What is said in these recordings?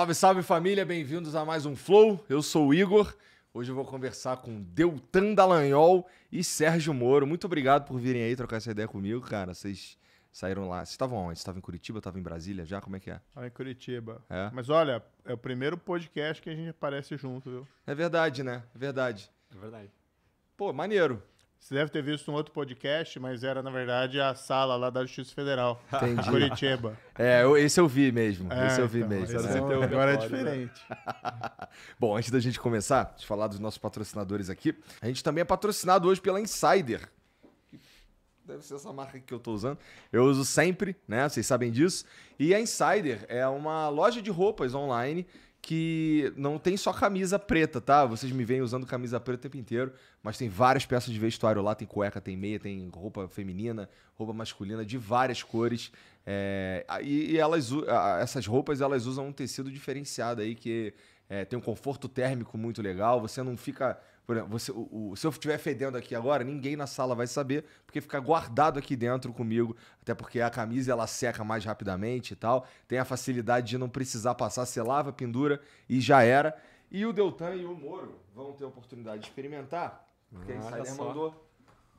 Salve, salve família, bem-vindos a mais um Flow. Eu sou o Igor. Hoje eu vou conversar com Deltan Dallagnol e Sérgio Moro. Muito obrigado por virem aí trocar essa ideia comigo, cara. Vocês saíram lá. Vocês estavam onde? Estavam em Curitiba? Estavam em Brasília já? Como é que é? Estava em Curitiba. É? Mas olha, é o primeiro podcast que a gente aparece junto, viu? É verdade, né? É verdade. É verdade. Pô, maneiro. Você deve ter visto um outro podcast, mas era, na verdade, a sala lá da Justiça Federal. Entendi. Curitiba. É, eu, esse eu vi mesmo. É, esse eu vi então, mesmo. É agora é diferente. Bom, antes da gente começar, de falar dos nossos patrocinadores aqui, a gente também é patrocinado hoje pela Insider. Deve ser essa marca que eu estou usando. Eu uso sempre, né? Vocês sabem disso. E a Insider é uma loja de roupas online que não tem só camisa preta, tá? Vocês me veem usando camisa preta o tempo inteiro, mas tem várias peças de vestuário lá, tem cueca, tem meia, tem roupa feminina, roupa masculina de várias cores. É, e elas, essas roupas elas usam um tecido diferenciado aí que é, tem um conforto térmico muito legal. Você não fica por exemplo, você, o, o, se eu estiver fedendo aqui agora, ninguém na sala vai saber, porque fica guardado aqui dentro comigo, até porque a camisa ela seca mais rapidamente e tal. Tem a facilidade de não precisar passar, você lava, pendura e já era. E o Deltan e o Moro vão ter a oportunidade de experimentar, porque a Insider só. mandou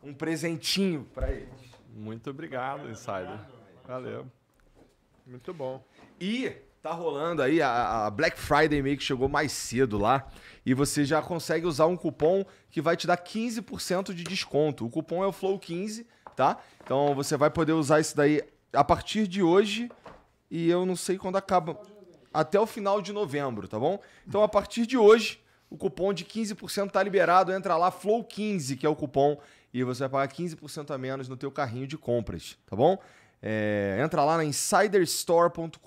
um presentinho para eles. Muito obrigado, Insider. Valeu. Muito bom. E Tá rolando aí a, a Black Friday meio que chegou mais cedo lá e você já consegue usar um cupom que vai te dar 15% de desconto. O cupom é o Flow15, tá? Então você vai poder usar isso daí a partir de hoje e eu não sei quando acaba. Até o final de novembro, tá bom? Então a partir de hoje, o cupom de 15% tá liberado. Entra lá, Flow15, que é o cupom, e você vai pagar 15% a menos no teu carrinho de compras, tá bom? É, entra lá na insiderstore.com.br,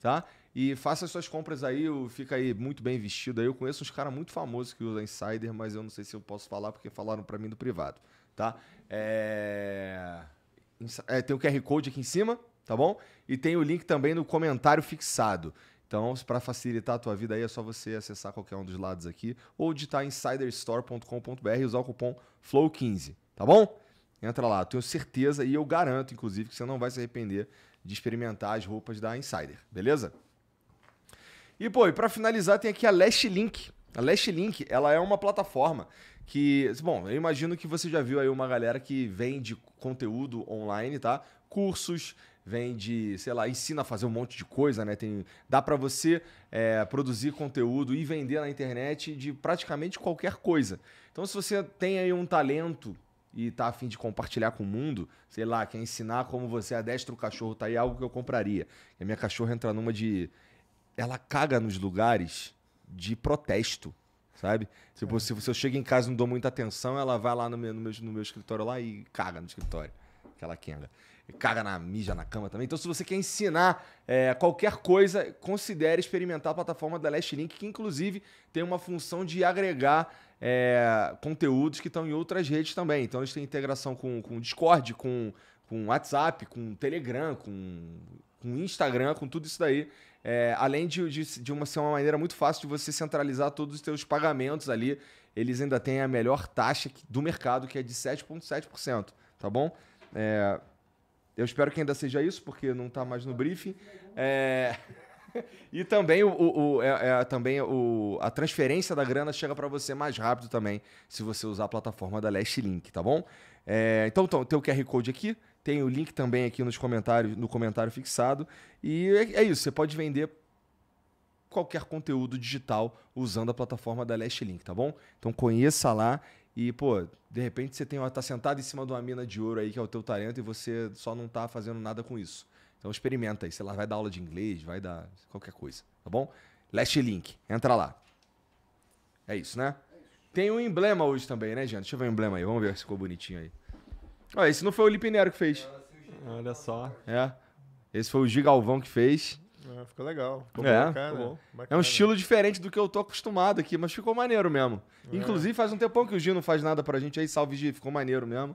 tá? E faça as suas compras aí, fica aí muito bem vestido aí. Eu conheço uns caras muito famosos que usam Insider, mas eu não sei se eu posso falar porque falaram para mim do privado, tá? É... É, tem o QR Code aqui em cima, tá bom? E tem o link também no comentário fixado. Então, para facilitar a tua vida aí, é só você acessar qualquer um dos lados aqui ou digitar insiderstore.com.br e usar o cupom FLOW15, tá bom? Entra lá, tenho certeza e eu garanto, inclusive, que você não vai se arrepender de experimentar as roupas da Insider, beleza? E, pô, e pra finalizar, tem aqui a Lash Link. A Lash Link, ela é uma plataforma que, bom, eu imagino que você já viu aí uma galera que vende conteúdo online, tá? Cursos, vende, sei lá, ensina a fazer um monte de coisa, né? Tem, dá para você é, produzir conteúdo e vender na internet de praticamente qualquer coisa. Então, se você tem aí um talento e tá fim de compartilhar com o mundo, sei lá, quer ensinar como você adestra o cachorro, tá aí algo que eu compraria. E a minha cachorra entra numa de. Ela caga nos lugares de protesto, sabe? Se, é. se, se eu chego em casa e não dou muita atenção, ela vai lá no meu, no meu, no meu escritório lá e caga no escritório. Aquela quenga. E caga na mija na cama também. Então, se você quer ensinar é, qualquer coisa, considere experimentar a plataforma da Last Link, que inclusive tem uma função de agregar é, conteúdos que estão em outras redes também. Então eles têm integração com, com Discord, com, com WhatsApp, com Telegram, com, com Instagram, com tudo isso daí. É, além de, de, de, uma, ser uma maneira muito fácil de você centralizar todos os seus pagamentos ali, eles ainda têm a melhor taxa do mercado, que é de 7,7%, tá bom? É, eu espero que ainda seja isso, porque não está mais no briefing. É... e também, o, o é, é, também o, a transferência da grana chega para você mais rápido também, se você usar a plataforma da Last Link, tá bom? É, então, então, tem o QR Code aqui, tem o link também aqui nos comentários, no comentário fixado. E é, é isso, você pode vender qualquer conteúdo digital usando a plataforma da Last Link, tá bom? Então conheça lá e, pô, de repente você tem, ó, tá sentado em cima de uma mina de ouro aí, que é o teu talento, e você só não tá fazendo nada com isso. Então experimenta aí, sei lá, vai dar aula de inglês, vai dar qualquer coisa, tá bom? Last Link, entra lá. É isso, né? Tem um emblema hoje também, né, gente? Deixa eu ver o um emblema aí, vamos ver se ficou bonitinho aí. Ó, esse não foi o Lipinero que fez. Olha só. É. Esse foi o Gigalvão que fez. É, ficou legal. Ficou é, bacana, ficou bacana. é um estilo diferente do que eu tô acostumado aqui, mas ficou maneiro mesmo. É. Inclusive, faz um tempão que o Gi não faz nada pra gente aí. Salve, Gi, ficou maneiro mesmo.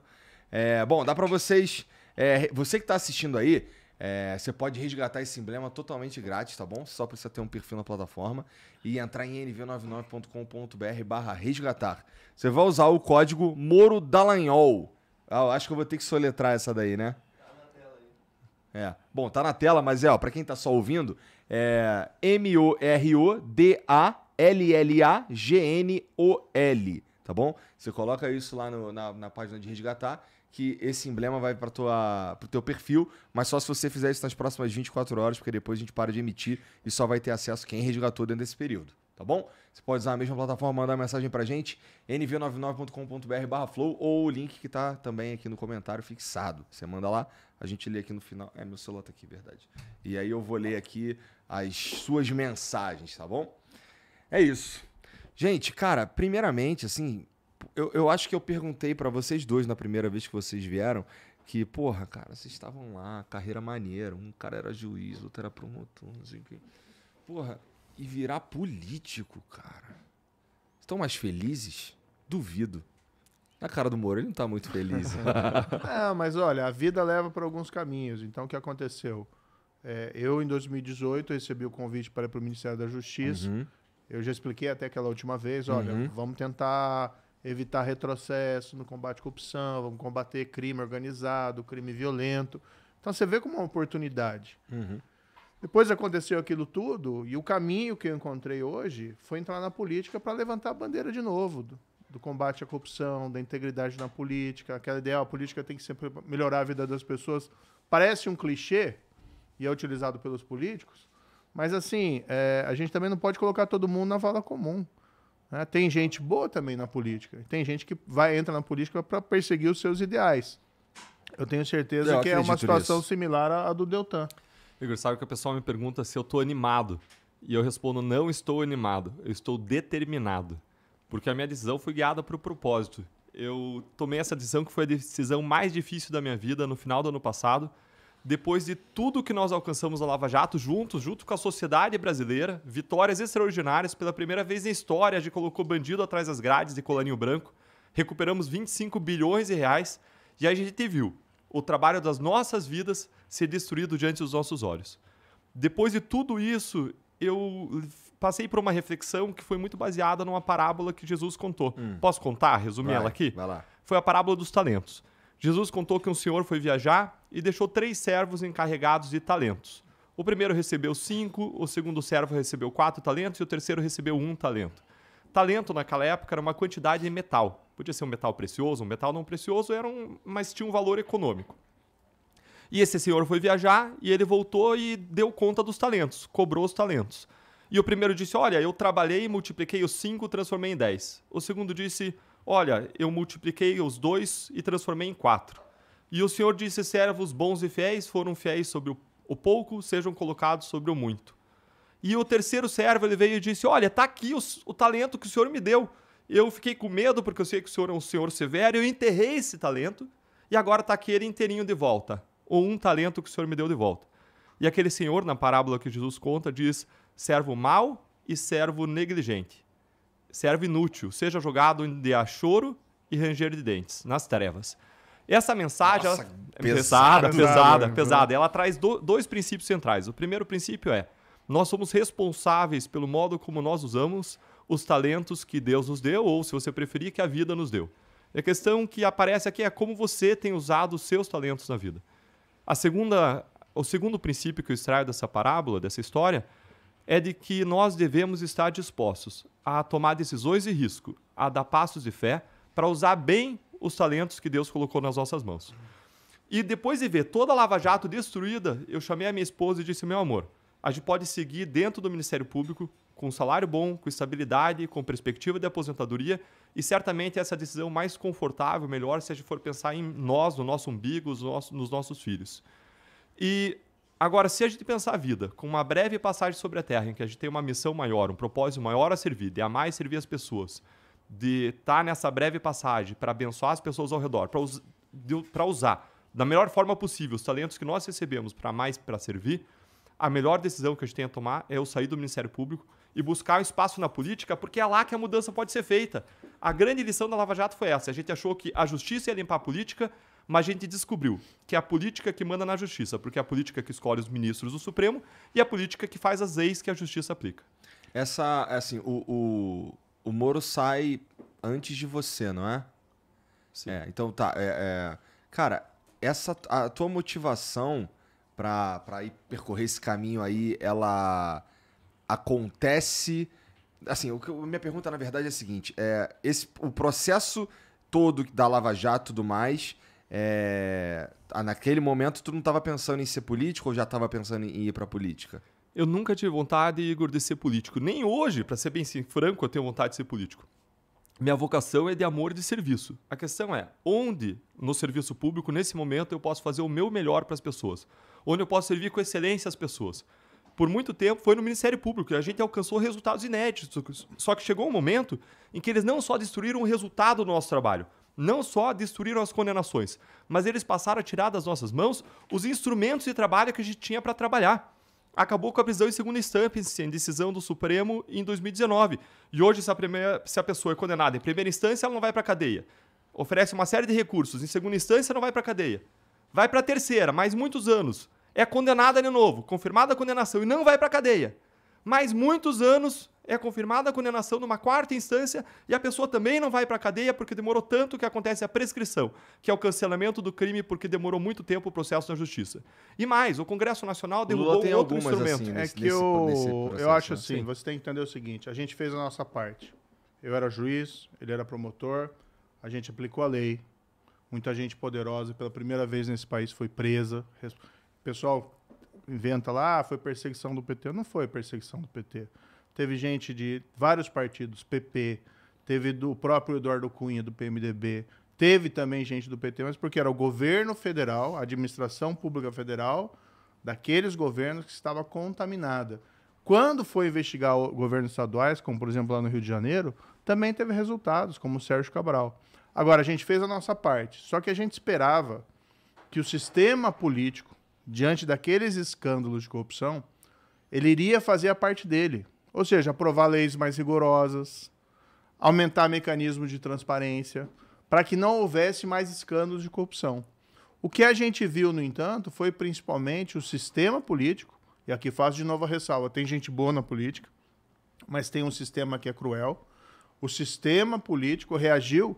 É, bom, dá pra vocês. É, você que tá assistindo aí, é, você pode resgatar esse emblema totalmente grátis, tá bom? Você só precisa ter um perfil na plataforma e entrar em nv99.com.br barra resgatar. Você vai usar o código Moro Dallagnol. Ah, eu acho que eu vou ter que soletrar essa daí, né? Tá na tela aí. É. Bom, tá na tela, mas é, ó, pra quem tá só ouvindo, é M-O-R-O-D-A-L-L-A-G-N-O-L, tá bom? Você coloca isso lá no, na, na página de resgatar que esse emblema vai para tua pro teu perfil, mas só se você fizer isso nas próximas 24 horas, porque depois a gente para de emitir e só vai ter acesso quem resgatou dentro desse período, tá bom? Você pode usar a mesma plataforma, mandar mensagem pra gente, nv99.com.br/flow ou o link que tá também aqui no comentário fixado. Você manda lá, a gente lê aqui no final. É meu celular tá aqui, verdade. E aí eu vou ler aqui as suas mensagens, tá bom? É isso. Gente, cara, primeiramente, assim, eu, eu acho que eu perguntei para vocês dois na primeira vez que vocês vieram que, porra, cara, vocês estavam lá, carreira maneira, um cara era juiz, outro era promotor, não sei o quê. Porra, e virar político, cara. Estão mais felizes? Duvido. Na cara do Moro, ele não tá muito feliz. é, mas olha, a vida leva para alguns caminhos. Então, o que aconteceu? É, eu, em 2018, recebi o convite para ir para o Ministério da Justiça. Uhum. Eu já expliquei até aquela última vez, olha, uhum. vamos tentar evitar retrocesso no combate à corrupção, vamos combater crime organizado, crime violento. Então você vê como é uma oportunidade. Uhum. Depois aconteceu aquilo tudo e o caminho que eu encontrei hoje foi entrar na política para levantar a bandeira de novo do, do, combate à corrupção, da integridade na política, aquela ideia, ah, a política tem que sempre melhorar a vida das pessoas. Parece um clichê e é utilizado pelos políticos, mas assim, é, a gente também não pode colocar todo mundo na vala comum. Né? Tem gente boa também na política. Tem gente que vai entra na política para perseguir os seus ideais. Eu tenho certeza eu que é uma situação nisso. similar à, à do Deltan. Igor, sabe que o pessoal me pergunta se eu estou animado? E eu respondo: não estou animado, eu estou determinado. Porque a minha decisão foi guiada para o propósito. Eu tomei essa decisão que foi a decisão mais difícil da minha vida no final do ano passado depois de tudo que nós alcançamos na Lava Jato juntos, junto com a sociedade brasileira, vitórias extraordinárias, pela primeira vez na história, a gente colocou bandido atrás das grades de colarinho branco, recuperamos 25 bilhões de reais e a gente viu o trabalho das nossas vidas ser destruído diante dos nossos olhos. Depois de tudo isso, eu passei por uma reflexão que foi muito baseada numa parábola que Jesus contou. Hum. Posso contar, resumir vai, ela aqui? Vai lá. Foi a parábola dos talentos. Jesus contou que um senhor foi viajar e deixou três servos encarregados de talentos. O primeiro recebeu cinco, o segundo servo recebeu quatro talentos e o terceiro recebeu um talento. Talento naquela época era uma quantidade em metal. Podia ser um metal precioso, um metal não precioso, era um, mas tinha um valor econômico. E esse senhor foi viajar e ele voltou e deu conta dos talentos, cobrou os talentos. E o primeiro disse: Olha, eu trabalhei, multipliquei os cinco, transformei em dez. O segundo disse: Olha, eu multipliquei os dois e transformei em quatro. E o Senhor disse: Servos bons e fiéis foram fiéis sobre o pouco, sejam colocados sobre o muito. E o terceiro servo ele veio e disse: Olha, está aqui o, o talento que o Senhor me deu. Eu fiquei com medo porque eu sei que o Senhor é um Senhor severo, eu enterrei esse talento e agora está aquele inteirinho de volta, ou um talento que o Senhor me deu de volta. E aquele senhor, na parábola que Jesus conta, diz: servo mau e servo negligente, servo inútil, seja jogado onde há choro e ranger de dentes, nas trevas. Essa mensagem Nossa, ela... É pesada, pesada, pesada, pesada. Né? Ela traz do... dois princípios centrais. O primeiro princípio é: nós somos responsáveis pelo modo como nós usamos os talentos que Deus nos deu, ou se você preferir, que a vida nos deu. E a questão que aparece aqui é como você tem usado os seus talentos na vida. A segunda, o segundo princípio que eu extraio dessa parábola, dessa história, é de que nós devemos estar dispostos a tomar decisões de risco, a dar passos de fé para usar bem os talentos que Deus colocou nas nossas mãos. E depois de ver toda a Lava Jato destruída, eu chamei a minha esposa e disse: meu amor, a gente pode seguir dentro do Ministério Público, com salário bom, com estabilidade, com perspectiva de aposentadoria, e certamente essa é decisão mais confortável, melhor, se a gente for pensar em nós, no nosso umbigo, nos nossos, nos nossos filhos. E agora, se a gente pensar a vida com uma breve passagem sobre a Terra, em que a gente tem uma missão maior, um propósito maior a servir, de amar e servir as pessoas de estar tá nessa breve passagem para abençoar as pessoas ao redor, para us usar da melhor forma possível os talentos que nós recebemos para mais para servir, a melhor decisão que a gente tem a tomar é eu sair do Ministério Público e buscar um espaço na política, porque é lá que a mudança pode ser feita. A grande lição da Lava Jato foi essa. A gente achou que a justiça ia limpar a política, mas a gente descobriu que é a política que manda na justiça, porque é a política que escolhe os ministros do Supremo e é a política que faz as leis que a justiça aplica. Essa, é assim, o, o o Moro sai antes de você, não é? Sim. É, então tá. É, é, cara, essa a tua motivação para para ir percorrer esse caminho aí, ela acontece. Assim, o que, a minha pergunta na verdade é a seguinte: é esse o processo todo da Lava Jato, tudo mais. É, naquele momento tu não estava pensando em ser político ou já estava pensando em ir para política? eu nunca tive vontade, Igor, de ser político. Nem hoje, para ser bem franco, eu tenho vontade de ser político. Minha vocação é de amor e de serviço. A questão é onde no serviço público, nesse momento, eu posso fazer o meu melhor para as pessoas, onde eu posso servir com excelência as pessoas. Por muito tempo foi no Ministério Público e a gente alcançou resultados inéditos. Só que chegou um momento em que eles não só destruíram o resultado do nosso trabalho, não só destruíram as condenações, mas eles passaram a tirar das nossas mãos os instrumentos de trabalho que a gente tinha para trabalhar acabou com a prisão em segunda instância, em decisão do Supremo em 2019. E hoje, se a, primeira, se a pessoa é condenada em primeira instância, ela não vai para cadeia. Oferece uma série de recursos. Em segunda instância, não vai para cadeia. Vai para a terceira, mais muitos anos. É condenada de novo, confirmada a condenação e não vai para cadeia mais muitos anos é confirmada a condenação numa quarta instância e a pessoa também não vai para a cadeia porque demorou tanto que acontece a prescrição, que é o cancelamento do crime porque demorou muito tempo o processo na justiça. E mais, o Congresso Nacional derrubou outro instrumento. Assim, é nesse, é que eu, nesse, processo, eu acho né? assim, você tem que entender o seguinte, a gente fez a nossa parte. Eu era juiz, ele era promotor, a gente aplicou a lei. Muita gente poderosa pela primeira vez nesse país foi presa. Pessoal, inventa lá, ah, foi perseguição do PT. Não foi perseguição do PT. Teve gente de vários partidos, PP, teve do próprio Eduardo Cunha, do PMDB, teve também gente do PT, mas porque era o governo federal, a administração pública federal, daqueles governos que estava contaminada. Quando foi investigar governos estaduais, como por exemplo lá no Rio de Janeiro, também teve resultados, como o Sérgio Cabral. Agora, a gente fez a nossa parte, só que a gente esperava que o sistema político, diante daqueles escândalos de corrupção, ele iria fazer a parte dele. Ou seja, aprovar leis mais rigorosas, aumentar mecanismos de transparência, para que não houvesse mais escândalos de corrupção. O que a gente viu, no entanto, foi principalmente o sistema político, e aqui faço de novo a ressalva: tem gente boa na política, mas tem um sistema que é cruel. O sistema político reagiu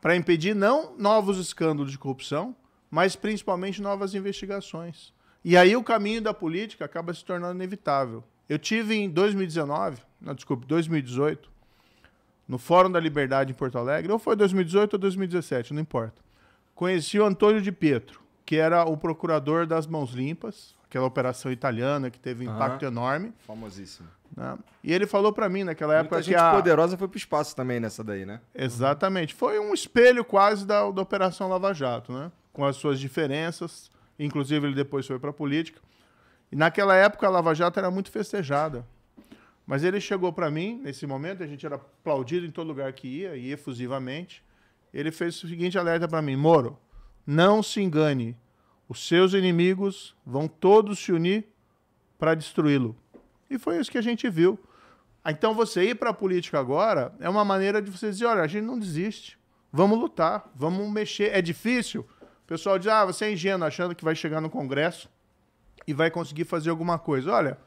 para impedir não novos escândalos de corrupção, mas principalmente novas investigações. E aí o caminho da política acaba se tornando inevitável. Eu tive em 2019, não, desculpe, 2018, no Fórum da Liberdade em Porto Alegre, ou foi 2018 ou 2017, não importa. Conheci o Antônio de Pietro, que era o procurador das mãos limpas, aquela operação italiana que teve um uhum. impacto enorme. Famosíssimo. Né? E ele falou para mim naquela Muita época gente que a poderosa foi para o espaço também nessa daí, né? Exatamente. Foi um espelho quase da, da Operação Lava Jato, né? com as suas diferenças. Inclusive, ele depois foi para a política. E naquela época, a Lava Jato era muito festejada. Mas ele chegou para mim, nesse momento, a gente era aplaudido em todo lugar que ia, e efusivamente. Ele fez o seguinte alerta para mim: Moro, não se engane. Os seus inimigos vão todos se unir para destruí-lo. E foi isso que a gente viu. Então, você ir para a política agora é uma maneira de você dizer: olha, a gente não desiste. Vamos lutar, vamos mexer. É difícil? pessoal diz, ah, você é ingênuo, achando que vai chegar no Congresso e vai conseguir fazer alguma coisa. Olha,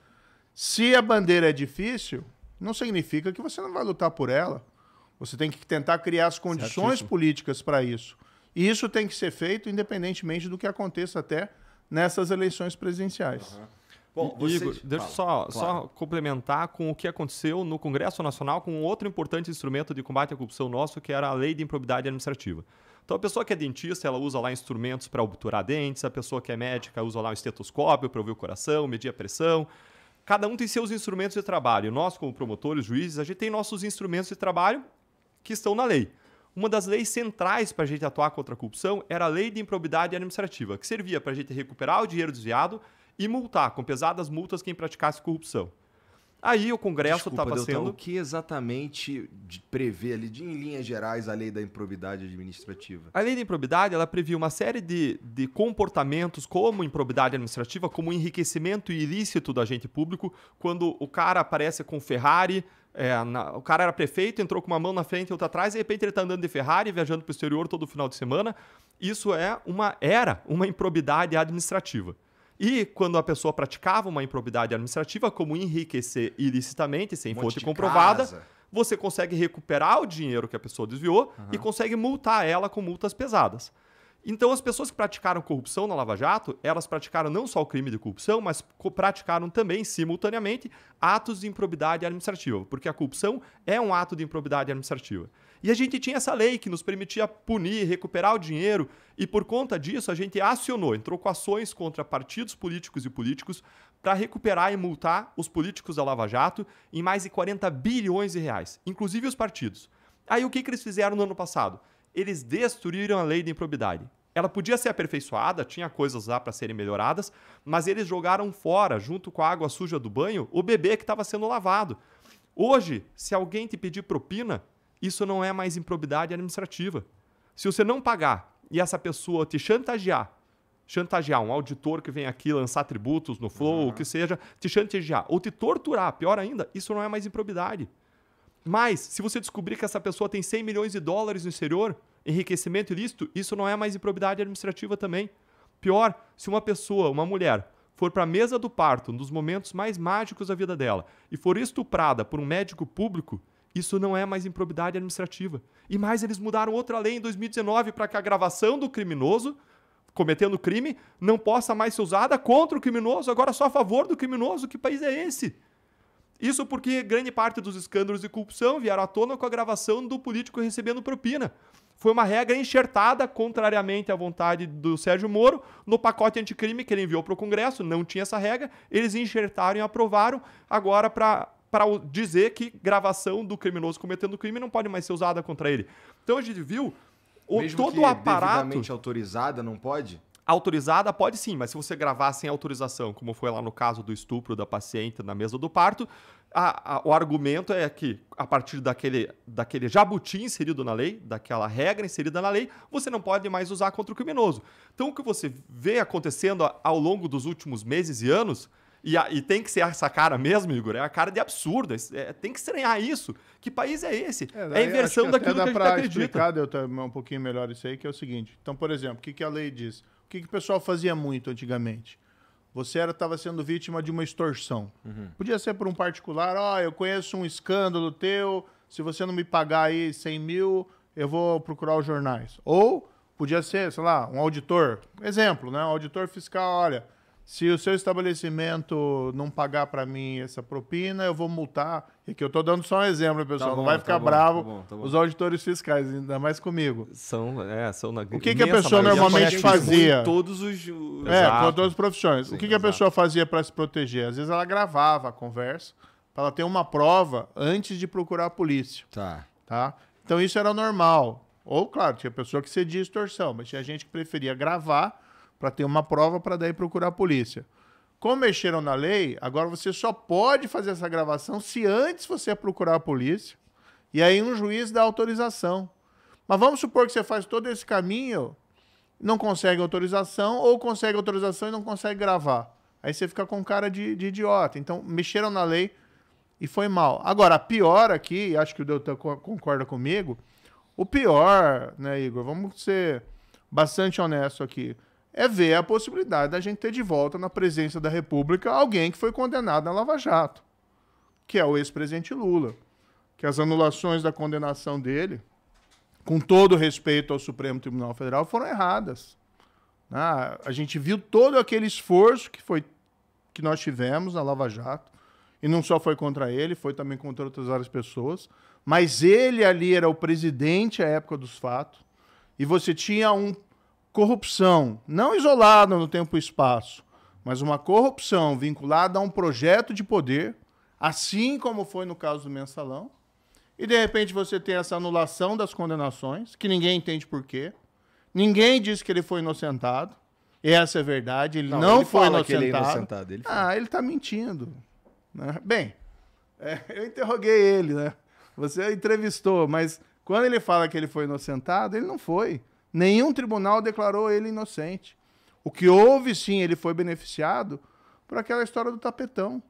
se a bandeira é difícil, não significa que você não vai lutar por ela. Você tem que tentar criar as condições Certíssimo. políticas para isso. E isso tem que ser feito independentemente do que aconteça até nessas eleições presidenciais. Uhum. Bom, Igor, deixa eu só, claro. só complementar com o que aconteceu no Congresso Nacional com outro importante instrumento de combate à corrupção nosso, que era a Lei de Improbidade Administrativa. Então a pessoa que é dentista, ela usa lá instrumentos para obturar dentes, a pessoa que é médica usa lá um estetoscópio para ouvir o coração, medir a pressão. Cada um tem seus instrumentos de trabalho. Nós, como promotores, juízes, a gente tem nossos instrumentos de trabalho que estão na lei. Uma das leis centrais para a gente atuar contra a corrupção era a Lei de Improbidade Administrativa, que servia para a gente recuperar o dinheiro desviado e multar com pesadas multas quem praticasse corrupção. Aí o Congresso estava sendo. O que exatamente prevê ali, de, em linhas gerais, a lei da improbidade administrativa? A lei da improbidade ela previa uma série de, de comportamentos, como improbidade administrativa, como enriquecimento ilícito do agente público, quando o cara aparece com Ferrari, é, na, o cara era prefeito, entrou com uma mão na frente e outra atrás, e de repente ele está andando de Ferrari, viajando para o exterior todo final de semana. Isso é uma era, uma improbidade administrativa. E quando a pessoa praticava uma improbidade administrativa, como enriquecer ilicitamente, sem um fonte comprovada, casa. você consegue recuperar o dinheiro que a pessoa desviou uhum. e consegue multar ela com multas pesadas. Então, as pessoas que praticaram corrupção na Lava Jato, elas praticaram não só o crime de corrupção, mas praticaram também, simultaneamente, atos de improbidade administrativa, porque a corrupção é um ato de improbidade administrativa. E a gente tinha essa lei que nos permitia punir, recuperar o dinheiro, e por conta disso a gente acionou, entrou com ações contra partidos políticos e políticos para recuperar e multar os políticos da Lava Jato em mais de 40 bilhões de reais, inclusive os partidos. Aí o que, que eles fizeram no ano passado? Eles destruíram a lei de improbidade. Ela podia ser aperfeiçoada, tinha coisas lá para serem melhoradas, mas eles jogaram fora, junto com a água suja do banho, o bebê que estava sendo lavado. Hoje, se alguém te pedir propina, isso não é mais improbidade administrativa. Se você não pagar e essa pessoa te chantagear, chantagear um auditor que vem aqui lançar tributos no Flow, uhum. o que seja, te chantagear ou te torturar, pior ainda, isso não é mais improbidade. Mas, se você descobrir que essa pessoa tem 100 milhões de dólares no exterior, enriquecimento ilícito, isso não é mais improbidade administrativa também. Pior, se uma pessoa, uma mulher, for para a mesa do parto, um dos momentos mais mágicos da vida dela, e for estuprada por um médico público, isso não é mais improbidade administrativa. E mais, eles mudaram outra lei em 2019 para que a gravação do criminoso cometendo crime não possa mais ser usada contra o criminoso, agora só a favor do criminoso. Que país é esse? Isso porque grande parte dos escândalos de corrupção vieram à tona com a gravação do político recebendo propina. Foi uma regra enxertada, contrariamente à vontade do Sérgio Moro, no pacote anticrime que ele enviou para o Congresso. Não tinha essa regra. Eles enxertaram e aprovaram. Agora, para para dizer que gravação do criminoso cometendo crime não pode mais ser usada contra ele. Então a gente viu o, Mesmo todo o aparato. Devidamente autorizada, não pode? Autorizada pode sim, mas se você gravar sem autorização, como foi lá no caso do estupro da paciente na mesa do parto, a, a, o argumento é que, a partir daquele, daquele jabuti inserido na lei, daquela regra inserida na lei, você não pode mais usar contra o criminoso. Então, o que você vê acontecendo ao longo dos últimos meses e anos e, a, e tem que ser essa cara mesmo, Igor? É a cara de absurdo. É, é tem que estranhar isso. Que país é esse? É, é a inversão daquilo que, você a gente acredita. Explicar, deu um pouquinho melhor isso aí, que é o seguinte. Então, por exemplo, o que, que a lei diz? O que, que o pessoal fazia muito antigamente? Você estava sendo vítima de uma extorsão. Uhum. Podia ser por um particular. Ó, oh, eu conheço um escândalo teu. Se você não me pagar aí 100 mil, eu vou procurar os jornais. Ou podia ser, sei lá, um auditor. Exemplo, né? Um auditor fiscal, olha se o seu estabelecimento não pagar para mim essa propina, eu vou multar. É e aqui eu estou dando só um exemplo, tá pessoal. Tá, tá bom, não vai ficar tá bom, bravo tá bom, os auditores fiscais, ainda mais comigo. São, é, são na O que, que a pessoa normalmente fazia? Todos os. É, para todas as profissões. Sim, o que, que a pessoa fazia para se proteger? Às vezes ela gravava a conversa para ela ter uma prova antes de procurar a polícia. Tá. tá? Então isso era normal. Ou, claro, tinha pessoa que cedia extorsão, mas tinha gente que preferia gravar para ter uma prova para daí procurar a polícia. Como mexeram na lei, agora você só pode fazer essa gravação se antes você procurar a polícia e aí um juiz dá autorização. Mas vamos supor que você faz todo esse caminho, não consegue autorização ou consegue autorização e não consegue gravar. Aí você fica com cara de, de idiota. Então mexeram na lei e foi mal. Agora, pior aqui, acho que o doutor concorda comigo, o pior, né, Igor? Vamos ser bastante honesto aqui é ver a possibilidade da gente ter de volta na presença da República alguém que foi condenado na Lava Jato, que é o ex-presidente Lula. Que as anulações da condenação dele, com todo respeito ao Supremo Tribunal Federal, foram erradas. Ah, a gente viu todo aquele esforço que, foi, que nós tivemos na Lava Jato, e não só foi contra ele, foi também contra outras várias pessoas, mas ele ali era o presidente à época dos fatos, e você tinha um corrupção, não isolada no tempo e espaço, mas uma corrupção vinculada a um projeto de poder, assim como foi no caso do mensalão, e de repente você tem essa anulação das condenações, que ninguém entende por quê. Ninguém diz que ele foi inocentado. Essa é a verdade. Ele não, não ele foi inocentado. Ele é inocentado. Ele ah, ele está mentindo. Né? Bem, é, eu interroguei ele, né? Você entrevistou, mas quando ele fala que ele foi inocentado, ele não foi. Nenhum tribunal declarou ele inocente. O que houve, sim, ele foi beneficiado por aquela história do tapetão.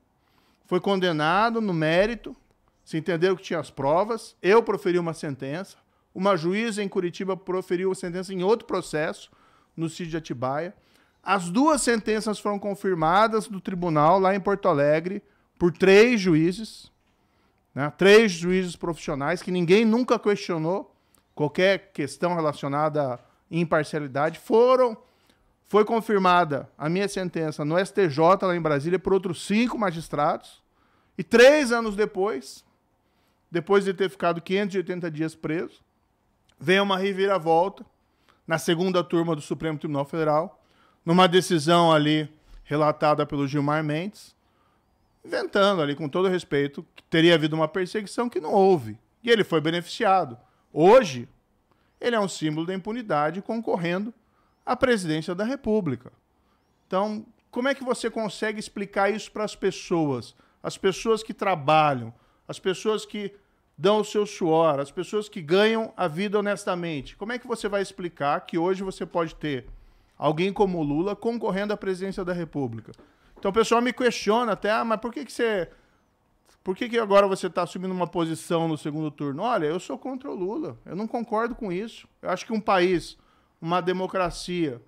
Foi condenado no mérito, se entenderam que tinha as provas. Eu proferi uma sentença. Uma juíza em Curitiba proferiu a sentença em outro processo, no sítio de Atibaia. As duas sentenças foram confirmadas do tribunal lá em Porto Alegre por três juízes, né? três juízes profissionais que ninguém nunca questionou qualquer questão relacionada à imparcialidade, foram foi confirmada a minha sentença no STJ lá em Brasília por outros cinco magistrados. E três anos depois, depois de ter ficado 580 dias preso, vem uma reviravolta na segunda turma do Supremo Tribunal Federal, numa decisão ali relatada pelo Gilmar Mendes, inventando ali, com todo respeito, que teria havido uma perseguição que não houve. E ele foi beneficiado. Hoje, ele é um símbolo da impunidade concorrendo à presidência da República. Então, como é que você consegue explicar isso para as pessoas? As pessoas que trabalham, as pessoas que dão o seu suor, as pessoas que ganham a vida honestamente. Como é que você vai explicar que hoje você pode ter alguém como o Lula concorrendo à presidência da República? Então o pessoal me questiona até, ah, mas por que, que você por que, que agora você está assumindo uma posição no segundo turno? Olha, eu sou contra o Lula. Eu não concordo com isso. Eu acho que um país, uma democracia,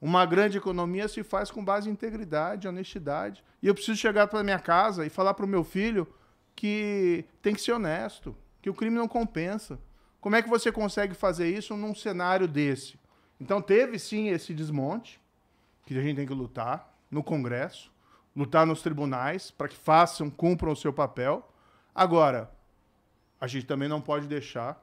uma grande economia se faz com base em integridade, honestidade. E eu preciso chegar para minha casa e falar para o meu filho que tem que ser honesto, que o crime não compensa. Como é que você consegue fazer isso num cenário desse? Então teve sim esse desmonte que a gente tem que lutar no Congresso lutar nos tribunais para que façam, cumpram o seu papel. Agora, a gente também não pode deixar,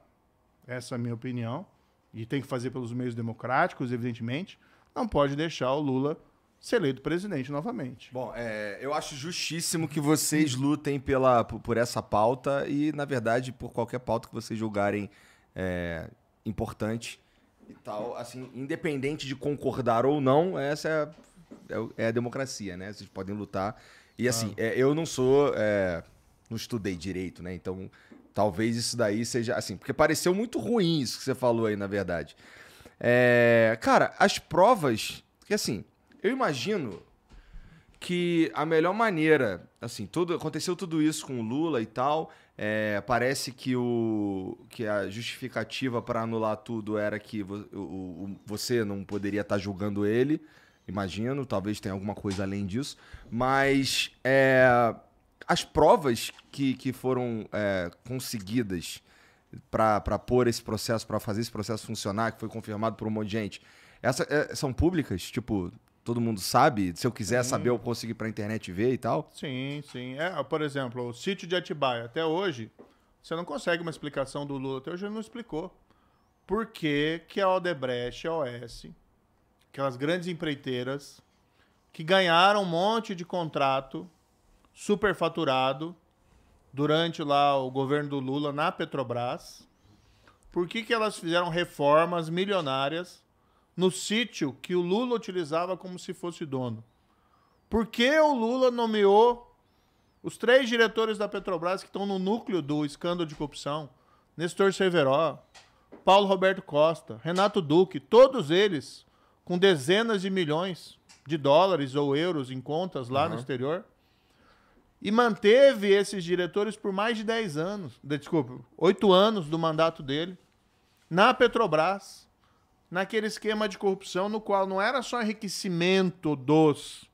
essa é a minha opinião, e tem que fazer pelos meios democráticos, evidentemente, não pode deixar o Lula ser eleito presidente novamente. Bom, é, eu acho justíssimo que vocês lutem pela, por essa pauta e, na verdade, por qualquer pauta que vocês julgarem é, importante e tal. Assim, independente de concordar ou não, essa é é, é a democracia, né? Vocês podem lutar. E assim, ah. é, eu não sou. É, não estudei direito, né? Então, talvez isso daí seja. Assim, porque pareceu muito ruim isso que você falou aí, na verdade. É, cara, as provas. Porque assim, eu imagino que a melhor maneira, assim, tudo, aconteceu tudo isso com o Lula e tal. É, parece que, o, que a justificativa para anular tudo era que vo, o, o, você não poderia estar tá julgando ele imagino. Talvez tenha alguma coisa além disso. Mas é, as provas que, que foram é, conseguidas para pôr esse processo, para fazer esse processo funcionar, que foi confirmado por um monte de gente, essas é, são públicas? Tipo, todo mundo sabe? Se eu quiser sim. saber, eu consigo ir para a internet ver e tal? Sim, sim. É, por exemplo, o sítio de Atibaia. Até hoje, você não consegue uma explicação do Lula. Até hoje ele não explicou. Por que, que a Odebrecht, a OS, aquelas grandes empreiteiras que ganharam um monte de contrato superfaturado durante lá o governo do Lula na Petrobras. Por que, que elas fizeram reformas milionárias no sítio que o Lula utilizava como se fosse dono? Por que o Lula nomeou os três diretores da Petrobras que estão no núcleo do escândalo de corrupção? Nestor Severó, Paulo Roberto Costa, Renato Duque, todos eles com dezenas de milhões de dólares ou euros em contas lá uhum. no exterior. E manteve esses diretores por mais de 10 anos, desculpa, 8 anos do mandato dele, na Petrobras, naquele esquema de corrupção no qual não era só enriquecimento dos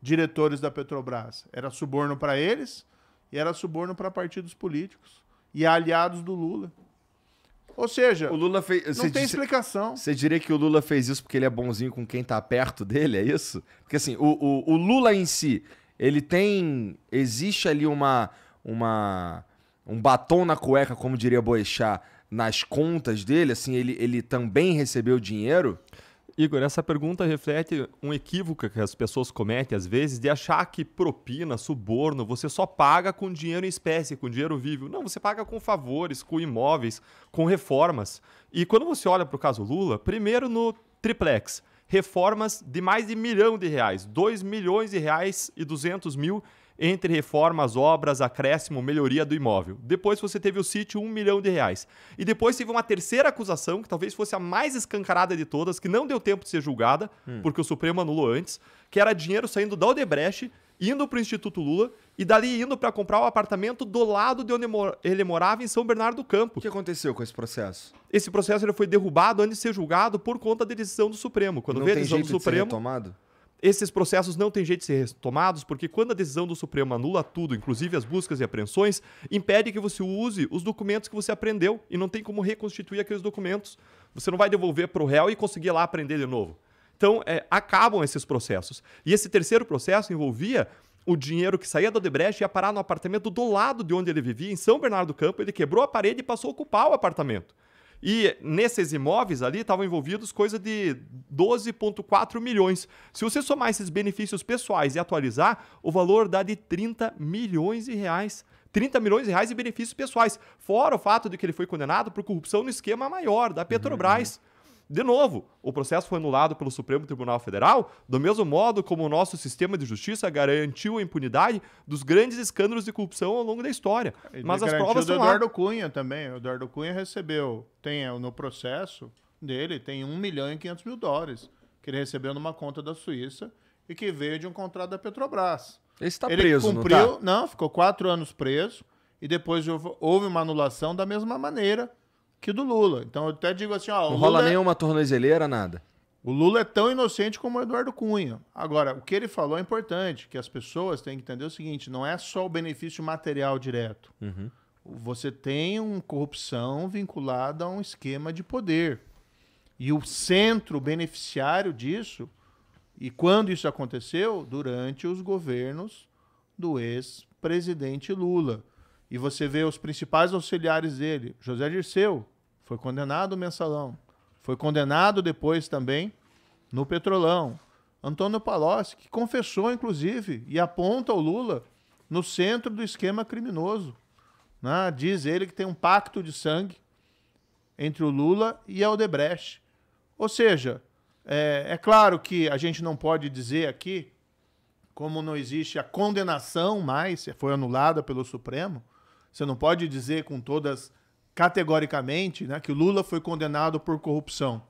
diretores da Petrobras, era suborno para eles e era suborno para partidos políticos e aliados do Lula. Ou seja, o Lula fez, não tem explicação. Você diria que o Lula fez isso porque ele é bonzinho com quem está perto dele, é isso? Porque assim, o, o, o Lula em si, ele tem. Existe ali uma. uma um batom na cueca, como diria Boechat, nas contas dele, assim, ele, ele também recebeu dinheiro? Igor, essa pergunta reflete um equívoco que as pessoas cometem às vezes de achar que propina, suborno, você só paga com dinheiro em espécie, com dinheiro vivo. Não, você paga com favores, com imóveis, com reformas. E quando você olha para o caso Lula, primeiro no triplex, reformas de mais de milhão de reais, 2 milhões de reais e 200 mil entre reformas, obras, acréscimo, melhoria do imóvel. Depois você teve o sítio, um milhão de reais. E depois teve uma terceira acusação, que talvez fosse a mais escancarada de todas, que não deu tempo de ser julgada, hum. porque o Supremo anulou antes, que era dinheiro saindo da Odebrecht, indo para o Instituto Lula e dali indo para comprar o um apartamento do lado de onde ele morava, em São Bernardo do Campo. O que aconteceu com esse processo? Esse processo ele foi derrubado antes de ser julgado por conta da decisão do Supremo. Quando não veio a decisão do Supremo. De ser esses processos não têm jeito de ser retomados, porque quando a decisão do Supremo anula tudo, inclusive as buscas e apreensões, impede que você use os documentos que você aprendeu e não tem como reconstituir aqueles documentos. Você não vai devolver para o réu e conseguir lá aprender de novo. Então, é, acabam esses processos. E esse terceiro processo envolvia o dinheiro que saía da Odebrecht ia parar no apartamento do lado de onde ele vivia, em São Bernardo do Campo. Ele quebrou a parede e passou a ocupar o apartamento. E nesses imóveis ali estavam envolvidos coisa de 12,4 milhões. Se você somar esses benefícios pessoais e atualizar, o valor dá de 30 milhões de reais. 30 milhões de reais em benefícios pessoais, fora o fato de que ele foi condenado por corrupção no esquema maior da Petrobras. Uhum. De novo, o processo foi anulado pelo Supremo Tribunal Federal, do mesmo modo como o nosso sistema de justiça garantiu a impunidade dos grandes escândalos de corrupção ao longo da história. Mas as provas são O Eduardo Cunha também. O Eduardo Cunha recebeu, tem é, no processo dele, tem 1 milhão e 500 mil dólares que ele recebeu numa conta da Suíça e que veio de um contrato da Petrobras. Ele está ele preso, cumpriu, não, tá? não ficou quatro anos preso e depois houve uma anulação da mesma maneira que do Lula. Então eu até digo assim, ó, não rola é nenhuma tornozeleira, nada. O Lula é tão inocente como o Eduardo Cunha. Agora, o que ele falou é importante, que as pessoas têm que entender o seguinte: não é só o benefício material direto. Uhum. Você tem uma corrupção vinculada a um esquema de poder. E o centro beneficiário disso, e quando isso aconteceu? Durante os governos do ex-presidente Lula. E você vê os principais auxiliares dele: José Dirceu, foi condenado o Mensalão. Foi condenado depois também no Petrolão. Antônio Palocci, que confessou, inclusive, e aponta o Lula no centro do esquema criminoso. Né? Diz ele que tem um pacto de sangue entre o Lula e a Odebrecht. Ou seja, é, é claro que a gente não pode dizer aqui, como não existe a condenação mais, foi anulada pelo Supremo, você não pode dizer com todas categoricamente né, que o Lula foi condenado por corrupção,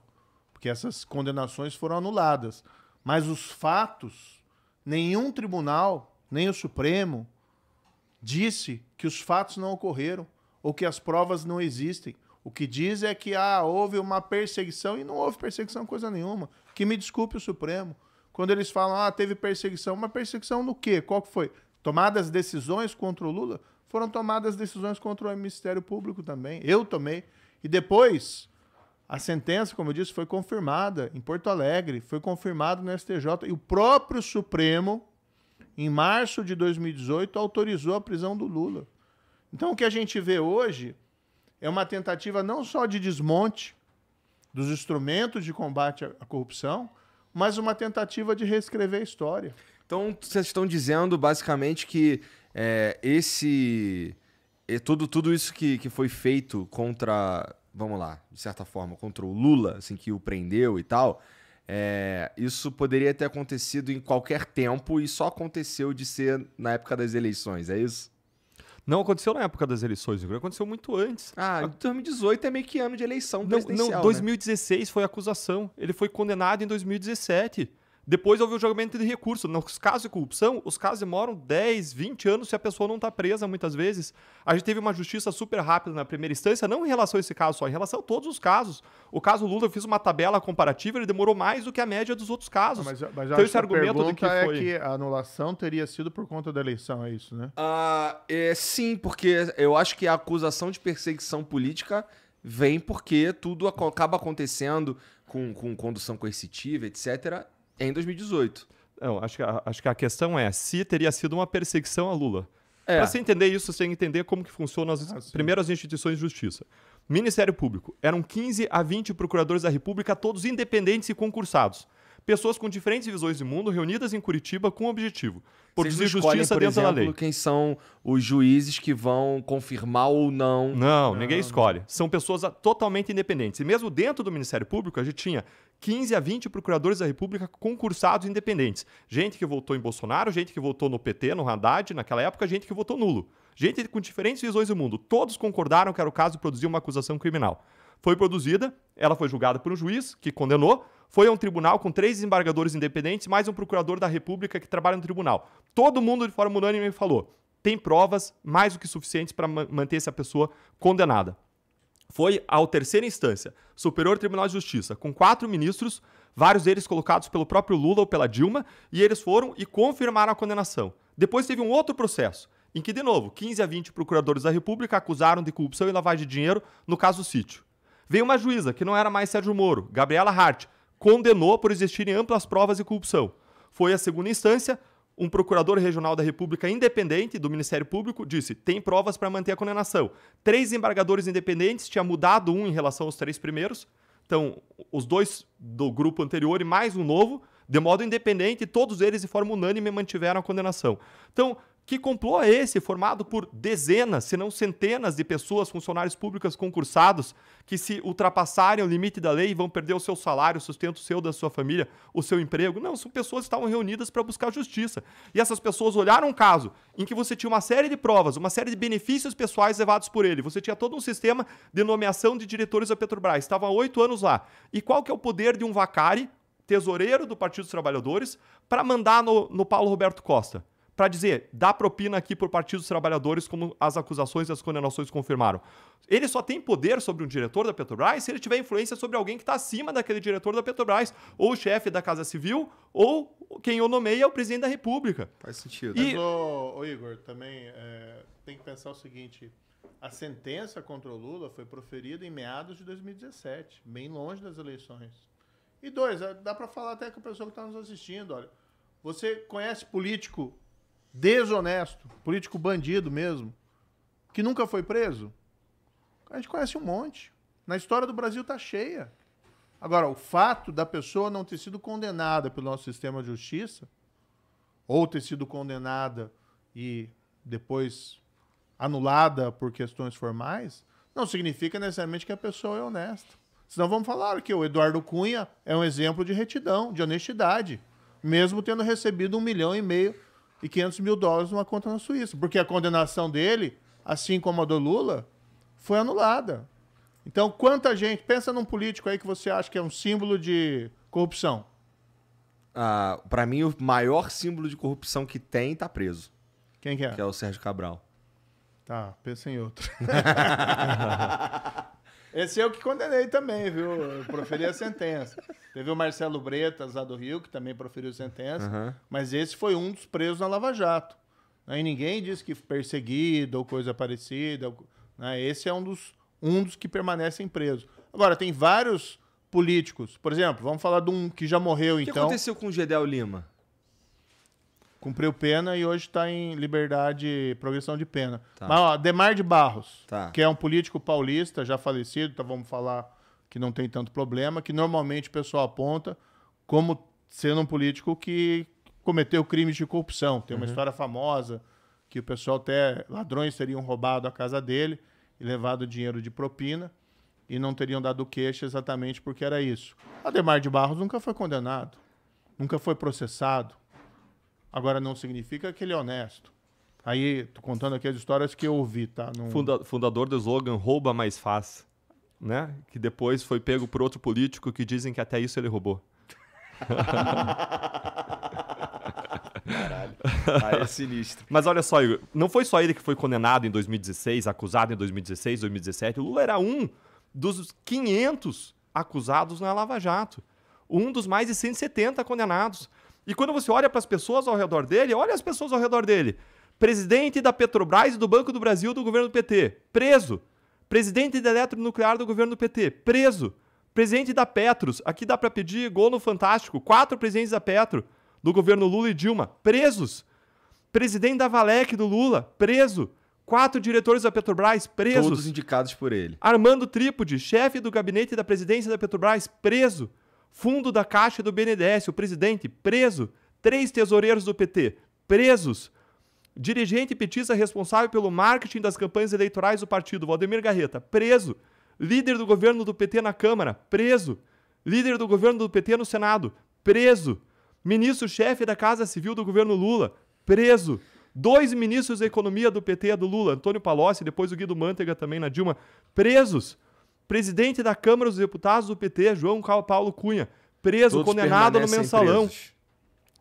porque essas condenações foram anuladas. Mas os fatos, nenhum tribunal, nem o Supremo, disse que os fatos não ocorreram ou que as provas não existem. O que diz é que ah, houve uma perseguição e não houve perseguição coisa nenhuma. Que me desculpe o Supremo. Quando eles falam, ah, teve perseguição, mas perseguição no quê? Qual que foi? Tomadas decisões contra o Lula? foram tomadas decisões contra o Ministério Público também. Eu tomei. E depois, a sentença, como eu disse, foi confirmada em Porto Alegre, foi confirmada no STJ. E o próprio Supremo, em março de 2018, autorizou a prisão do Lula. Então, o que a gente vê hoje é uma tentativa não só de desmonte dos instrumentos de combate à corrupção, mas uma tentativa de reescrever a história. Então, vocês estão dizendo basicamente que é, esse. e é, tudo, tudo isso que, que foi feito contra. Vamos lá, de certa forma, contra o Lula, assim, que o prendeu e tal. É, isso poderia ter acontecido em qualquer tempo e só aconteceu de ser na época das eleições, é isso? Não aconteceu na época das eleições, Igor. Aconteceu muito antes. Ah, 2018 é meio que ano de eleição não, presidencial. Não, 2016 né? foi a acusação. Ele foi condenado em 2017. Depois houve o julgamento de recurso. Nos casos de corrupção, os casos demoram 10, 20 anos se a pessoa não está presa, muitas vezes. A gente teve uma justiça super rápida na primeira instância, não em relação a esse caso só, em relação a todos os casos. O caso Lula, eu fiz uma tabela comparativa, ele demorou mais do que a média dos outros casos. Mas, mas então, esse argumento de que é foi... é que a anulação teria sido por conta da eleição, é isso, né? Ah, é, sim, porque eu acho que a acusação de perseguição política vem porque tudo acaba acontecendo com, com condução coercitiva, etc., em 2018. Não, acho que, a, acho que a questão é se teria sido uma perseguição a Lula. É. Para você entender isso, você tem que entender como que funcionam as ah, primeiras instituições de justiça. Ministério Público. Eram 15 a 20 procuradores da República, todos independentes e concursados. Pessoas com diferentes visões de mundo reunidas em Curitiba com o um objetivo. Produzir justiça por dentro exemplo, da lei. quem são os juízes que vão confirmar ou não. Não, não. ninguém escolhe. São pessoas totalmente independentes. E mesmo dentro do Ministério Público, a gente tinha 15 a 20 procuradores da República concursados independentes. Gente que votou em Bolsonaro, gente que votou no PT, no Haddad, naquela época, gente que votou nulo. Gente com diferentes visões do mundo. Todos concordaram que era o caso de produzir uma acusação criminal. Foi produzida, ela foi julgada por um juiz que condenou, foi a um tribunal com três desembargadores independentes, mais um procurador da República que trabalha no tribunal. Todo mundo, de forma unânime, falou: tem provas mais do que suficientes para manter essa pessoa condenada foi ao terceira instância, Superior Tribunal de Justiça, com quatro ministros, vários deles colocados pelo próprio Lula ou pela Dilma, e eles foram e confirmaram a condenação. Depois teve um outro processo, em que, de novo, 15 a 20 procuradores da República acusaram de corrupção e lavagem de dinheiro no caso Sítio. Veio uma juíza, que não era mais Sérgio Moro, Gabriela Hart, condenou por existirem amplas provas de corrupção. Foi a segunda instância, um procurador regional da República independente do Ministério Público disse: tem provas para manter a condenação. Três embargadores independentes tinha mudado um em relação aos três primeiros. Então, os dois do grupo anterior e mais um novo, de modo independente, todos eles de forma unânime mantiveram a condenação. Então, que complô é esse, formado por dezenas, se não centenas de pessoas, funcionários públicos concursados, que se ultrapassarem o limite da lei vão perder o seu salário, o sustento seu, da sua família, o seu emprego? Não, são pessoas que estavam reunidas para buscar justiça. E essas pessoas olharam um caso em que você tinha uma série de provas, uma série de benefícios pessoais levados por ele. Você tinha todo um sistema de nomeação de diretores da Petrobras. Estava há oito anos lá. E qual que é o poder de um vacari, tesoureiro do Partido dos Trabalhadores, para mandar no, no Paulo Roberto Costa? para dizer, dá propina aqui por Partido dos Trabalhadores, como as acusações e as condenações confirmaram. Ele só tem poder sobre um diretor da Petrobras se ele tiver influência sobre alguém que está acima daquele diretor da Petrobras, ou o chefe da Casa Civil, ou quem o nomeia é o presidente da República. Faz sentido. E... Mas, ô, ô Igor, também é, tem que pensar o seguinte. A sentença contra o Lula foi proferida em meados de 2017, bem longe das eleições. E dois, é, dá para falar até com a pessoa que está nos assistindo, olha. Você conhece político desonesto, político bandido mesmo, que nunca foi preso? A gente conhece um monte. Na história do Brasil tá cheia. Agora, o fato da pessoa não ter sido condenada pelo nosso sistema de justiça, ou ter sido condenada e depois anulada por questões formais, não significa necessariamente que a pessoa é honesta. Senão vamos falar que o Eduardo Cunha é um exemplo de retidão, de honestidade, mesmo tendo recebido um milhão e meio e 500 mil dólares numa conta na Suíça, porque a condenação dele, assim como a do Lula, foi anulada. Então, quanta gente. Pensa num político aí que você acha que é um símbolo de corrupção. Ah, para mim, o maior símbolo de corrupção que tem tá preso. Quem que é? Que é o Sérgio Cabral. Tá, pensa em outro. Esse eu que condenei também, viu? Eu proferi a sentença. Teve o Marcelo Bretas, lá do Rio, que também proferiu sentença, uhum. mas esse foi um dos presos na Lava Jato. Aí né? ninguém disse que perseguido ou coisa parecida. Né? Esse é um dos, um dos que permanecem presos. Agora, tem vários políticos. Por exemplo, vamos falar de um que já morreu, o que então. O que aconteceu com o Gedel Lima? Cumpriu pena e hoje está em liberdade, progressão de pena. Tá. Mas, ó, Demar de Barros, tá. que é um político paulista, já falecido, então vamos falar que não tem tanto problema, que normalmente o pessoal aponta como sendo um político que cometeu crimes de corrupção. Tem uma uhum. história famosa que o pessoal até ladrões teriam roubado a casa dele e levado dinheiro de propina e não teriam dado queixa exatamente porque era isso. Ademar de Barros nunca foi condenado, nunca foi processado, Agora não significa que ele é honesto. Aí, tô contando aqui as histórias que eu ouvi, tá? Num... Funda fundador do slogan rouba mais faz, né? Que depois foi pego por outro político que dizem que até isso ele roubou. Caralho. Aí é sinistro. Mas olha só, Igor, não foi só ele que foi condenado em 2016, acusado em 2016, 2017. O Lula era um dos 500 acusados na Lava Jato. Um dos mais de 170 condenados. E quando você olha para as pessoas ao redor dele, olha as pessoas ao redor dele. Presidente da Petrobras e do Banco do Brasil do governo do PT, preso. Presidente da Eletronuclear do governo do PT, preso. Presidente da Petros, aqui dá para pedir gol no Fantástico. Quatro presidentes da Petro, do governo Lula e Dilma, presos. Presidente da Valec do Lula, preso. Quatro diretores da Petrobras, presos. Todos indicados por ele. Armando Trípode, chefe do gabinete da presidência da Petrobras, preso. Fundo da Caixa do BNDES, o presidente preso. Três tesoureiros do PT presos. Dirigente petista responsável pelo marketing das campanhas eleitorais do partido, Valdemir Garreta, preso. Líder do governo do PT na Câmara, preso. Líder do governo do PT no Senado, preso. Ministro-chefe da Casa Civil do governo Lula, preso. Dois ministros da Economia do PT do Lula, Antônio Palocci, depois o Guido Mantega também na Dilma, presos presidente da Câmara dos Deputados do PT, João Paulo Cunha, preso, Todos condenado no mensalão.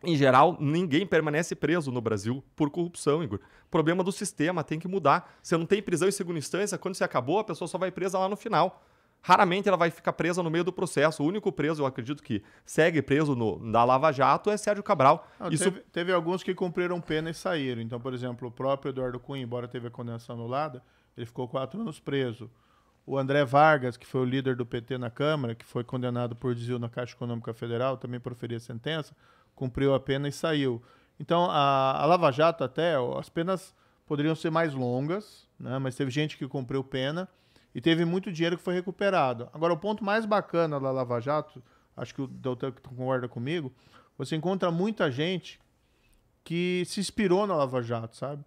Em geral, ninguém permanece preso no Brasil por corrupção, Igor. Problema do sistema, tem que mudar. Você não tem prisão em segunda instância, quando você acabou, a pessoa só vai presa lá no final. Raramente ela vai ficar presa no meio do processo. O único preso, eu acredito que segue preso no, da Lava Jato, é Sérgio Cabral. Não, Isso... Teve, teve, alguns que cumpriram pena e saíram. Então, por exemplo, o próprio Eduardo Cunha, embora teve a condenação anulada, ele ficou quatro anos preso. O André Vargas, que foi o líder do PT na Câmara, que foi condenado por desvio na Caixa Econômica Federal, também proferia a sentença, cumpriu a pena e saiu. Então, a, a Lava Jato até, as penas poderiam ser mais longas, né? mas teve gente que cumpriu pena e teve muito dinheiro que foi recuperado. Agora, o ponto mais bacana da Lava Jato, acho que o doutor concorda comigo, você encontra muita gente que se inspirou na Lava Jato, sabe?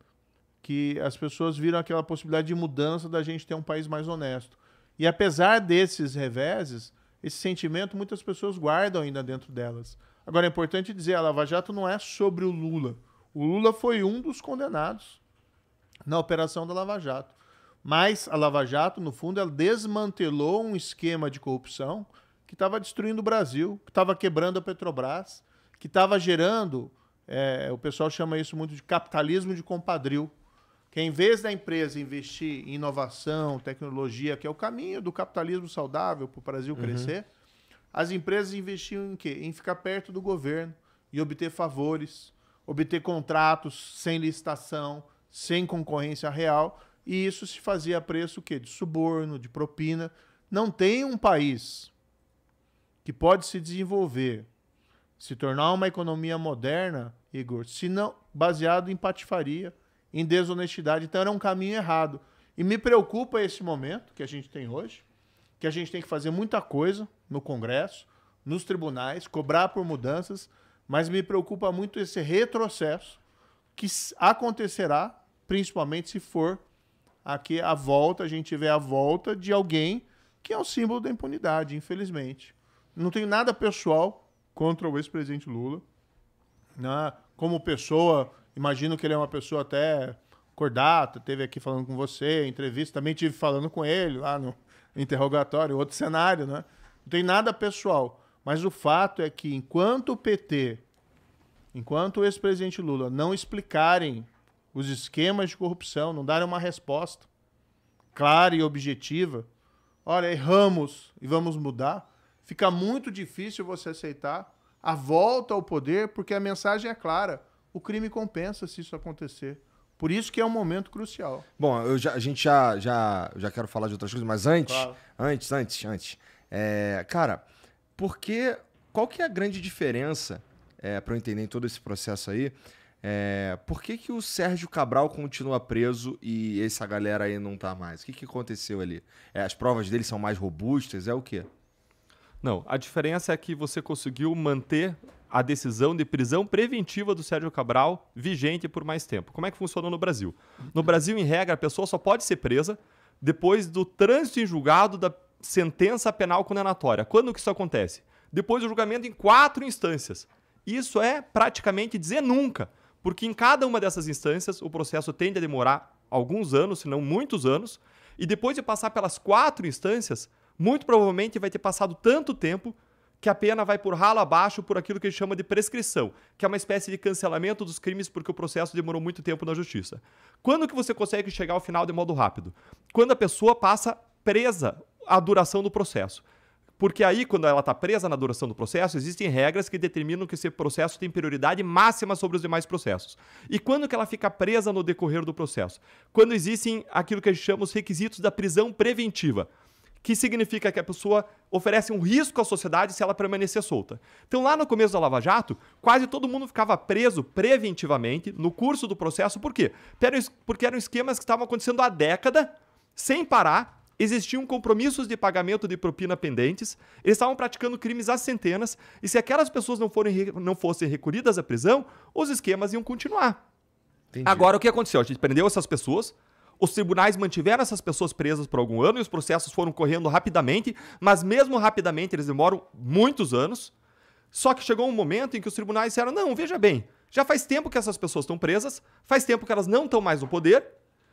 que as pessoas viram aquela possibilidade de mudança da gente ter um país mais honesto. E apesar desses reveses, esse sentimento muitas pessoas guardam ainda dentro delas. Agora é importante dizer, a Lava Jato não é sobre o Lula. O Lula foi um dos condenados na operação da Lava Jato. Mas a Lava Jato, no fundo, ela desmantelou um esquema de corrupção que estava destruindo o Brasil, que estava quebrando a Petrobras, que estava gerando, é, o pessoal chama isso muito de capitalismo de compadril, que em vez da empresa investir em inovação, tecnologia, que é o caminho do capitalismo saudável para o Brasil uhum. crescer, as empresas investiam em quê? Em ficar perto do governo e obter favores, obter contratos sem licitação, sem concorrência real, e isso se fazia a preço o quê? de suborno, de propina. Não tem um país que pode se desenvolver, se tornar uma economia moderna, Igor, se não baseado em patifaria, em desonestidade. Então era um caminho errado. E me preocupa esse momento que a gente tem hoje, que a gente tem que fazer muita coisa no Congresso, nos tribunais, cobrar por mudanças, mas me preocupa muito esse retrocesso que acontecerá, principalmente se for aqui a volta, a gente tiver a volta de alguém que é um símbolo da impunidade, infelizmente. Não tenho nada pessoal contra o ex-presidente Lula né? Como pessoa, imagino que ele é uma pessoa até cordata, teve aqui falando com você, entrevista, também tive falando com ele lá no interrogatório, outro cenário, né? Não tem nada pessoal, mas o fato é que enquanto o PT, enquanto o ex-presidente Lula não explicarem os esquemas de corrupção, não darem uma resposta clara e objetiva, olha, erramos e vamos mudar, fica muito difícil você aceitar a volta ao poder, porque a mensagem é clara: o crime compensa se isso acontecer. Por isso que é um momento crucial. Bom, já, a gente já, já, já quero falar de outras coisas, mas antes, claro. antes, antes, antes. É, cara, porque qual que é a grande diferença, é, para eu entender todo esse processo aí, é, por que, que o Sérgio Cabral continua preso e essa galera aí não tá mais? O que, que aconteceu ali? É, as provas dele são mais robustas? É o quê? Não, a diferença é que você conseguiu manter a decisão de prisão preventiva do Sérgio Cabral vigente por mais tempo. Como é que funcionou no Brasil? No Brasil, em regra, a pessoa só pode ser presa depois do trânsito em julgado da sentença penal condenatória. Quando que isso acontece? Depois do julgamento em quatro instâncias. Isso é praticamente dizer nunca, porque em cada uma dessas instâncias o processo tende a demorar alguns anos, se não muitos anos, e depois de passar pelas quatro instâncias, muito provavelmente vai ter passado tanto tempo que a pena vai por ralo abaixo por aquilo que gente chama de prescrição, que é uma espécie de cancelamento dos crimes porque o processo demorou muito tempo na justiça. Quando que você consegue chegar ao final de modo rápido? Quando a pessoa passa presa a duração do processo. Porque aí, quando ela está presa na duração do processo, existem regras que determinam que esse processo tem prioridade máxima sobre os demais processos. E quando que ela fica presa no decorrer do processo? Quando existem aquilo que a gente chama os requisitos da prisão preventiva que significa que a pessoa oferece um risco à sociedade se ela permanecer solta. Então, lá no começo da Lava Jato, quase todo mundo ficava preso preventivamente no curso do processo, por quê? Porque eram esquemas que estavam acontecendo há década, sem parar, existiam compromissos de pagamento de propina pendentes, eles estavam praticando crimes às centenas, e se aquelas pessoas não, forem, não fossem recolhidas à prisão, os esquemas iam continuar. Entendi. Agora, o que aconteceu? A gente prendeu essas pessoas, os tribunais mantiveram essas pessoas presas por algum ano e os processos foram correndo rapidamente, mas mesmo rapidamente eles demoram muitos anos. Só que chegou um momento em que os tribunais disseram: não, veja bem, já faz tempo que essas pessoas estão presas, faz tempo que elas não estão mais no poder,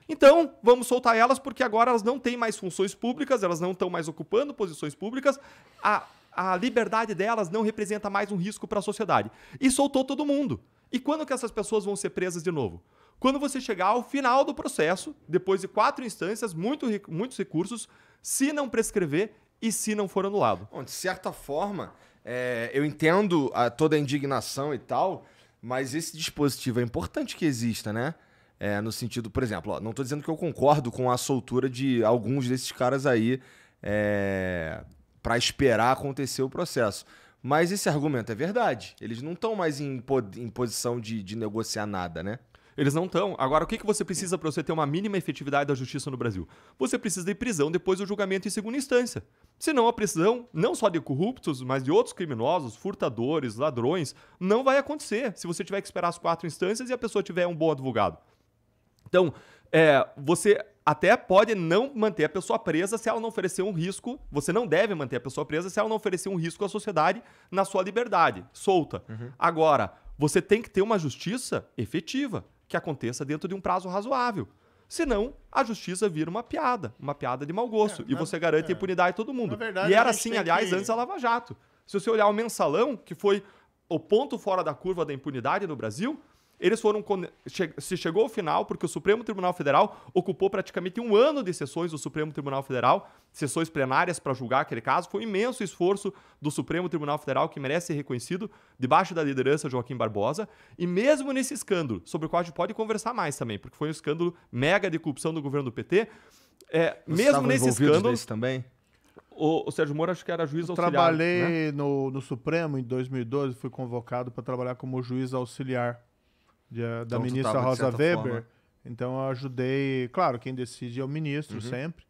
então vamos soltar elas porque agora elas não têm mais funções públicas, elas não estão mais ocupando posições públicas, a, a liberdade delas não representa mais um risco para a sociedade. E soltou todo mundo. E quando que essas pessoas vão ser presas de novo? Quando você chegar ao final do processo, depois de quatro instâncias, muito, muitos recursos, se não prescrever e se não for anulado. Bom, de certa forma, é, eu entendo a, toda a indignação e tal, mas esse dispositivo é importante que exista, né? É, no sentido, por exemplo, ó, não estou dizendo que eu concordo com a soltura de alguns desses caras aí é, para esperar acontecer o processo. Mas esse argumento é verdade. Eles não estão mais em, em posição de, de negociar nada, né? Eles não estão. Agora, o que, que você precisa para você ter uma mínima efetividade da justiça no Brasil? Você precisa de prisão depois do julgamento em segunda instância. Senão a prisão, não só de corruptos, mas de outros criminosos, furtadores, ladrões, não vai acontecer se você tiver que esperar as quatro instâncias e a pessoa tiver um bom advogado. Então, é, você até pode não manter a pessoa presa se ela não oferecer um risco. Você não deve manter a pessoa presa se ela não oferecer um risco à sociedade na sua liberdade, solta. Uhum. Agora, você tem que ter uma justiça efetiva que aconteça dentro de um prazo razoável. Senão, a justiça vira uma piada, uma piada de mau gosto. É, e na, você garante é. impunidade a todo mundo. Verdade, e era assim, aliás, que... antes da Lava Jato. Se você olhar o mensalão, que foi o ponto fora da curva da impunidade no Brasil, eles foram. Se chegou ao final, porque o Supremo Tribunal Federal ocupou praticamente um ano de sessões do Supremo Tribunal Federal, sessões plenárias para julgar aquele caso. Foi um imenso esforço do Supremo Tribunal Federal, que merece ser reconhecido, debaixo da liderança Joaquim Barbosa. E mesmo nesse escândalo, sobre o qual a gente pode conversar mais também, porque foi um escândalo mega de corrupção do governo do PT. É, mesmo nesse escândalo. também? O, o, Sérgio Moro acho que era juiz eu auxiliar. Trabalhei né? no, no Supremo em 2012, fui convocado para trabalhar como juiz auxiliar de, eh, da então, ministra tava, Rosa Weber. Forma... Então eu ajudei. Claro, quem decide é o ministro uhum. sempre,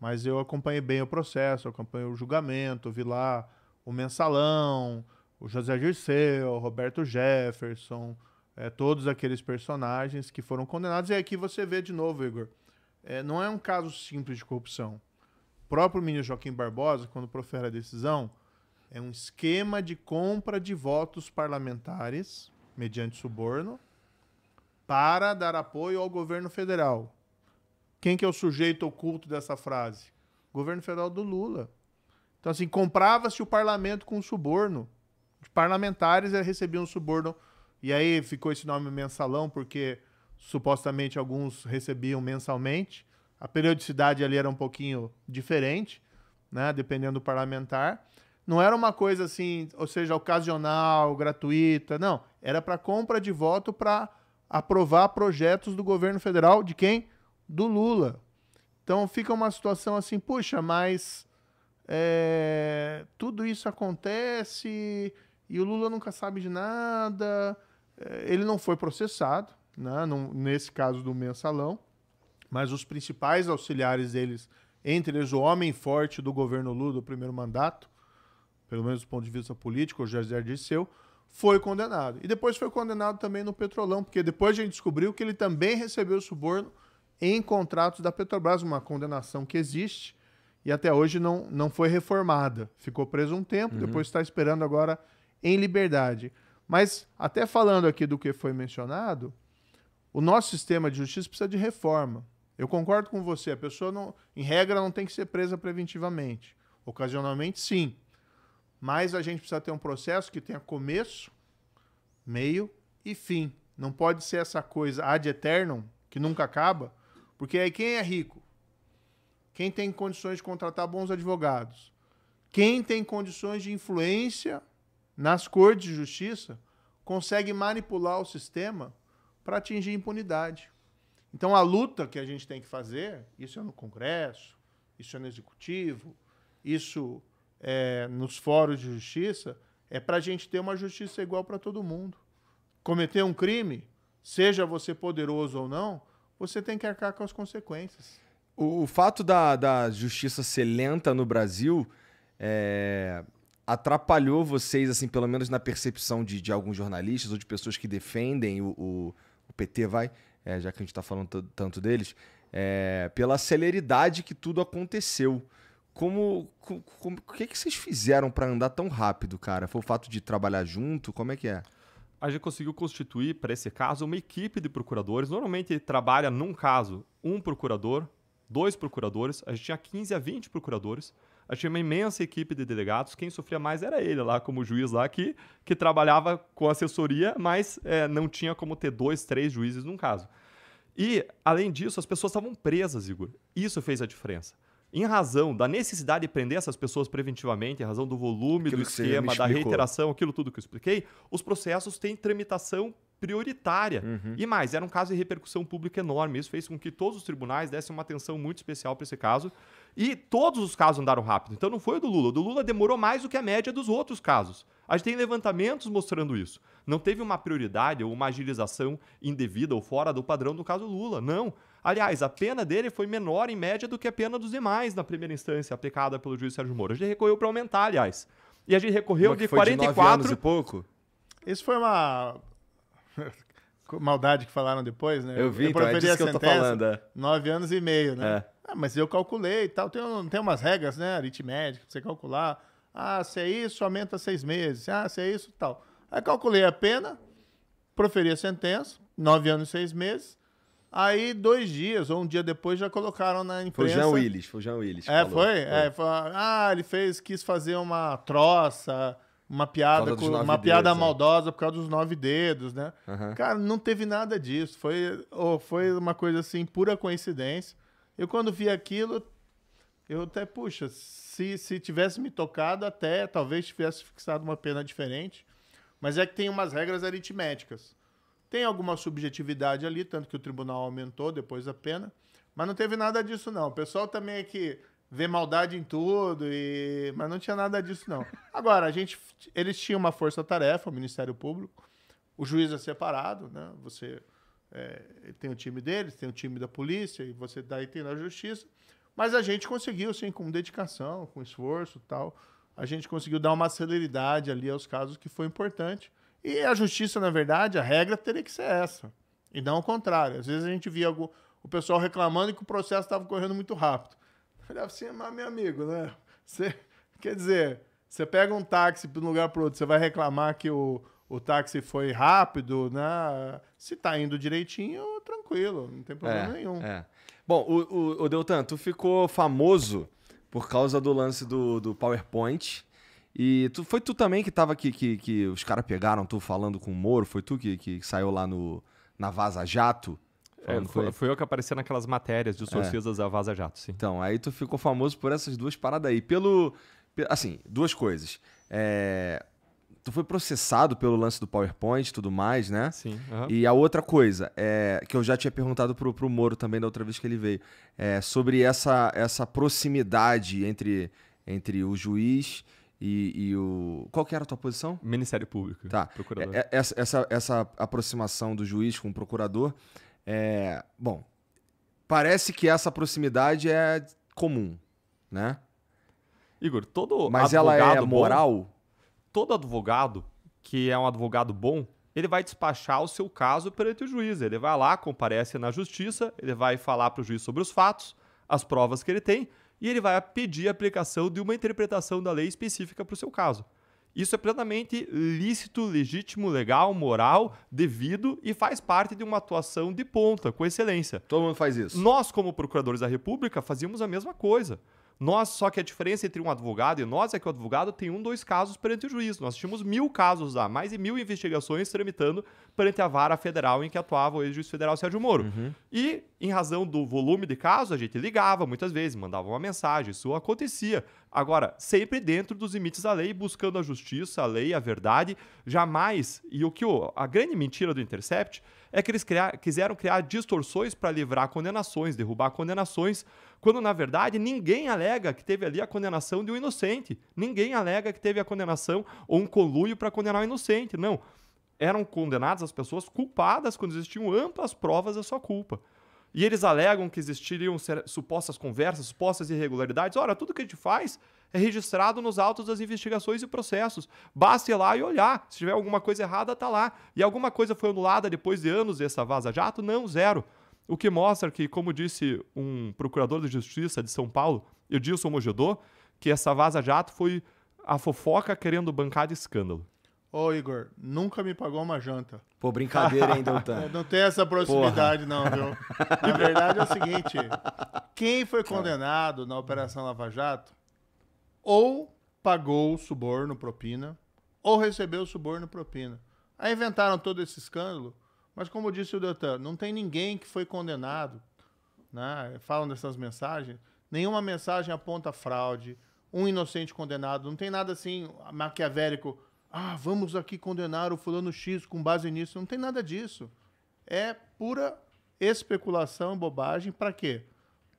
mas eu acompanhei bem o processo, acompanhei o julgamento, vi lá o mensalão, o José Dirceu, o Roberto Jefferson, é, todos aqueles personagens que foram condenados. E aqui você vê de novo, Igor, é, não é um caso simples de corrupção. O próprio ministro Joaquim Barbosa, quando profere a decisão, é um esquema de compra de votos parlamentares mediante suborno para dar apoio ao governo federal. Quem que é o sujeito oculto dessa frase? Governo federal do Lula. Então, assim, comprava-se o parlamento com um suborno. de parlamentares recebiam um suborno. E aí ficou esse nome mensalão, porque supostamente alguns recebiam mensalmente. A periodicidade ali era um pouquinho diferente, né? dependendo do parlamentar. Não era uma coisa assim, ou seja, ocasional, gratuita, não. Era para compra de voto para aprovar projetos do governo federal de quem? Do Lula. Então fica uma situação assim, puxa, mas é, tudo isso acontece e o Lula nunca sabe de nada. É, ele não foi processado, né, nesse caso do mensalão, mas os principais auxiliares deles, entre eles o homem forte do governo Lula do primeiro mandato, pelo menos do ponto de vista político, o José Dirceu, foi condenado. E depois foi condenado também no Petrolão, porque depois a gente descobriu que ele também recebeu suborno em contratos da Petrobras, uma condenação que existe e até hoje não, não foi reformada. Ficou preso um tempo, uhum. depois está esperando agora em liberdade. Mas, até falando aqui do que foi mencionado, o nosso sistema de justiça precisa de reforma. Eu concordo com você, a pessoa, não, em regra, não tem que ser presa preventivamente. Ocasionalmente, sim. Mas a gente precisa ter um processo que tenha começo, meio e fim. Não pode ser essa coisa ad eternum, que nunca acaba, porque aí quem é rico? Quem tem condições de contratar bons advogados? Quem tem condições de influência nas cortes de justiça consegue manipular o sistema para atingir impunidade. Então a luta que a gente tem que fazer, isso é no Congresso, isso é no Executivo, isso é, nos fóruns de justiça é para a gente ter uma justiça igual para todo mundo. Cometer um crime, seja você poderoso ou não, você tem que arcar com as consequências. O, o fato da, da justiça ser lenta no Brasil é, atrapalhou vocês, assim, pelo menos na percepção de, de alguns jornalistas ou de pessoas que defendem o, o, o PT, vai, é, já que a gente está falando tanto deles, é, pela celeridade que tudo aconteceu. Como, como, o que, é que vocês fizeram para andar tão rápido, cara? Foi o fato de trabalhar junto? Como é que é? A gente conseguiu constituir, para esse caso, uma equipe de procuradores. Normalmente trabalha, num caso, um procurador, dois procuradores. A gente tinha 15 a 20 procuradores. A gente tinha uma imensa equipe de delegados. Quem sofria mais era ele lá, como juiz lá, que, que trabalhava com assessoria, mas é, não tinha como ter dois, três juízes num caso. E, além disso, as pessoas estavam presas, Igor. Isso fez a diferença em razão da necessidade de prender essas pessoas preventivamente, em razão do volume, aquilo do esquema, da reiteração, aquilo tudo que eu expliquei, os processos têm tramitação prioritária. Uhum. E mais, era um caso de repercussão pública enorme. Isso fez com que todos os tribunais dessem uma atenção muito especial para esse caso. E todos os casos andaram rápido. Então não foi o do Lula. O do Lula demorou mais do que a média dos outros casos. A gente tem levantamentos mostrando isso. Não teve uma prioridade ou uma agilização indevida ou fora do padrão do caso Lula. Não. Aliás, a pena dele foi menor em média do que a pena dos demais na primeira instância aplicada pelo juiz Sérgio Moro. A gente recorreu para aumentar, aliás. E a gente recorreu Uma de 44 de e pouco. Isso foi uma maldade que falaram depois, né? Eu vi, eu então, é disso que eu tô falando. É. Nove anos e meio, né? É. Ah, mas eu calculei e tal. Tem, tem umas regras, né? Aritmética, você calcular. Ah, se é isso, aumenta seis meses. Ah, se é isso, tal. Aí calculei a pena, proferi a sentença, nove anos e seis meses. Aí, dois dias ou um dia depois, já colocaram na imprensa. Foi o Jean Willis, foi o Jean Willis. É, falou. foi? É. foi, ah, ele fez, quis fazer uma troça, uma piada, com, uma dedos, piada é. maldosa por causa dos nove dedos, né? Uhum. Cara, não teve nada disso. Foi, oh, foi uma coisa assim, pura coincidência. Eu, quando vi aquilo, eu até, puxa, se, se tivesse me tocado, até talvez tivesse fixado uma pena diferente. Mas é que tem umas regras aritméticas. Tem alguma subjetividade ali, tanto que o tribunal aumentou depois a pena, mas não teve nada disso, não. O pessoal também é que vê maldade em tudo, e... mas não tinha nada disso, não. Agora, a gente, eles tinham uma força-tarefa, o Ministério Público, o juiz é separado, né? Você é, tem o time deles, tem o time da polícia, e você daí tá tem na justiça. Mas a gente conseguiu, sim, com dedicação, com esforço tal, a gente conseguiu dar uma celeridade ali aos casos que foi importante. E a justiça, na verdade, a regra teria que ser essa. E não o contrário. Às vezes a gente via algo, o pessoal reclamando que o processo estava correndo muito rápido. Eu olhava assim, mas meu amigo, né? Você, quer dizer, você pega um táxi de um lugar para outro, você vai reclamar que o, o táxi foi rápido, né? Se tá indo direitinho, tranquilo, não tem problema é, nenhum. É. Bom, o, o, o Deltan, tu ficou famoso por causa do lance do, do PowerPoint e tu, foi tu também que tava aqui, que, que os caras pegaram tu falando com o Moro? Foi tu que, que saiu lá no, na Vaza Jato? É, foi, foi, eu que apareci naquelas matérias de sorcisas é. da Vaza Jato, sim. Então, aí tu ficou famoso por essas duas paradas aí. Pelo. Assim, duas coisas. É, tu foi processado pelo lance do PowerPoint e tudo mais, né? Sim. Uhum. E a outra coisa, é, que eu já tinha perguntado pro, pro Moro também da outra vez que ele veio, é, sobre essa, essa proximidade entre, entre o juiz e, e, o. Qual que era a tua posição? Ministério Público. Tá. Procurador. É, é, essa, essa, essa aproximação do juiz com o procurador. É... Bom, parece que essa proximidade é comum, né? Igor, todo Mas advogado ela é moral? todo advogado que é um advogado bom, ele vai despachar o seu caso perante o juiz. Ele vai lá, comparece na justiça, ele vai falar para o juiz sobre os fatos, as provas que ele tem e ele vai pedir a aplicação de uma interpretação da lei específica para o seu caso. Isso é plenamente lícito, legítimo, legal, moral, devido e faz parte de uma atuação de ponta, com excelência. Todo mundo faz isso. Nós, como procuradores da República, fazíamos a mesma coisa. Nós, só que a diferença entre um advogado e nós é que o advogado tem um, dois casos perante o juiz. Nós tínhamos mil casos lá, mais de mil investigações tramitando perante a vara federal em que atuava o ex-juiz federal Sérgio Moro. Uhum. E, em razão do volume de casos, a gente ligava muitas vezes, mandava uma mensagem, isso acontecia. Agora, sempre dentro dos limites da lei, buscando a justiça, a lei, a verdade, jamais. E o que o, a grande mentira do Intercept é que eles criar, quiseram criar distorções para livrar condenações, derrubar condenações quando na verdade ninguém alega que teve ali a condenação de um inocente, ninguém alega que teve a condenação ou um conluio para condenar o um inocente, não. Eram condenadas as pessoas culpadas quando existiam amplas provas da sua culpa. E eles alegam que existiriam supostas conversas, supostas irregularidades. Ora, tudo que a gente faz é registrado nos autos das investigações e processos. Basta ir lá e olhar. Se tiver alguma coisa errada, está lá. E alguma coisa foi anulada depois de anos dessa vaza-jato? Não, zero. O que mostra que, como disse um procurador de justiça de São Paulo, Edilson Mojedor, que essa vaza-jato foi a fofoca querendo bancar de escândalo. Ô, Igor, nunca me pagou uma janta. Pô, brincadeira, hein, Doutan? não tem essa proximidade, Porra. não, viu? Na verdade é o seguinte: quem foi condenado na Operação Lava Jato ou pagou suborno propina ou recebeu suborno propina. Aí inventaram todo esse escândalo mas como disse o Deltan, não tem ninguém que foi condenado, né? falam dessas mensagens, nenhuma mensagem aponta fraude, um inocente condenado, não tem nada assim maquiavélico, ah, vamos aqui condenar o fulano X com base nisso, não tem nada disso. É pura especulação, bobagem, para quê?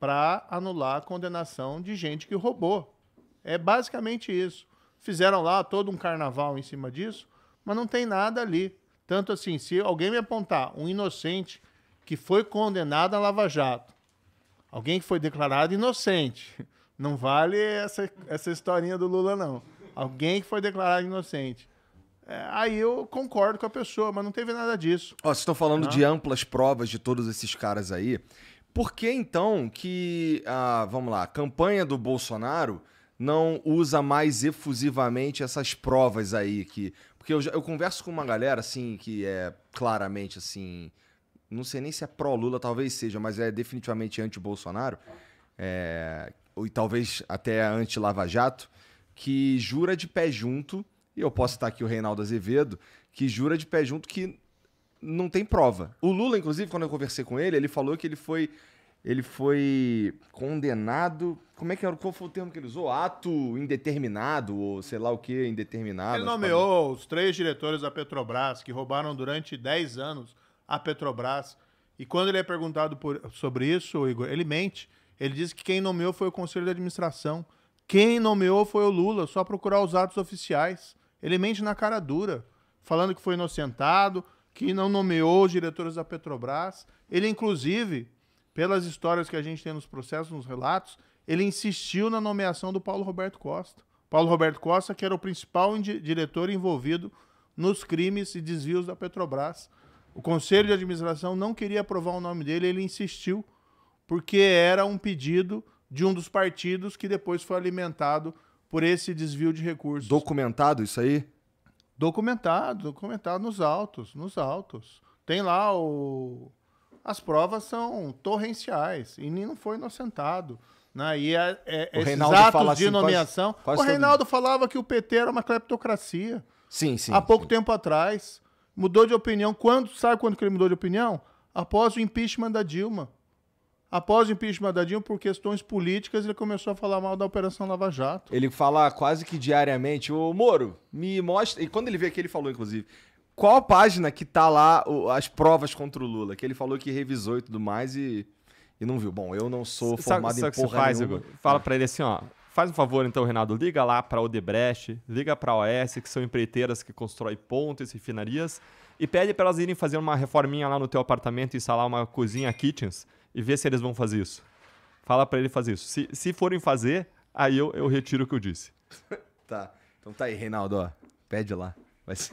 Para anular a condenação de gente que roubou. É basicamente isso. Fizeram lá todo um carnaval em cima disso, mas não tem nada ali. Tanto assim, se alguém me apontar um inocente que foi condenado a Lava Jato, alguém que foi declarado inocente, não vale essa, essa historinha do Lula, não. Alguém que foi declarado inocente. É, aí eu concordo com a pessoa, mas não teve nada disso. Ó, vocês estão falando não. Tá? de amplas provas de todos esses caras aí. Por que então que, ah, vamos lá, a campanha do Bolsonaro não usa mais efusivamente essas provas aí que porque eu, já, eu converso com uma galera, assim, que é claramente, assim, não sei nem se é pró-Lula, talvez seja, mas é definitivamente anti-Bolsonaro, é, e talvez até anti-Lava Jato, que jura de pé junto, e eu posso estar aqui o Reinaldo Azevedo, que jura de pé junto que não tem prova. O Lula, inclusive, quando eu conversei com ele, ele falou que ele foi ele foi condenado. Como é que era? Qual foi o termo que ele usou? Ato indeterminado, ou sei lá o que, indeterminado. Ele nomeou os três diretores da Petrobras que roubaram durante 10 anos a Petrobras. E quando ele é perguntado por, sobre isso, Igor, ele mente. Ele diz que quem nomeou foi o Conselho de Administração. Quem nomeou foi o Lula, só procurar os atos oficiais. Ele mente na cara dura, falando que foi inocentado, que não nomeou os diretores da Petrobras. Ele, inclusive, pelas histórias que a gente tem nos processos, nos relatos, ele insistiu na nomeação do Paulo Roberto Costa. Paulo Roberto Costa, que era o principal diretor envolvido nos crimes e desvios da Petrobras. O conselho de administração não queria aprovar o nome dele, ele insistiu, porque era um pedido de um dos partidos que depois foi alimentado por esse desvio de recursos. Documentado isso aí? Documentado, documentado nos autos, nos autos. Tem lá o as provas são torrenciais. E não foi inocentado. Né? E é, é esses Reinaldo atos de assim, nomeação. Quase, quase o Reinaldo todo... falava que o PT era uma cleptocracia. Sim, sim. Há pouco sim. tempo atrás. Mudou de opinião. Quando, sabe quando que ele mudou de opinião? Após o impeachment da Dilma. Após o impeachment da Dilma, por questões políticas, ele começou a falar mal da Operação Lava Jato. Ele fala quase que diariamente, o Moro, me mostra. E quando ele veio aqui, ele falou, inclusive, qual a página que tá lá o, as provas contra o Lula? Que ele falou que revisou e tudo mais e, e não viu. Bom, eu não sou formado sabe, em porra faz, Fala para ele assim, ó. Faz um favor, então, Renato, liga lá para Odebrecht, liga para a OS, que são empreiteiras que constroem pontes refinarias, e pede para elas irem fazer uma reforminha lá no teu apartamento e instalar uma cozinha kitchens e ver se eles vão fazer isso. Fala para ele fazer isso. Se, se forem fazer, aí eu, eu retiro o que eu disse. tá. Então tá aí, Reinaldo, ó. Pede lá. Mas...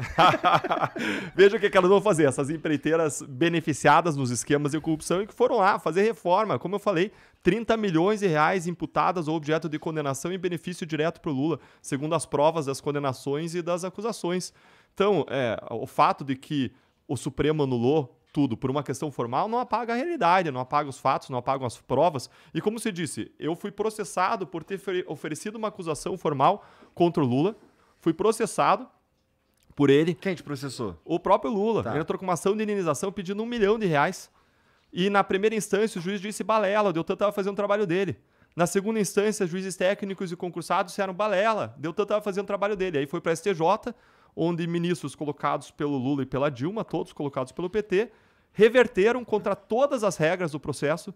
Veja o que, que elas vão fazer, essas empreiteiras beneficiadas nos esquemas de corrupção e que foram lá fazer reforma. Como eu falei, 30 milhões de reais imputadas ou objeto de condenação em benefício direto para o Lula, segundo as provas das condenações e das acusações. Então, é, o fato de que o Supremo anulou tudo por uma questão formal não apaga a realidade, não apaga os fatos, não apagam as provas. E como se disse, eu fui processado por ter oferecido uma acusação formal contra o Lula, fui processado por ele. Quem te processou? O próprio Lula. Tá. Ele entrou com uma ação de indenização pedindo um milhão de reais. E na primeira instância, o juiz disse balela, deu tanto estava fazendo o trabalho dele. Na segunda instância, juízes técnicos e concursados disseram balela, Deltan estava fazendo o trabalho dele. Aí foi para a STJ, onde ministros colocados pelo Lula e pela Dilma, todos colocados pelo PT, reverteram contra todas as regras do processo.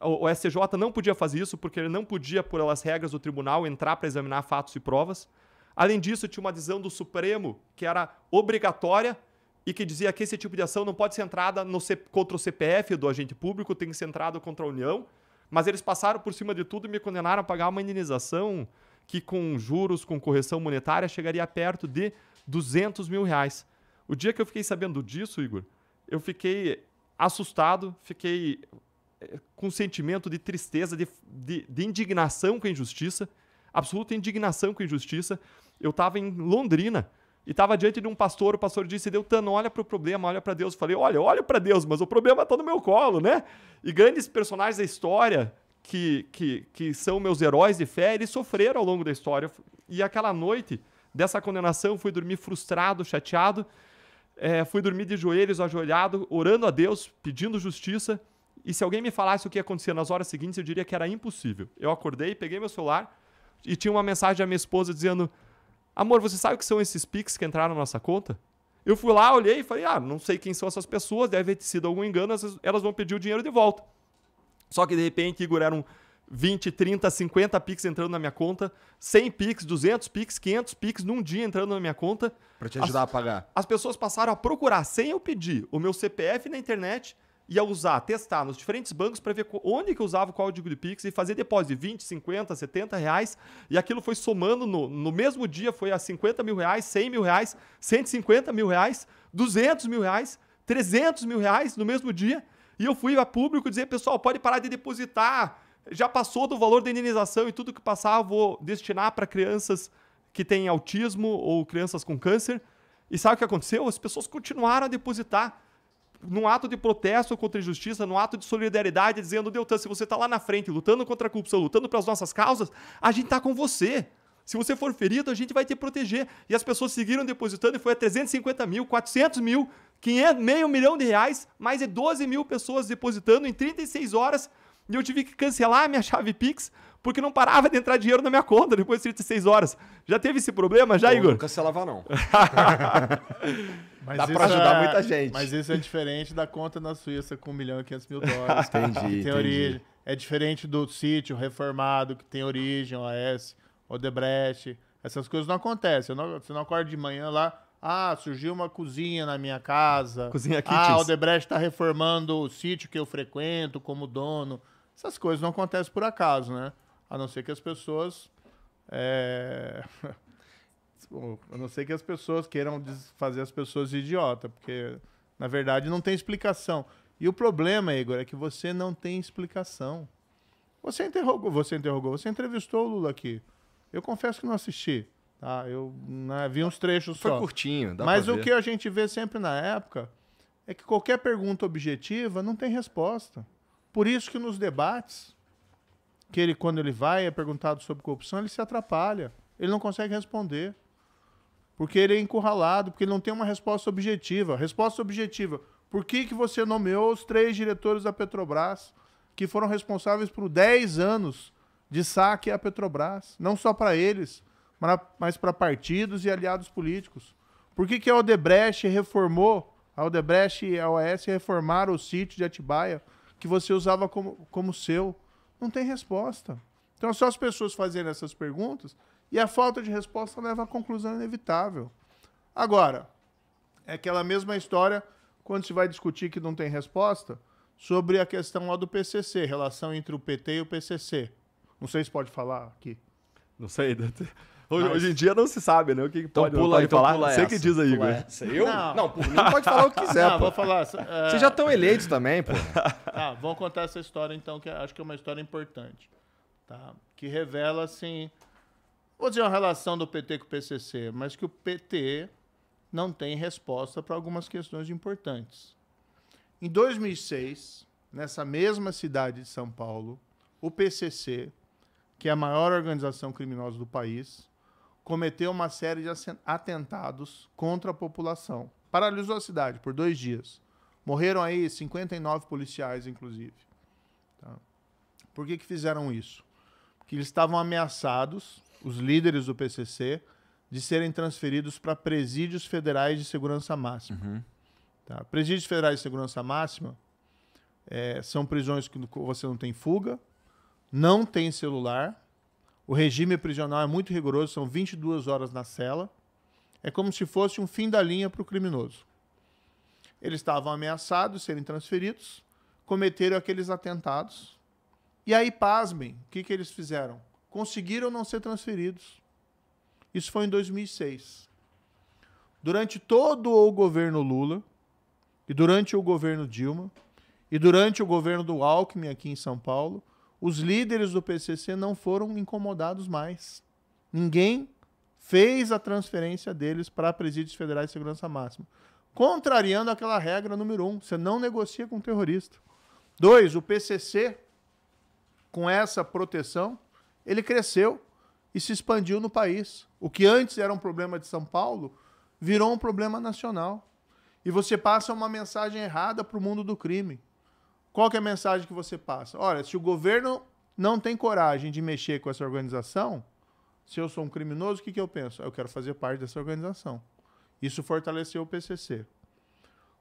O STJ não podia fazer isso, porque ele não podia, por elas regras do tribunal, entrar para examinar fatos e provas. Além disso, tinha uma decisão do Supremo que era obrigatória e que dizia que esse tipo de ação não pode ser entrada no, contra o CPF do agente público, tem que ser entrada contra a União. Mas eles passaram por cima de tudo e me condenaram a pagar uma indenização que, com juros, com correção monetária, chegaria perto de 200 mil reais. O dia que eu fiquei sabendo disso, Igor, eu fiquei assustado, fiquei eh, com um sentimento de tristeza, de, de, de indignação com a injustiça, absoluta indignação com a injustiça eu estava em Londrina e estava diante de um pastor. O pastor disse: Deltano, olha para o problema, olha para Deus. Eu falei: Olha, olha para Deus, mas o problema está no meu colo, né? E grandes personagens da história que, que, que são meus heróis de fé, eles sofreram ao longo da história. E aquela noite dessa condenação, fui dormir frustrado, chateado. É, fui dormir de joelhos, ajoelhado, orando a Deus, pedindo justiça. E se alguém me falasse o que ia acontecer nas horas seguintes, eu diria que era impossível. Eu acordei, peguei meu celular e tinha uma mensagem da minha esposa dizendo: Amor, você sabe o que são esses Pix que entraram na nossa conta? Eu fui lá, olhei e falei: Ah, não sei quem são essas pessoas, deve ter sido algum engano, elas vão pedir o dinheiro de volta. Só que de repente, Igor, eram 20, 30, 50 Pix entrando na minha conta, 100 Pix, 200 Pix, 500 Pix num dia entrando na minha conta. Para te ajudar as, a pagar. As pessoas passaram a procurar, sem eu pedir, o meu CPF na internet ia usar, testar nos diferentes bancos para ver onde que usava o código de Pix e fazer depósito de 20, 50, 70 reais. E aquilo foi somando no, no mesmo dia, foi a 50 mil reais, 100 mil reais, 150 mil reais, 200 mil reais, 300 mil reais no mesmo dia. E eu fui a público dizer, pessoal, pode parar de depositar. Já passou do valor da indenização e tudo que passar eu vou destinar para crianças que têm autismo ou crianças com câncer. E sabe o que aconteceu? As pessoas continuaram a depositar num ato de protesto contra a injustiça, num ato de solidariedade, dizendo: Deltan, se você está lá na frente lutando contra a corrupção, lutando para as nossas causas, a gente está com você. Se você for ferido, a gente vai te proteger. E as pessoas seguiram depositando e foi a 350 mil, 400 mil, 500, meio milhão de reais, mais de 12 mil pessoas depositando em 36 horas. E eu tive que cancelar a minha chave Pix porque não parava de entrar dinheiro na minha conta depois de 36 horas. Já teve esse problema, já, Igor? não cancelava, não. Mas Dá pra ajudar é... muita gente. Mas isso é diferente da conta na Suíça com 1 milhão e 500 mil dólares. entendi, que tem origem. É diferente do sítio reformado, que tem origem, OS, Odebrecht. Essas coisas não acontecem. Não, você não acorda de manhã lá, ah, surgiu uma cozinha na minha casa. Cozinha aqui, Ah, Odebrecht está reformando o sítio que eu frequento como dono. Essas coisas não acontecem por acaso, né? A não ser que as pessoas é... a não ser que as pessoas queiram fazer as pessoas idiota, porque na verdade não tem explicação. E o problema, Igor, é que você não tem explicação. Você interrogou, você interrogou, você entrevistou o Lula aqui. Eu confesso que não assisti. Tá? Eu né, vi uns trechos Foi só. Foi curtinho, dá Mas o ver. que a gente vê sempre na época é que qualquer pergunta objetiva não tem resposta. Por isso que nos debates, que ele, quando ele vai é perguntado sobre corrupção, ele se atrapalha. Ele não consegue responder porque ele é encurralado, porque ele não tem uma resposta objetiva. Resposta objetiva. Por que, que você nomeou os três diretores da Petrobras que foram responsáveis por 10 anos de saque à Petrobras? Não só para eles, mas para partidos e aliados políticos. Por que, que a Odebrecht reformou, a Odebrecht e a OAS reformaram o sítio de Atibaia que você usava como, como seu? Não tem resposta. Então, só as pessoas fazendo essas perguntas e a falta de resposta leva à conclusão inevitável. Agora, é aquela mesma história quando se vai discutir que não tem resposta sobre a questão lá do PCC, relação entre o PT e o PCC. Não sei se pode falar aqui. Não sei. Hoje, em dia não se sabe, né? O que então pode, pula, pode então falar. Pula Você que diz aí, Igor. Eu? Não, não por pode falar o que quiser. Não, pô. vou falar. É... Vocês já estão eleitos também, pô. Tá, ah, vamos contar essa história, então, que acho que é uma história importante. Tá? Que revela, assim, vou dizer uma relação do PT com o PCC, mas que o PT não tem resposta para algumas questões importantes. Em 2006, nessa mesma cidade de São Paulo, o PCC, que é a maior organização criminosa do país, cometeu uma série de atentados contra a população. Paralisou a cidade por dois dias. Morreram aí 59 policiais, inclusive. Tá? Por que, que fizeram isso? Porque eles estavam ameaçados os líderes do PCC, de serem transferidos para presídios federais de segurança máxima. Uhum. Tá? Presídios federais de segurança máxima é, são prisões que você não tem fuga, não tem celular, o regime prisional é muito rigoroso, são 22 horas na cela. É como se fosse um fim da linha para o criminoso. Eles estavam ameaçados de serem transferidos, cometeram aqueles atentados. E aí, pasmem, o que, que eles fizeram? conseguiram não ser transferidos. Isso foi em 2006. Durante todo o governo Lula, e durante o governo Dilma, e durante o governo do Alckmin aqui em São Paulo, os líderes do PCC não foram incomodados mais. Ninguém fez a transferência deles para presídios federais de segurança máxima. Contrariando aquela regra número um, você não negocia com terrorista. Dois, o PCC, com essa proteção, ele cresceu e se expandiu no país. O que antes era um problema de São Paulo virou um problema nacional. E você passa uma mensagem errada para o mundo do crime. Qual é a mensagem que você passa? Olha, se o governo não tem coragem de mexer com essa organização, se eu sou um criminoso, o que, que eu penso? Eu quero fazer parte dessa organização. Isso fortaleceu o PCC.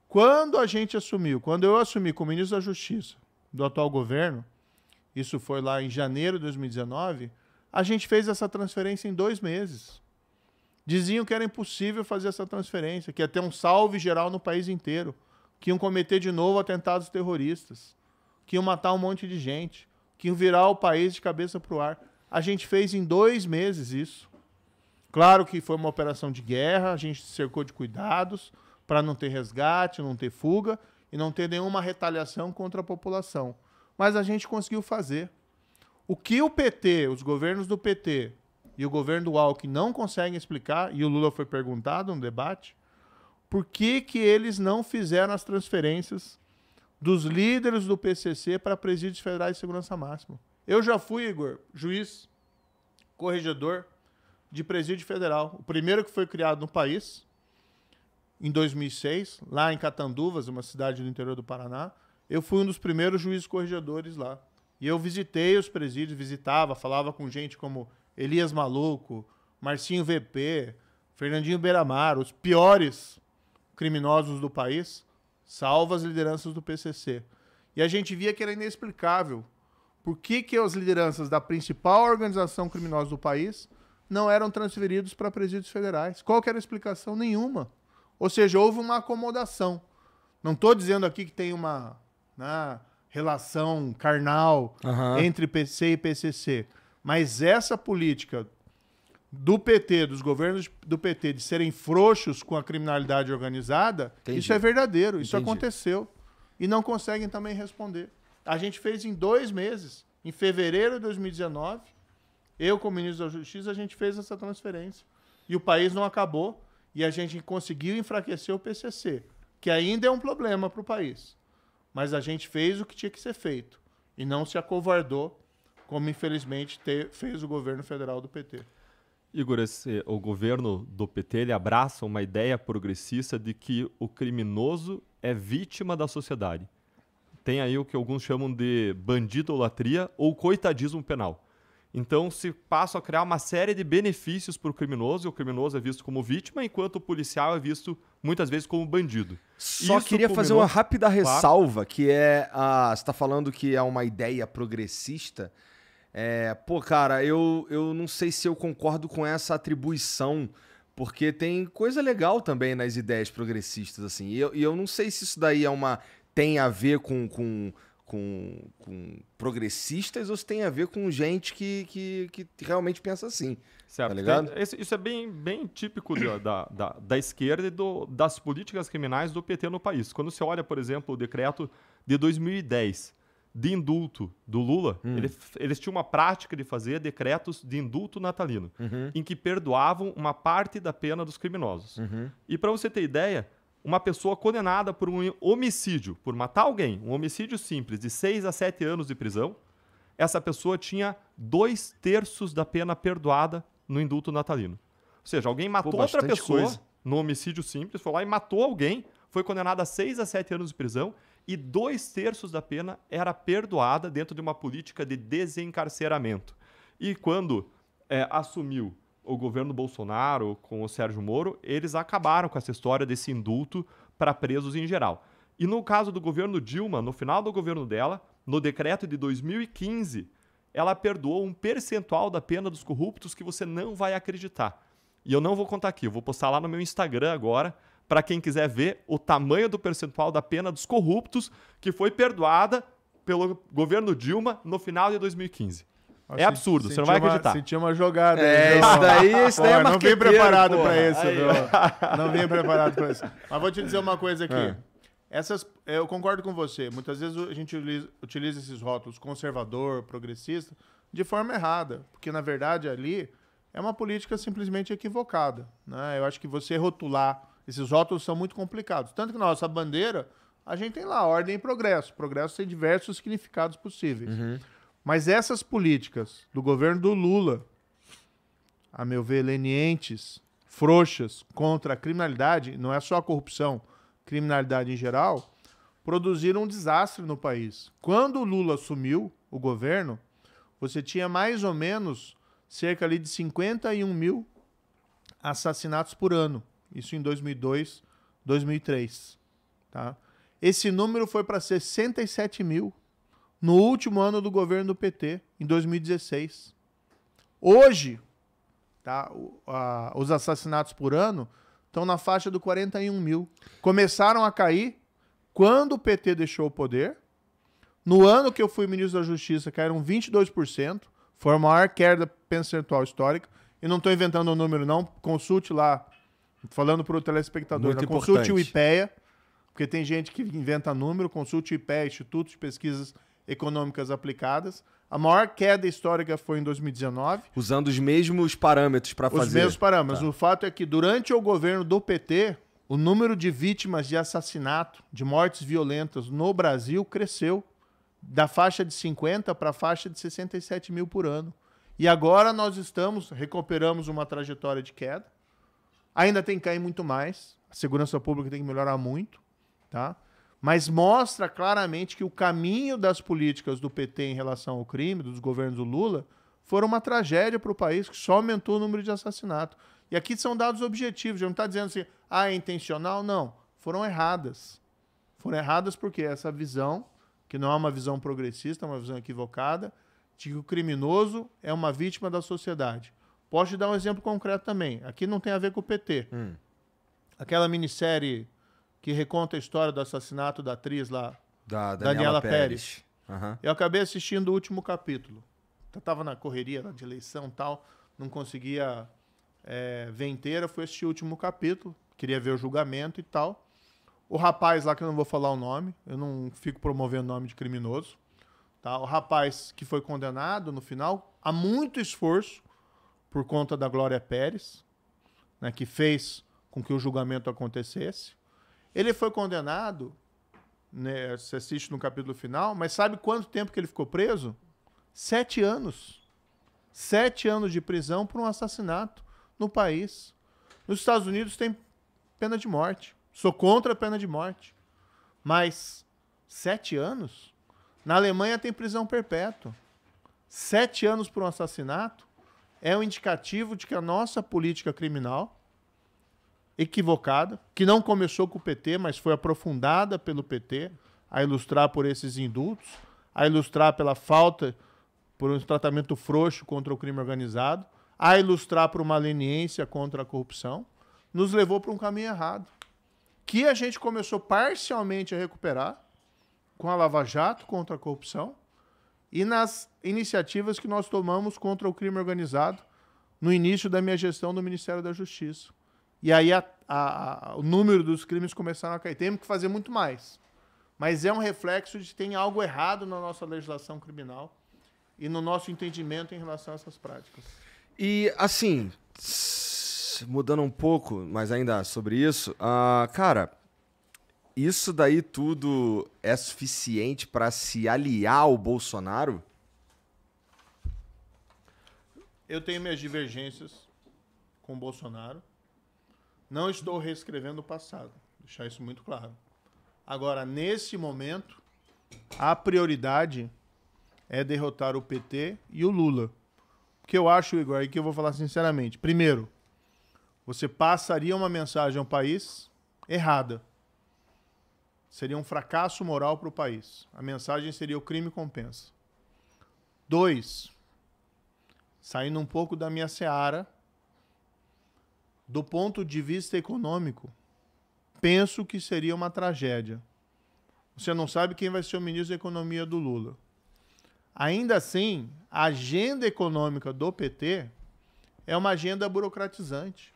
Quando a gente assumiu, quando eu assumi como ministro da Justiça do atual governo, isso foi lá em janeiro de 2019, a gente fez essa transferência em dois meses. Diziam que era impossível fazer essa transferência, que ia ter um salve geral no país inteiro, que iam cometer de novo atentados terroristas, que iam matar um monte de gente, que iam virar o país de cabeça para o ar. A gente fez em dois meses isso. Claro que foi uma operação de guerra, a gente se cercou de cuidados para não ter resgate, não ter fuga e não ter nenhuma retaliação contra a população mas a gente conseguiu fazer. O que o PT, os governos do PT e o governo do Alckmin não conseguem explicar, e o Lula foi perguntado no debate, por que, que eles não fizeram as transferências dos líderes do PCC para presídios federais de segurança máxima. Eu já fui, Igor, juiz, corregedor de presídio federal. O primeiro que foi criado no país, em 2006, lá em Catanduvas, uma cidade do interior do Paraná eu fui um dos primeiros juízes corregedores lá. E eu visitei os presídios, visitava, falava com gente como Elias Maluco, Marcinho VP, Fernandinho Beiramar, os piores criminosos do país, salvo as lideranças do PCC. E a gente via que era inexplicável por que, que as lideranças da principal organização criminosa do país não eram transferidos para presídios federais. Qual que era a explicação? Nenhuma. Ou seja, houve uma acomodação. Não estou dizendo aqui que tem uma na né, relação carnal uhum. entre PC e PCC. Mas essa política do PT, dos governos do PT, de serem frouxos com a criminalidade organizada, Entendi. isso é verdadeiro, isso aconteceu. E não conseguem também responder. A gente fez em dois meses, em fevereiro de 2019, eu, como ministro da Justiça, a gente fez essa transferência. E o país não acabou, e a gente conseguiu enfraquecer o PCC, que ainda é um problema para o país mas a gente fez o que tinha que ser feito e não se acovardou, como infelizmente fez o governo federal do PT. Igor, esse, o governo do PT ele abraça uma ideia progressista de que o criminoso é vítima da sociedade. Tem aí o que alguns chamam de bandidolatria ou coitadismo penal. Então se passa a criar uma série de benefícios para o criminoso, e o criminoso é visto como vítima, enquanto o policial é visto muitas vezes como bandido. Só Isso queria fazer uma rápida ressalva, que é a, você está falando que é uma ideia progressista. É, pô, cara, eu, eu não sei se eu concordo com essa atribuição porque tem coisa legal também nas ideias progressistas, assim. E eu, e eu não sei se isso daí é uma. tem a ver com, com com, com progressistas ou se tem a ver com gente que, que, que realmente pensa assim. Certo. Tá ligado? esse, isso é bem, bem típico da, da, da, esquerda e do, das políticas criminais do PT no país. Quando você olha, por exemplo, o decreto de 2010 de indulto do Lula, hum. ele, eles tinham uma prática de fazer decretos de indulto natalino, uhum. em que perdoavam uma parte da pena dos criminosos. Uhum. E para você ter ideia, uma pessoa condenada por um homicídio, por matar alguém, um homicídio simples, de 6 a 7 anos de prisão, essa pessoa tinha dois terços da pena perdoada no indulto natalino. Ou seja, alguém matou Pô, outra pessoa coisa. no homicídio simples, foi lá e matou alguém, foi condenada a 6 a 7 anos de prisão e dois terços da pena era perdoada dentro de uma política de desencarceramento. E quando é, assumiu o governo Bolsonaro, com o Sérgio Moro, eles acabaram com essa história desse indulto para presos em geral. E no caso do governo Dilma, no final do governo dela, no decreto de 2015, ela perdoou um percentual da pena dos corruptos que você não vai acreditar. E eu não vou contar aqui, eu vou postar lá no meu Instagram agora, para quem quiser ver o tamanho do percentual da pena dos corruptos que foi perdoada pelo governo Dilma no final de 2015. É assim, absurdo, você não vai acreditar. Uma, senti uma jogada. É, aí, isso daí, isso daí é Não vim preparado para isso, meu. Não vim preparado para isso. Mas vou te dizer uma coisa aqui. É. Essas, eu concordo com você. Muitas vezes a gente utiliza, esses rótulos conservador, progressista, de forma errada. Porque, na verdade, ali é uma política simplesmente equivocada. Né? Eu acho que você rotular... Esses rótulos são muito complicados. Tanto que na nossa bandeira, a gente tem lá ordem e progresso. Progresso tem diversos significados possíveis. Uhum. Mas essas políticas do governo do Lula, a meu ver, lenientes, frouxas contra a criminalidade, não é só a corrupção, criminalidade em geral, produziram um desastre no país. Quando o Lula assumiu o governo, você tinha mais ou menos cerca ali de 51 mil assassinatos por ano. Isso em 2002, 2003. Tá? Esse número foi para 67 mil no último ano do governo do PT, em 2016. Hoje, tá, os assassinatos por ano estão na faixa do 41 mil. Começaram a cair quando o PT deixou o poder. No ano que eu fui ministro da Justiça, caíram 22%. Foi a maior queda percentual histórica. E não estou inventando o um número, não. Consulte lá, falando para o telespectador, né? consulte o IPEA, porque tem gente que inventa número. Consulte o IPEA, Instituto de Pesquisas econômicas aplicadas. A maior queda histórica foi em 2019. Usando os mesmos parâmetros para fazer. Os mesmos parâmetros. Tá. O fato é que durante o governo do PT, o número de vítimas de assassinato, de mortes violentas no Brasil cresceu da faixa de 50 para a faixa de 67 mil por ano. E agora nós estamos, recuperamos uma trajetória de queda. Ainda tem que cair muito mais. A segurança pública tem que melhorar muito, tá? mas mostra claramente que o caminho das políticas do PT em relação ao crime, dos governos do Lula, foram uma tragédia para o país, que só aumentou o número de assassinatos. E aqui são dados objetivos, já não está dizendo assim, ah, é intencional, não. Foram erradas. Foram erradas porque essa visão, que não é uma visão progressista, é uma visão equivocada, de que o criminoso é uma vítima da sociedade. Posso te dar um exemplo concreto também. Aqui não tem a ver com o PT. Hum. Aquela minissérie que reconta a história do assassinato da atriz lá, da Daniela, Daniela Pérez. Pérez. Uhum. Eu acabei assistindo o último capítulo. Eu tava na correria de eleição tal, não conseguia é, ver inteira, fui assistir o último capítulo, queria ver o julgamento e tal. O rapaz lá, que eu não vou falar o nome, eu não fico promovendo o nome de criminoso, tá? O rapaz que foi condenado no final, a muito esforço, por conta da Glória Pérez, né, que fez com que o julgamento acontecesse. Ele foi condenado, né, você assiste no capítulo final, mas sabe quanto tempo que ele ficou preso? Sete anos. Sete anos de prisão por um assassinato no país. Nos Estados Unidos tem pena de morte. Sou contra a pena de morte. Mas sete anos? Na Alemanha tem prisão perpétua. Sete anos por um assassinato é um indicativo de que a nossa política criminal equivocada, que não começou com o PT, mas foi aprofundada pelo PT a ilustrar por esses indultos, a ilustrar pela falta, por um tratamento frouxo contra o crime organizado, a ilustrar por uma leniência contra a corrupção, nos levou para um caminho errado, que a gente começou parcialmente a recuperar com a Lava Jato contra a corrupção e nas iniciativas que nós tomamos contra o crime organizado no início da minha gestão do Ministério da Justiça. E aí a, a, a, o número dos crimes começaram a cair. Temos que fazer muito mais. Mas é um reflexo de que tem algo errado na nossa legislação criminal e no nosso entendimento em relação a essas práticas. E, assim, mudando um pouco, mas ainda sobre isso, uh, cara, isso daí tudo é suficiente para se aliar ao Bolsonaro? Eu tenho minhas divergências com o Bolsonaro. Não estou reescrevendo o passado, deixar isso muito claro. Agora, nesse momento, a prioridade é derrotar o PT e o Lula. O que eu acho, Igor, e que eu vou falar sinceramente. Primeiro, você passaria uma mensagem ao país errada. Seria um fracasso moral para o país. A mensagem seria o crime compensa. Dois, saindo um pouco da minha seara, do ponto de vista econômico, penso que seria uma tragédia. Você não sabe quem vai ser o ministro da Economia do Lula. Ainda assim, a agenda econômica do PT é uma agenda burocratizante,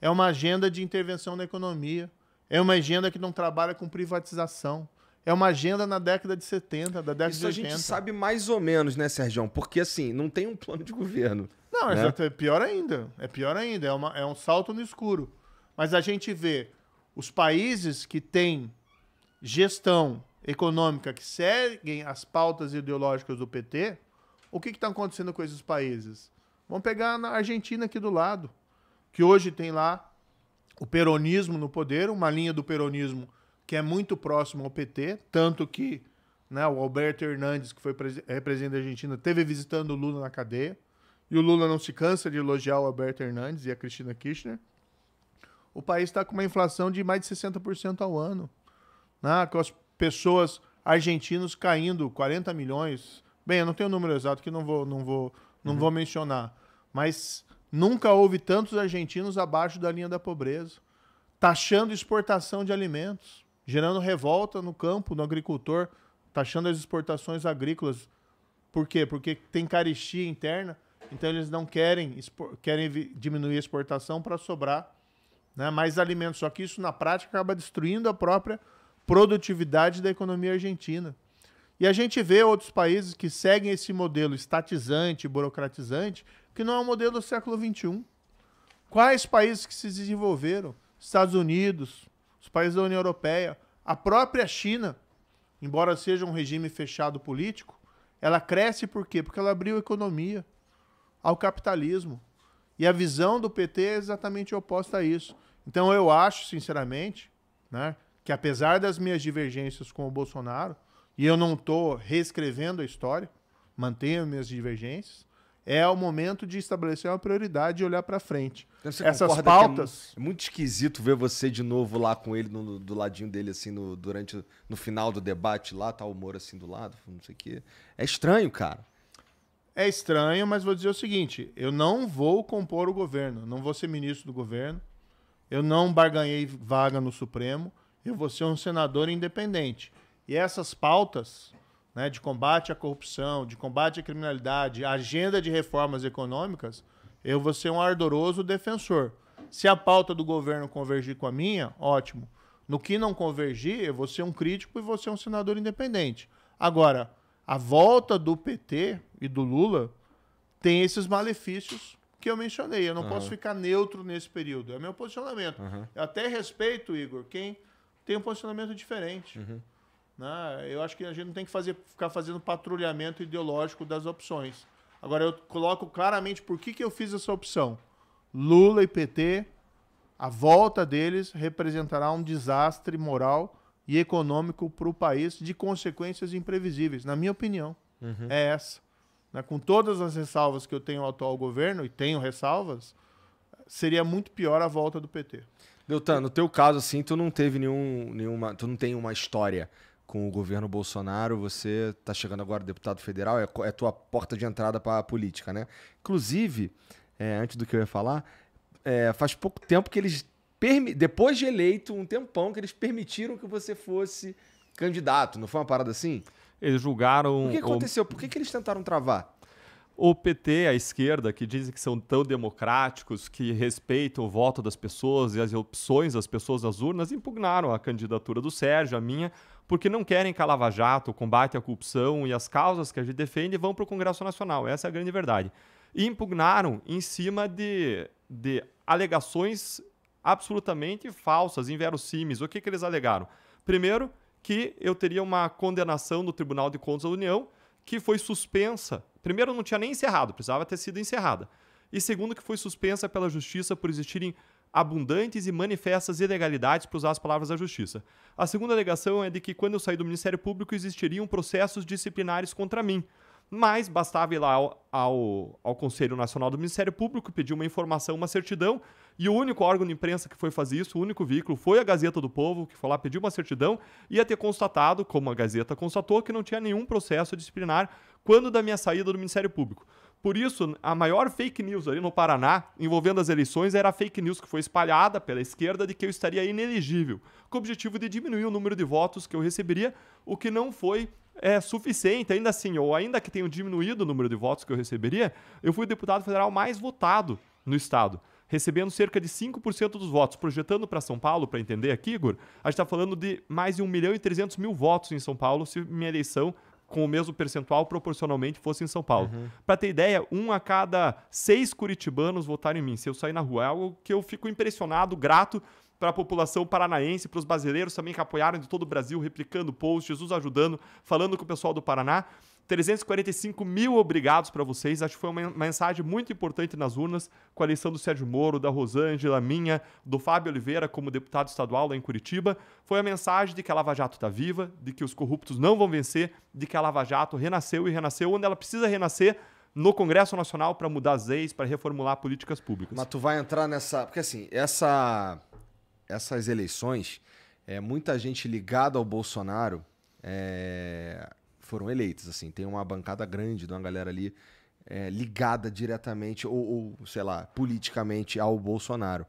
é uma agenda de intervenção na economia, é uma agenda que não trabalha com privatização. É uma agenda na década de 70, da década Isso de 80. Isso a gente sabe mais ou menos, né, Sérgio? Porque, assim, não tem um plano de governo. Não, né? É, é pior ainda. É pior ainda. É, uma, é um salto no escuro. Mas a gente vê os países que têm gestão econômica que seguem as pautas ideológicas do PT, o que está acontecendo com esses países? Vamos pegar na Argentina aqui do lado, que hoje tem lá o peronismo no poder, uma linha do peronismo que é muito próxima ao PT, tanto que né, o Alberto Hernandes, que foi é presidente da Argentina, teve visitando o Lula na cadeia. E o Lula não se cansa de elogiar o Alberto Hernandes e a Cristina Kirchner. O país está com uma inflação de mais de 60% ao ano. Né? Com as pessoas argentinas caindo 40 milhões. Bem, eu não tenho o número exato que não vou, não vou, não uhum. vou mencionar. Mas nunca houve tantos argentinos abaixo da linha da pobreza. Taxando exportação de alimentos, gerando revolta no campo, no agricultor, taxando as exportações agrícolas. Por quê? Porque tem carestia interna então eles não querem, querem diminuir a exportação para sobrar né, mais alimentos. Só que isso, na prática, acaba destruindo a própria produtividade da economia argentina. E a gente vê outros países que seguem esse modelo estatizante, burocratizante, que não é o um modelo do século XXI. Quais países que se desenvolveram? Estados Unidos, os países da União Europeia, a própria China, embora seja um regime fechado político, ela cresce por quê? Porque ela abriu a economia ao capitalismo. E a visão do PT é exatamente oposta a isso. Então eu acho, sinceramente, né, que apesar das minhas divergências com o Bolsonaro, e eu não estou reescrevendo a história, mantenho minhas divergências, é o momento de estabelecer uma prioridade e olhar para frente. Então Essas é pautas. É, é, muito esquisito ver você de novo lá com ele, no, do ladinho dele, assim, no, durante no final do debate lá, tá o Moro assim do lado, não sei o quê. É estranho, cara. É estranho, mas vou dizer o seguinte: eu não vou compor o governo, não vou ser ministro do governo, eu não barganhei vaga no Supremo, eu vou ser um senador independente. E essas pautas né, de combate à corrupção, de combate à criminalidade, agenda de reformas econômicas, eu vou ser um ardoroso defensor. Se a pauta do governo convergir com a minha, ótimo. No que não convergir, eu vou ser um crítico e vou ser um senador independente. Agora, a volta do PT e do Lula tem esses malefícios que eu mencionei. Eu não uhum. posso ficar neutro nesse período. É meu posicionamento. Uhum. Eu até respeito, Igor, quem tem um posicionamento diferente. Uhum. Né? Eu acho que a gente não tem que fazer, ficar fazendo patrulhamento ideológico das opções. Agora, eu coloco claramente por que, que eu fiz essa opção. Lula e PT, a volta deles representará um desastre moral e econômico para o país de consequências imprevisíveis, na minha opinião. Uhum. É essa. Né? Com todas as ressalvas que eu tenho ao atual governo, e tenho ressalvas, seria muito pior a volta do PT. Deltan, no teu caso, assim, tu não teve nenhum, nenhuma. Tu não tem uma história com o governo Bolsonaro, você está chegando agora deputado federal, é, é tua porta de entrada para a política, né? Inclusive, é, antes do que eu ia falar, é, faz pouco tempo que eles depois de eleito, um tempão, que eles permitiram que você fosse candidato. Não foi uma parada assim? Eles julgaram. O que aconteceu? O... Por que, que eles tentaram travar? O PT, a esquerda, que dizem que são tão democráticos, que respeitam o voto das pessoas e as opções das pessoas nas urnas, impugnaram a candidatura do Sérgio, a minha, porque não querem que a Lava Jato, o combate à corrupção e as causas que a gente defende vão para o Congresso Nacional. Essa é a grande verdade. E impugnaram em cima de, de alegações absolutamente falsas, inverossímeis. O que, que eles alegaram? Primeiro, que eu teria uma condenação do Tribunal de Contas da União que foi suspensa. Primeiro, não tinha nem encerrado, precisava ter sido encerrada. E segundo, que foi suspensa pela Justiça por existirem abundantes e manifestas ilegalidades, para usar as palavras da Justiça. A segunda alegação é de que, quando eu saí do Ministério Público, existiriam processos disciplinares contra mim mas bastava ir lá ao, ao, ao, Conselho Nacional do Ministério Público, pedir uma informação, uma certidão, e o único órgão de imprensa que foi fazer isso, o único veículo, foi a Gazeta do Povo, que foi lá pedir uma certidão, ia ter constatado, como a Gazeta constatou, que não tinha nenhum processo disciplinar quando da minha saída do Ministério Público. Por isso, a maior fake news ali no Paraná, envolvendo as eleições, era a fake news que foi espalhada pela esquerda de que eu estaria inelegível, com o objetivo de diminuir o número de votos que eu receberia, o que não foi é suficiente, ainda assim, ou ainda que tenham diminuído o número de votos que eu receberia, eu fui o deputado federal mais votado no estado, recebendo cerca de 5% dos votos. Projetando para São Paulo, para entender aqui, Igor, a gente está falando de mais de 1 milhão e 300 mil votos em São Paulo se minha eleição com o mesmo percentual proporcionalmente fosse em São Paulo. Uhum. Para ter ideia, um a cada seis curitibanos votaram em mim. Se eu sair na rua, é algo que eu fico impressionado, grato para a população paranaense, para os brasileiros também que apoiaram de todo o Brasil, replicando posts, nos ajudando, falando com o pessoal do Paraná. 345 mil obrigados para vocês. Acho que foi uma mensagem muito importante nas urnas, com a eleição do Sérgio Moro, da Rosângela, minha, do Fábio Oliveira como deputado estadual lá em Curitiba. Foi a mensagem de que a Lava Jato está viva, de que os corruptos não vão vencer, de que a Lava Jato renasceu e renasceu onde ela precisa renascer, no Congresso Nacional para mudar as leis, para reformular políticas públicas. Mas tu vai entrar nessa. Porque assim, essa essas eleições, é, muita gente ligada ao Bolsonaro é, foram eleitos. Assim, tem uma bancada grande de uma galera ali é, ligada diretamente ou, ou, sei lá, politicamente ao Bolsonaro.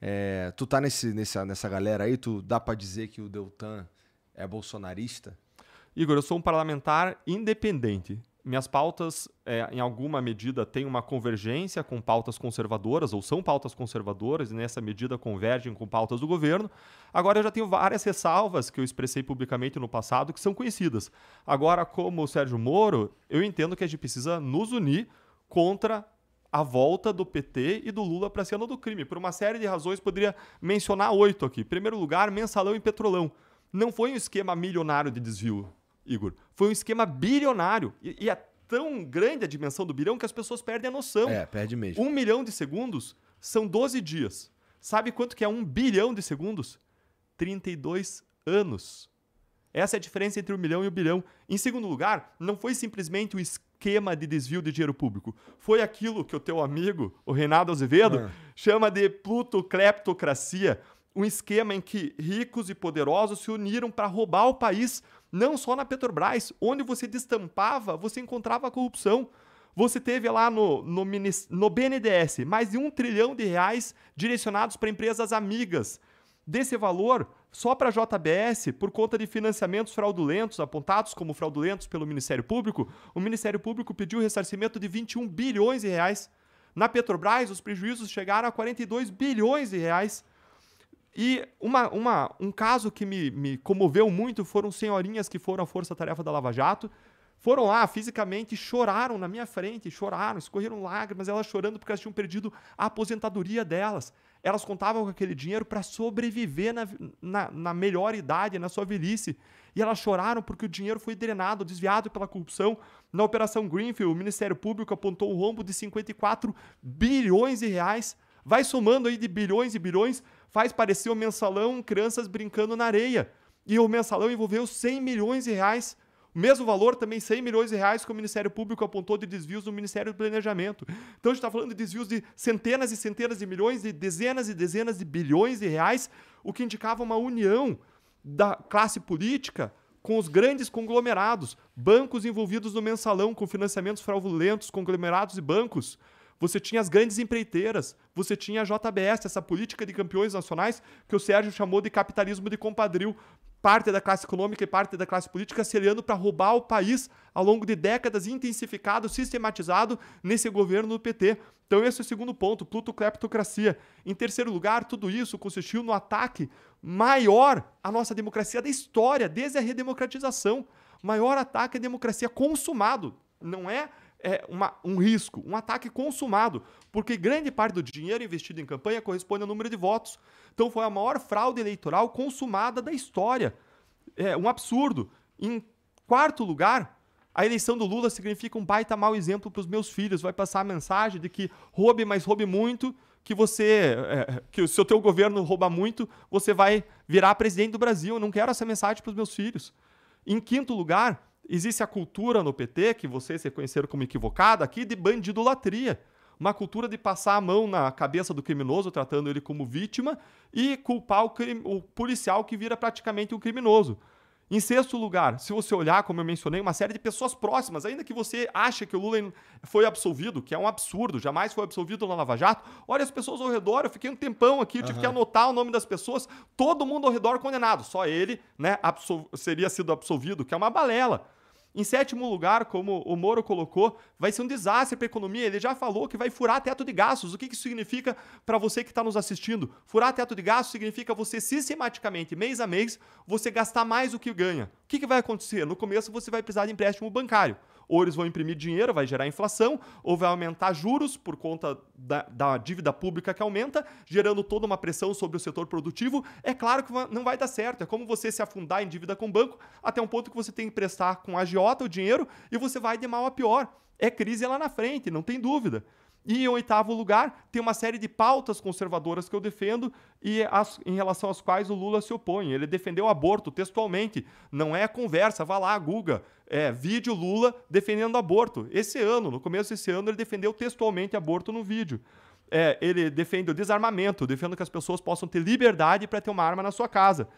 É, tu tá nesse, nessa, nessa galera aí? Tu dá para dizer que o Deltan é bolsonarista? Igor, eu sou um parlamentar independente minhas pautas, é, em alguma medida, têm uma convergência com pautas conservadoras, ou são pautas conservadoras, e nessa medida convergem com pautas do governo. Agora, eu já tenho várias ressalvas que eu expressei publicamente no passado que são conhecidas. Agora, como o Sérgio Moro, eu entendo que a gente precisa nos unir contra a volta do PT e do Lula para a cena do crime. Por uma série de razões, poderia mencionar oito aqui. Em primeiro lugar, mensalão e petrolão. Não foi um esquema milionário de desvio Igor, foi um esquema bilionário. E, e é tão grande a dimensão do bilhão que as pessoas perdem a noção. É, perde mesmo. Um milhão de segundos são 12 dias. Sabe quanto que é um bilhão de segundos? 32 anos. Essa é a diferença entre o milhão e o bilhão. Em segundo lugar, não foi simplesmente o esquema de desvio de dinheiro público. Foi aquilo que o teu amigo, o Reinaldo Azevedo, ah. chama de plutocleptocracia. Um esquema em que ricos e poderosos se uniram para roubar o país não só na Petrobras, onde você destampava, você encontrava a corrupção. Você teve lá no, no, no BNDES mais de um trilhão de reais direcionados para empresas amigas. Desse valor, só para a JBS, por conta de financiamentos fraudulentos, apontados como fraudulentos pelo Ministério Público, o Ministério Público pediu ressarcimento de 21 bilhões de reais. Na Petrobras, os prejuízos chegaram a 42 bilhões de reais. E uma, uma, um caso que me, me comoveu muito foram senhorinhas que foram à Força Tarefa da Lava Jato, foram lá fisicamente, choraram na minha frente, choraram, escorreram lágrimas, elas chorando porque elas tinham perdido a aposentadoria delas. Elas contavam com aquele dinheiro para sobreviver na, na, na, melhor idade, na sua velhice. E elas choraram porque o dinheiro foi drenado, desviado pela corrupção. Na Operação Greenfield, o Ministério Público apontou um rombo de 54 bilhões de reais. Vai somando aí de bilhões e bilhões faz parecer o mensalão crianças brincando na areia. E o mensalão envolveu 100 milhões de reais. O mesmo valor, também 100 milhões de reais que o Ministério Público apontou de desvios do Ministério do Planejamento. Então a gente está falando de desvios de centenas e centenas de milhões, de dezenas e dezenas de bilhões de reais, o que indicava uma união da classe política com os grandes conglomerados, bancos envolvidos no mensalão com financiamentos fraudulentos, conglomerados e bancos você tinha as grandes empreiteiras, você tinha a JBS, essa política de campeões nacionais que o Sérgio chamou de capitalismo de compadril. Parte da classe econômica e parte da classe política se aliando para roubar o país ao longo de décadas, intensificado, sistematizado nesse governo do PT. Então, esse é o segundo ponto, plutocleptocracia. Em terceiro lugar, tudo isso consistiu no ataque maior à nossa democracia da história, desde a redemocratização. Maior ataque à democracia consumado. Não é é, uma, um risco, um ataque consumado, porque grande parte do dinheiro investido em campanha corresponde ao número de votos. Então foi a maior fraude eleitoral consumada da história. É um absurdo. Em quarto lugar, a eleição do Lula significa um baita mau exemplo para os meus filhos. Vai passar a mensagem de que roube, mas roube muito, que você, é, é que se o teu governo rouba muito, você vai virar presidente do Brasil. Eu não quero essa mensagem para os meus filhos. Em quinto lugar, Existe a cultura no PT, que vocês reconheceram como equivocada aqui, de bandidolatria. Uma cultura de passar a mão na cabeça do criminoso, tratando ele como vítima, e culpar o, o policial que vira praticamente um criminoso. Em sexto lugar, se você olhar, como eu mencionei, uma série de pessoas próximas, ainda que você ache que o Lula foi absolvido, que é um absurdo, jamais foi absolvido na Lava Jato, olha as pessoas ao redor, eu fiquei um tempão aqui, eu tive uhum. que anotar o nome das pessoas, todo mundo ao redor condenado, só ele né, seria sido absolvido, que é uma balela. Em sétimo lugar, como o Moro colocou, vai ser um desastre para a economia. Ele já falou que vai furar teto de gastos. O que, que isso significa para você que está nos assistindo? Furar teto de gastos significa você sistematicamente, mês a mês, você gastar mais do que ganha. O que, que vai acontecer? No começo você vai precisar de empréstimo bancário ou eles vão imprimir dinheiro, vai gerar inflação, ou vai aumentar juros por conta da, da dívida pública que aumenta, gerando toda uma pressão sobre o setor produtivo. É claro que não vai dar certo. É como você se afundar em dívida com o banco até um ponto que você tem que prestar com agiota o dinheiro e você vai de mal a pior. É crise lá na frente, não tem dúvida. E em oitavo lugar, tem uma série de pautas conservadoras que eu defendo e as, em relação às quais o Lula se opõe. Ele defendeu o aborto textualmente. Não é conversa, vá lá, Guga. É vídeo Lula defendendo aborto. Esse ano, no começo desse ano, ele defendeu textualmente aborto no vídeo. É, ele defende o desarmamento, defendo que as pessoas possam ter liberdade para ter uma arma na sua casa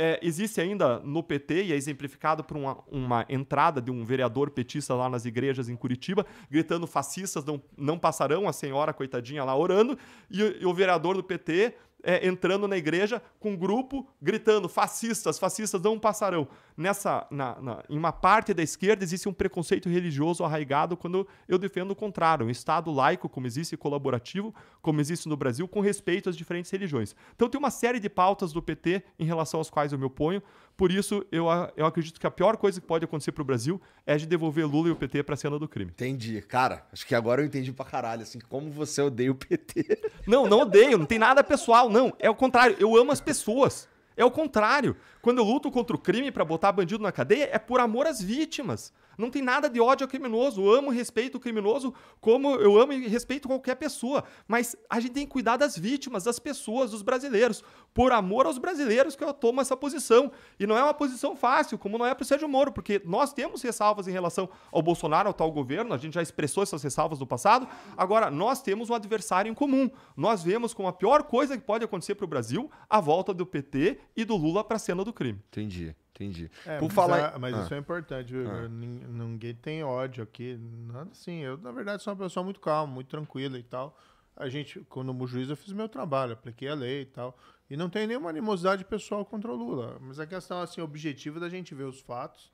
é, existe ainda no PT, e é exemplificado por uma, uma, entrada de um vereador petista lá nas igrejas em Curitiba, gritando: fascistas não, não passarão, a senhora coitadinha lá orando, e, e o vereador do PT é, entrando na igreja com um grupo gritando: fascistas, fascistas não passarão nessa, na, na, em uma parte da esquerda existe um preconceito religioso arraigado quando eu defendo o contrário, um Estado laico, como existe, colaborativo, como existe no Brasil, com respeito às diferentes religiões. Então tem uma série de pautas do PT em relação às quais eu me oponho, por isso eu, eu acredito que a pior coisa que pode acontecer para o Brasil é de devolver Lula e o PT para a cena do crime. Entendi. Cara, acho que agora eu entendi para caralho, assim, como você odeia o PT. Não, não odeio, não tem nada pessoal, não. É o contrário, eu amo as pessoas. É o contrário. Quando eu luto contra o crime para botar bandido na cadeia, é por amor às vítimas. Não tem nada de ódio ao criminoso. Eu amo e respeito o criminoso como eu amo e respeito qualquer pessoa. Mas a gente tem que cuidar das vítimas, das pessoas, dos brasileiros. Por amor aos brasileiros que eu tomo essa posição. E não é uma posição fácil, como não é para o Sérgio Moro, porque nós temos ressalvas em relação ao Bolsonaro, ao tal governo. A gente já expressou essas ressalvas no passado. Agora, nós temos um adversário em comum. Nós vemos como a pior coisa que pode acontecer para o Brasil a volta do PT e do Lula para a cena do crime. Entendi. Entendi. É, Por mas falar. A, é, mas ah. isso é importante, Ah. Ninguém tem ódio aqui, nada assim. Eu, na verdade, sou uma pessoa muito calma, muito tranquila e tal. A gente, quando o juiz, eu fiz meu trabalho, apliquei a lei e tal. E não tem nenhuma animosidade pessoal contra o Lula. Mas a questão, assim, objetiva da gente ver os fatos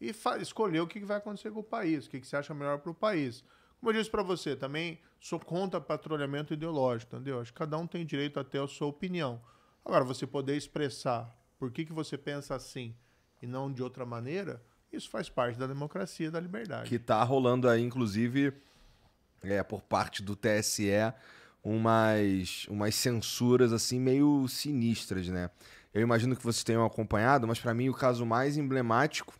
e escolher o que vai acontecer com o país, o que, que você acha melhor para o país. Como eu disse para você, também sou contra patrulhamento ideológico, entendeu? Acho que cada um tem direito até a sua opinião. Agora, você poder expressar por que, que você pensa assim, e não de outra maneira, isso faz parte da democracia, da liberdade. Que está rolando aí, inclusive, é, por parte do TSE, umas, umas censuras assim meio sinistras, né? Eu imagino que vocês tenham acompanhado, mas para mim o caso mais emblemático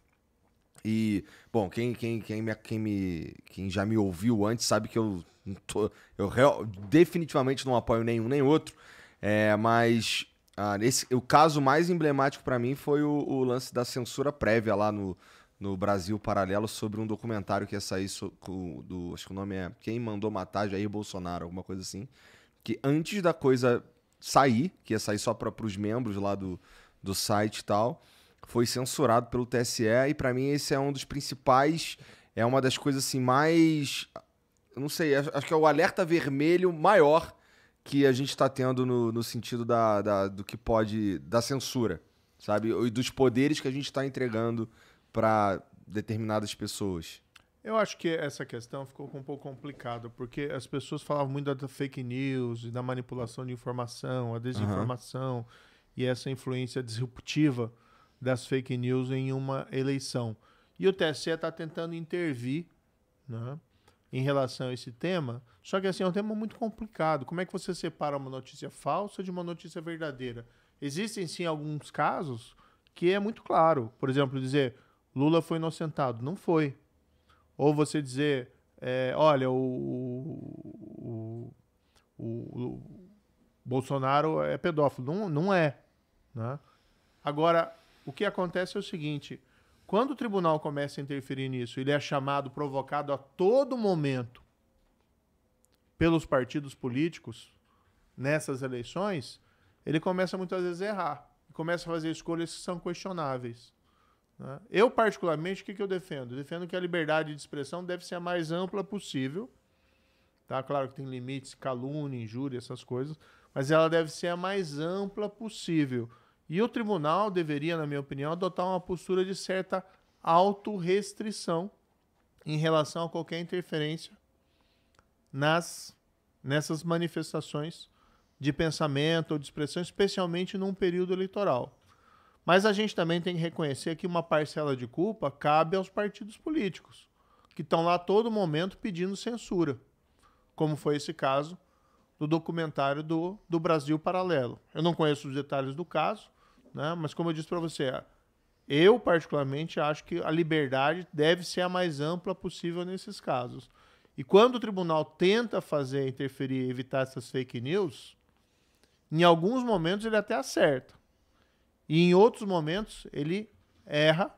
e, bom, quem, quem, quem, me, quem, me, quem já me ouviu antes sabe que eu, tô, eu real, definitivamente não apoio nenhum nem outro, é, mas ah, o caso mais emblemático para mim foi o, o, lance da censura prévia lá no, no Brasil Paralelo sobre um documentário que ia sair so, do, do. Acho que o nome é Quem Mandou Matar Jair Bolsonaro, alguma coisa assim. Que antes da coisa sair, que ia sair só para os membros lá do, do site e tal, foi censurado pelo TSE. E para mim esse é um dos principais. É uma das coisas assim mais. Eu não sei, acho que é o alerta vermelho maior que a gente está tendo no, no sentido da, da, do que pode. da censura, sabe? E dos poderes que a gente está entregando para determinadas pessoas. Eu acho que essa questão ficou um pouco complicada, porque as pessoas falavam muito da fake news, da manipulação de informação, a desinformação uhum. e essa influência disruptiva das fake news em uma eleição. E o TSE está tentando intervir né, em relação a esse tema. Só que assim, é um tema muito complicado. Como é que você separa uma notícia falsa de uma notícia verdadeira? Existem sim alguns casos que é muito claro. Por exemplo, dizer Lula foi inocentado. Não foi. Ou você dizer, é, olha, o, o, o, o, Bolsonaro é pedófilo. Não, não é. Né? Agora, o que acontece é o seguinte: quando o tribunal começa a interferir nisso, ele é chamado, provocado a todo momento pelos partidos políticos nessas eleições, ele começa muitas vezes a errar, começa a fazer escolhas que são questionáveis. Né? Eu, particularmente, o que, que eu defendo? defendo que a liberdade de expressão deve ser a mais ampla possível. Tá? Claro que tem limites, calúnia, injúria, essas coisas, mas ela deve ser a mais ampla possível e o tribunal deveria, na minha opinião, adotar uma postura de certa autorrestrição em relação a qualquer interferência nas nessas manifestações de pensamento ou de expressão, especialmente num período eleitoral. Mas a gente também tem que reconhecer que uma parcela de culpa cabe aos partidos políticos, que estão lá a todo momento pedindo censura, como foi esse caso do documentário do, do Brasil Paralelo. Eu não conheço os detalhes do caso, né? Mas como eu disse para você, eu particularmente acho que a liberdade deve ser a mais ampla possível nesses casos. E quando o tribunal tenta fazer interferir, evitar essas fake news, em alguns momentos ele até acerta. E em outros momentos ele erra.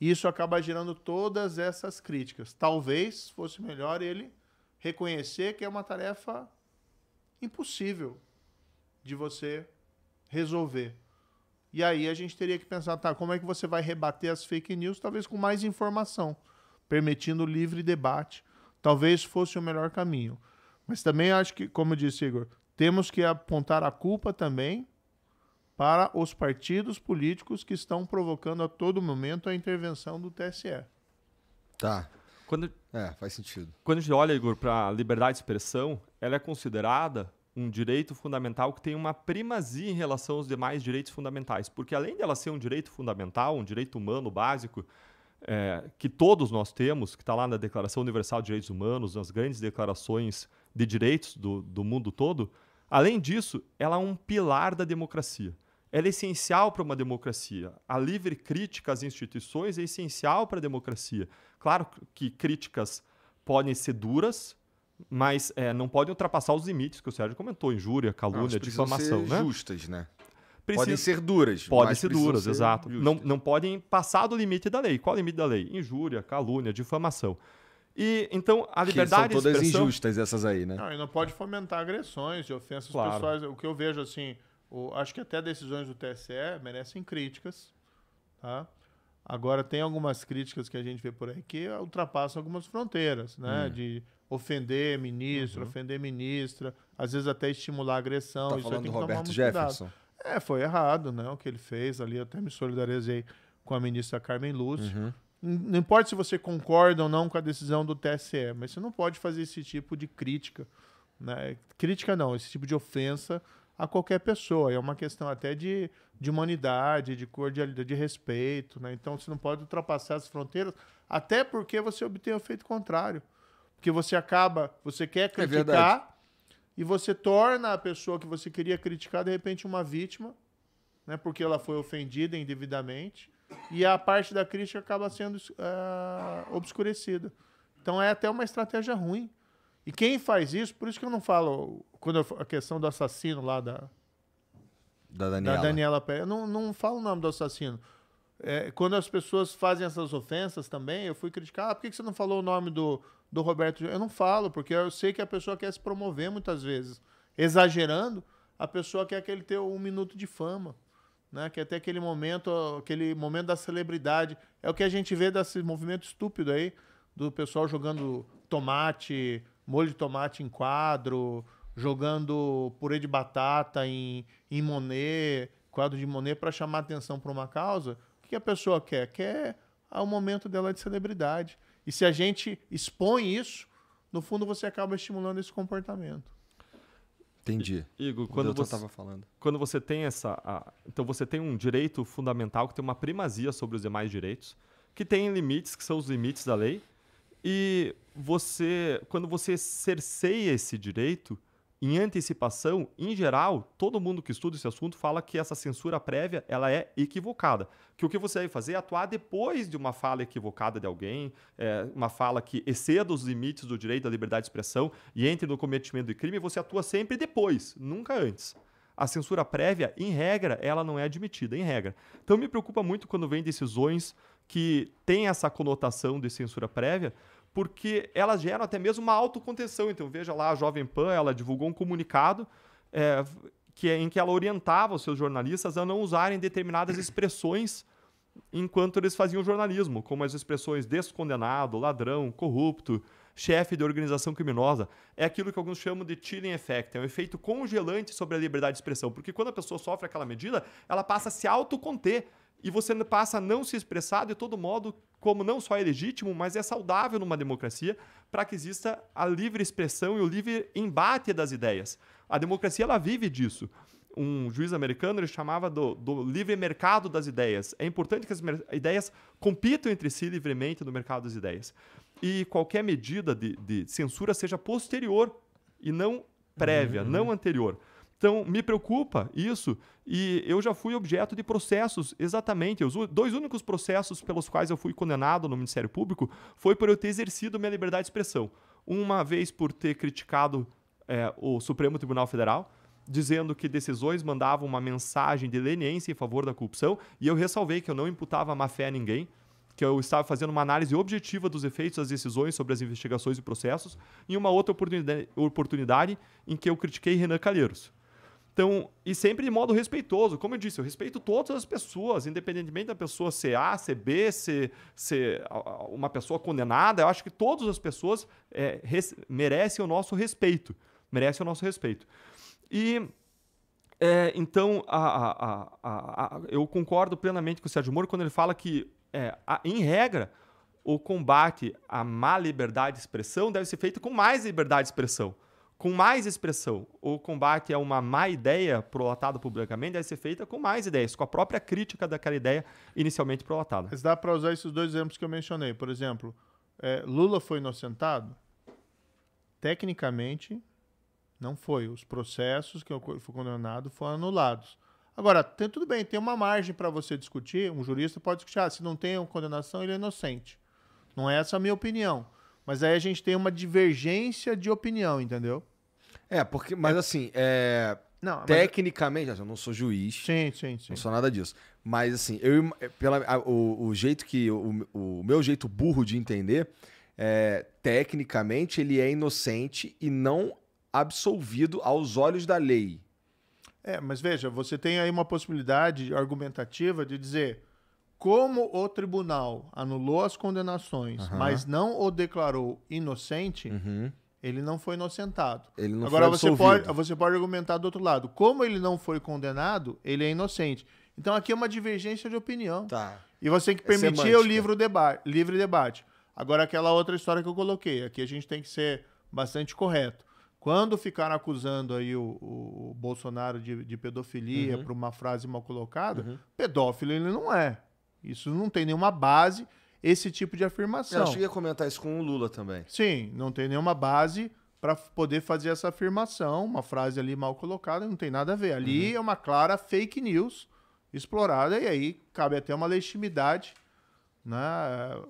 E isso acaba gerando todas essas críticas. Talvez fosse melhor ele reconhecer que é uma tarefa impossível de você resolver. E aí a gente teria que pensar, tá, como é que você vai rebater as fake news, talvez com mais informação, permitindo livre debate. Talvez fosse o melhor caminho. Mas também acho que, como disse Igor, temos que apontar a culpa também para os partidos políticos que estão provocando a todo momento a intervenção do TSE. Tá. Quando, é, faz sentido. Quando a gente olha, Igor, para a liberdade de expressão, ela é considerada um direito fundamental que tem uma primazia em relação aos demais direitos fundamentais. Porque além dela ser um direito fundamental, um direito humano básico, é, que todos nós temos, que está lá na Declaração Universal de Direitos Humanos, nas grandes declarações de direitos do, do mundo todo, além disso, ela é um pilar da democracia. Ela é essencial para uma democracia. A livre crítica às instituições é essencial para a democracia. Claro que críticas podem ser duras, mas é, não podem ultrapassar os limites que o Sérgio comentou: injúria, calúnia, não, difamação. Ser né? justas, né? Precisa... Podem ser duras. Podem ser duras, ser exato. Não, não podem passar do limite da lei. Qual é o limite da lei? Injúria, calúnia, difamação. E então a liberdade que são todas expressão... injustas essas aí, né? Não, e não pode fomentar agressões e ofensas claro. pessoais. O que eu vejo assim, o... acho que até decisões do TSE merecem críticas, tá? Agora, tem algumas críticas que a gente vê por aí que ultrapassam algumas fronteiras, né? Hum. De ofender ministro, uhum. ofender ministra, às vezes até estimular agressão. Tá Isso falando tem Roberto Jefferson. Cuidado. É, foi errado, né? O que ele fez ali, até me solidarizei com a ministra Carmen Lúcia. Uhum. Não importa se você concorda ou não com a decisão do TSE, mas você não pode fazer esse tipo de crítica. Né? Crítica não, esse tipo de ofensa a qualquer pessoa. É uma questão até de, de humanidade, de cordialidade, de respeito. Né? Então você não pode ultrapassar as fronteiras, até porque você obtém o efeito contrário. Porque você acaba, você quer é criticar é e você torna a pessoa que você queria criticar, de repente, uma vítima, né? porque ela foi ofendida indevidamente. E a parte da crítica acaba sendo eh, obscurecida. Então é até uma estratégia ruim e quem faz isso, por isso que eu não falo, quando eu, a questão do assassino lá da. Da Daniela. Da Daniela Eu não, não falo o nome do assassino. É, quando as pessoas fazem essas ofensas também, eu fui criticar, ah, por que você não falou o nome do, do Roberto? Eu não falo, porque eu sei que a pessoa quer se promover muitas vezes. Exagerando, a pessoa quer aquele ter um minuto de fama. Né? Que até aquele momento, aquele momento da celebridade. É o que a gente vê desse movimento estúpido aí, do pessoal jogando tomate, molho de tomate em quadro, jogando purê de batata em, em Monet, quadro de Monet, para chamar atenção para uma causa, o que a pessoa quer? Quer ah, o momento dela de celebridade. E se a gente expõe isso, no fundo você acaba estimulando esse comportamento. Entendi. Igor, quando você estava falando. Quando você tem essa, então você tem um direito fundamental que tem uma primazia sobre os demais direitos, que tem limites que são os limites da lei. E você, quando você cerceia esse direito em antecipação, em geral, todo mundo que estuda esse assunto fala que essa censura prévia ela é equivocada. Que o que você vai fazer é atuar depois de uma fala equivocada de alguém, é, uma fala que exceda os limites do direito à liberdade de expressão e entre no cometimento de crime, você atua sempre depois, nunca antes. A censura prévia, em regra, ela não é admitida, em regra. Então me preocupa muito quando vem decisões que têm essa conotação de censura prévia, porque elas geram até mesmo uma autocontenção. Então, veja lá, a Jovem Pan, ela divulgou um comunicado é, que, é, em que ela orientava os seus jornalistas a não usarem determinadas expressões enquanto eles faziam jornalismo, como as expressões descondenado, ladrão, corrupto, chefe de organização criminosa. É aquilo que alguns chamam de chilling effect, é um efeito congelante sobre a liberdade de expressão, porque quando a pessoa sofre aquela medida, ela passa a se autoconter e você passa a não se expressar de todo modo como não só é legítimo, mas é saudável numa democracia para que exista a livre expressão e o livre embate das ideias. A democracia ela vive disso. Um juiz americano ele chamava do, do livre mercado das ideias. É importante que as ideias compitam entre si livremente no mercado das ideias. E qualquer medida de, de censura seja posterior e não prévia, uhum. não anterior. Então, me preocupa isso e eu já fui objeto de processos, exatamente. Os dois únicos processos pelos quais eu fui condenado no Ministério Público foi por eu ter exercido minha liberdade de expressão. Uma vez por ter criticado é, o Supremo Tribunal Federal, dizendo que decisões mandavam uma mensagem de leniência em favor da corrupção, e eu ressalvei que eu não imputava má fé a ninguém, que eu estava fazendo uma análise objetiva dos efeitos das decisões sobre as investigações e processos, em uma outra oportunidade, oportunidade em que eu critiquei Renan Calheiros então, e sempre de modo respeitoso. Como eu disse, eu respeito todas as pessoas, independentemente da pessoa ser A, ser B, ser, ser uma pessoa condenada. Eu acho que todas as pessoas é, res, merecem o nosso respeito. Merecem o nosso respeito. E é, então, a, a, a, eu concordo plenamente com o Sérgio Moro quando ele fala que, é, em regra, o combate à má liberdade de expressão deve ser feito com mais liberdade de expressão com mais expressão. O combate a uma má ideia prolatada publicamente deve ser feita com mais ideias, com a própria crítica daquela ideia inicialmente prolatada. Mas dá para usar esses dois exemplos que eu mencionei. Por exemplo, é, Lula foi inocentado? Tecnicamente, não foi. Os processos que foi condenado foram anulados. Agora, tem, tudo bem, tem uma margem para você discutir, um jurista pode discutir, ah, se não tem uma condenação, ele é inocente. Não é essa a minha opinião. Mas aí a gente tem uma divergência de opinião, entendeu? É, porque, mas assim, é, não, mas... tecnicamente, assim, eu não sou juiz. Sim, sim, sim. Não sou nada disso. Mas assim, eu pela, a, o, o, jeito que. O, o, meu jeito burro de entender é, tecnicamente ele é inocente e não absolvido aos olhos da lei. É, mas veja, você tem aí uma possibilidade argumentativa de dizer como o tribunal anulou as condenações, uhum. mas não o declarou inocente, uhum. ele não foi inocentado. Não Agora foi você pode, você pode argumentar do outro lado. Como ele não foi condenado, ele é inocente. Então aqui é uma divergência de opinião. Tá. E você tem que é permitir é o livre debate, livre debate. Agora aquela outra história que eu coloquei, aqui a gente tem que ser bastante correto. Quando ficaram acusando aí o, o Bolsonaro de, de pedofilia uhum. por uma frase mal colocada, uhum. pedófilo ele não é. Isso não tem nenhuma base, esse tipo de afirmação. Eu cheguei a comentar isso com o Lula também. Sim, não tem nenhuma base para poder fazer essa afirmação, uma frase ali mal colocada, não tem nada a ver. Ali uhum. é uma clara fake news explorada e aí cabe até uma legitimidade né,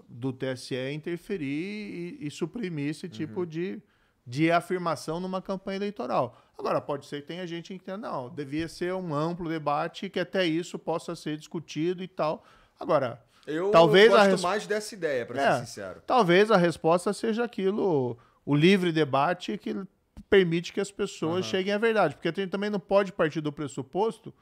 do TSE interferir e, e suprimir esse tipo uhum. tipo de, de afirmação numa campanha eleitoral. Agora, pode ser que tenha gente que entenda, não, devia ser um amplo debate que até isso possa ser discutido e tal. Agora, eu talvez gosto a mais dessa ideia, para é, ser sincero. Talvez a resposta seja aquilo, o livre debate que permite que as pessoas uhum. cheguem à verdade. Porque a gente também não pode partir do pressuposto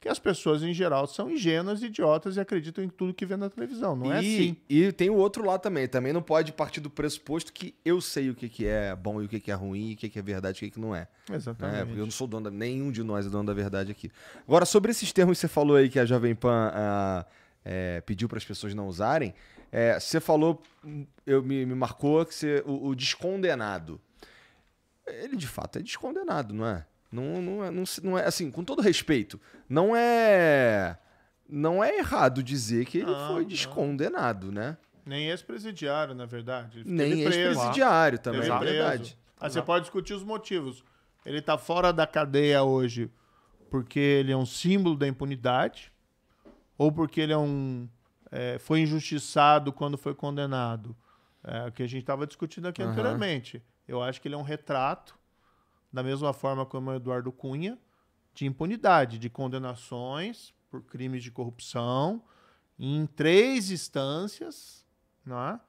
que as pessoas em geral são ingênuas, idiotas e acreditam em tudo que vê na televisão. Não é e, é assim. E tem o outro lado também. Também não pode partir do pressuposto que eu sei o que, que é bom e o que, que é ruim, e o que, que é verdade e o que, que não é. Né? Exatamente. Né? Porque eu não sou dono da... Nenhum de nós é dono da verdade aqui. Agora, sobre esses termos que você falou aí que a Jovem Pan... Uh é, pediu para as pessoas não usarem. É, você falou, eu me, me marcou que você, o, o, descondenado. Ele de fato é descondenado, não é? Não, não, é, não, não é assim, com todo respeito, não é não é errado dizer que ele foi descondenado, não. né? Nem ex-presidiário, na verdade. Ele Nem ex-presidiário também, é verdade. Aí você pode discutir os motivos. Ele está fora da cadeia hoje porque ele é um símbolo da impunidade ou porque ele é um é, foi injustiçado quando foi condenado, é, que a gente estava discutindo aqui uhum. anteriormente. Eu acho que ele é um retrato, da mesma forma como o Eduardo Cunha, de impunidade, de condenações por crimes de corrupção em três instâncias, né,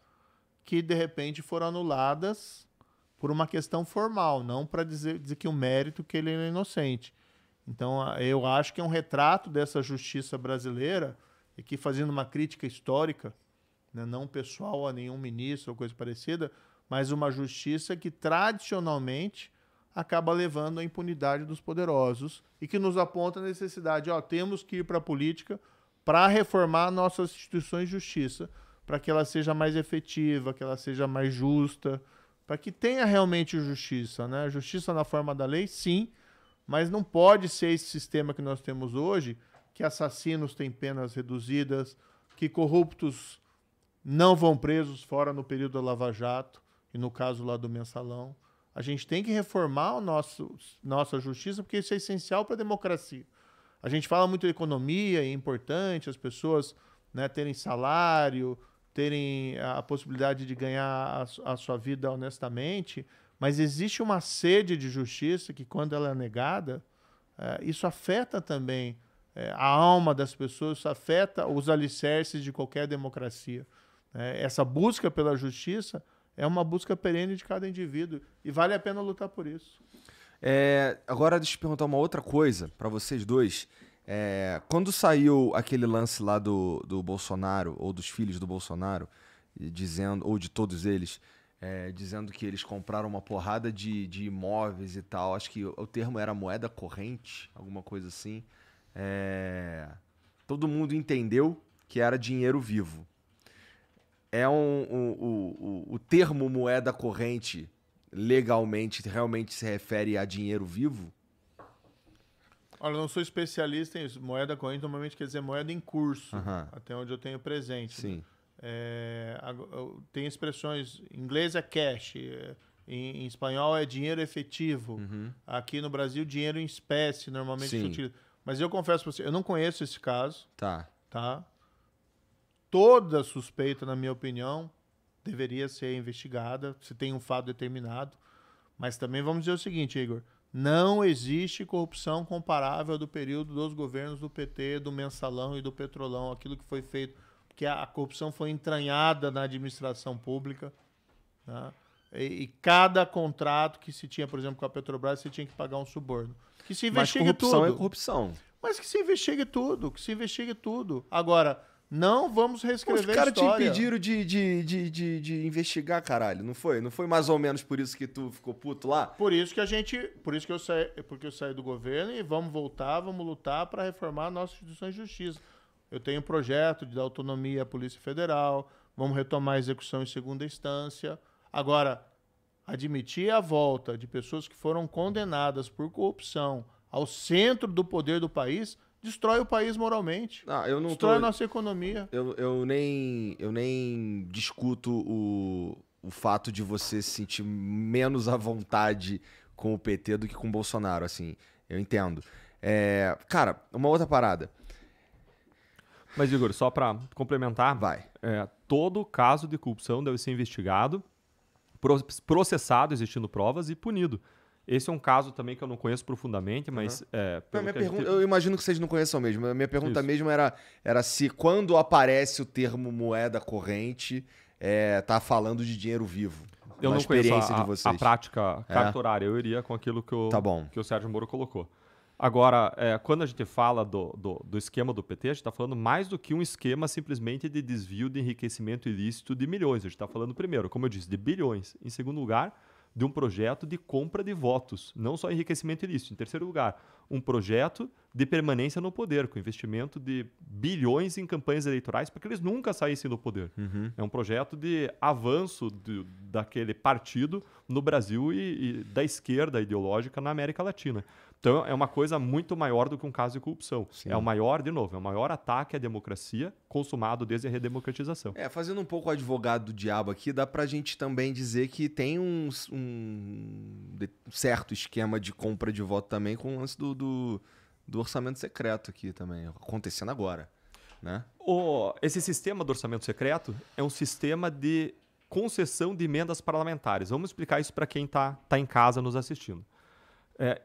que de repente foram anuladas por uma questão formal, não para dizer, dizer que o mérito que ele é inocente. Então, eu acho que é um retrato dessa justiça brasileira, e que fazendo uma crítica histórica, né, não pessoal a nenhum ministro ou coisa parecida, mas uma justiça que tradicionalmente acaba levando à impunidade dos poderosos e que nos aponta a necessidade, ó, temos que ir para a política para reformar nossas instituições de justiça, para que ela seja mais efetiva, que ela seja mais justa, para que tenha realmente justiça, né? Justiça na forma da lei, sim, mas não pode ser esse sistema que nós temos hoje, que assassinos têm penas reduzidas, que corruptos não vão presos fora no período da Lava Jato e no caso lá do mensalão. A gente tem que reformar nosso nossa justiça, porque isso é essencial para a democracia. A gente fala muito de economia, é importante as pessoas né, terem salário, terem a possibilidade de ganhar a, a sua vida honestamente, mas existe uma sede de justiça que, quando ela é negada, é, isso afeta também é, a alma das pessoas, isso afeta os alicerces de qualquer democracia. É, essa busca pela justiça é uma busca perene de cada indivíduo e vale a pena lutar por isso. É, agora, deixa eu perguntar uma outra coisa para vocês dois. É, quando saiu aquele lance lá do, do Bolsonaro, ou dos filhos do Bolsonaro, dizendo, ou de todos eles, é, dizendo que eles compraram uma porrada de, de imóveis e tal. Acho que o termo era moeda corrente, alguma coisa assim. É, todo mundo entendeu que era dinheiro vivo. É um, o, o, o termo moeda corrente legalmente realmente se refere a dinheiro vivo? Olha, eu não sou especialista em isso. Moeda corrente normalmente quer dizer moeda em curso, até onde eu tenho presente. Né? Sim. Né? É, tem expressões, em inglês é cash, é, em, em espanhol é dinheiro efetivo. Uhum. Aqui no Brasil, dinheiro em espécie, normalmente se utiliza. Mas eu confesso para você, eu não conheço esse caso. Tá. Tá? Toda suspeita, na minha opinião, deveria ser investigada, se tem um fato determinado. Mas também vamos dizer o seguinte, Igor. Não existe corrupção comparável do período dos governos do PT, do mensalão e do petrolão, aquilo que foi feito que a, corrupção foi entranhada na administração pública. Né? E, e, cada contrato que se tinha, por exemplo, com a Petrobras, você tinha que pagar um suborno. Que se investigue Mas corrupção é tudo. é corrupção. Mas que se investigue tudo, que se investigue tudo. Agora, não vamos reescrever Os caras te impediram de, de, de, de, de investigar, caralho, não foi? Não foi mais ou menos por isso que tu ficou puto lá? Por isso que a gente. Por isso que eu saí, porque eu saí do governo e vamos voltar, vamos lutar para reformar a nossa instituição de justiça. Eu tenho um projeto de dar autonomia à Polícia Federal, vamos retomar a execução em segunda instância. Agora, admitir a volta de pessoas que foram condenadas por corrupção ao centro do poder do país destrói o país moralmente. Ah, destrói tô... a nossa economia. Eu, eu, nem, eu nem discuto o, o fato de você se sentir menos à vontade com o PT do que com o Bolsonaro, assim. Eu entendo. É, cara, uma outra parada. Mas, Igor, só para complementar, vai. É, todo caso de corrupção deve ser investigado, processado, existindo provas e punido. Esse é um caso também que eu não conheço profundamente, mas. Uhum. É, não, minha gente... Eu imagino que vocês não conheçam mesmo. A minha pergunta Isso. mesmo era, era se quando aparece o termo moeda corrente, é, tá falando de dinheiro vivo. Eu não experiência conheço a, de vocês. a prática é? cartorária. Eu iria com aquilo que, o, tá que o Sérgio Moro colocou. Agora, é, quando a gente fala do, do, do, esquema do PT, a gente está falando mais do que um esquema simplesmente de desvio de enriquecimento ilícito de milhões. A gente está falando, primeiro, como eu disse, de bilhões. Em segundo lugar, de um projeto de compra de votos, não só enriquecimento ilícito. Em terceiro lugar, um projeto de permanência no poder, com investimento de bilhões em campanhas eleitorais para que eles nunca saíssem do poder. Uhum. É um projeto de avanço de, daquele partido no Brasil e, e da esquerda ideológica na América Latina. Então é uma coisa muito maior do que um caso de corrupção. Sim. É o maior, de novo, é o maior ataque à democracia consumado desde a redemocratização. É, fazendo um pouco o advogado do diabo aqui, dá para a gente também dizer que tem um, um certo esquema de compra de voto também com o lance do, do, do orçamento secreto aqui também, acontecendo agora. Né? O, esse sistema do orçamento secreto é um sistema de concessão de emendas parlamentares. Vamos explicar isso para quem está tá em casa nos assistindo. É,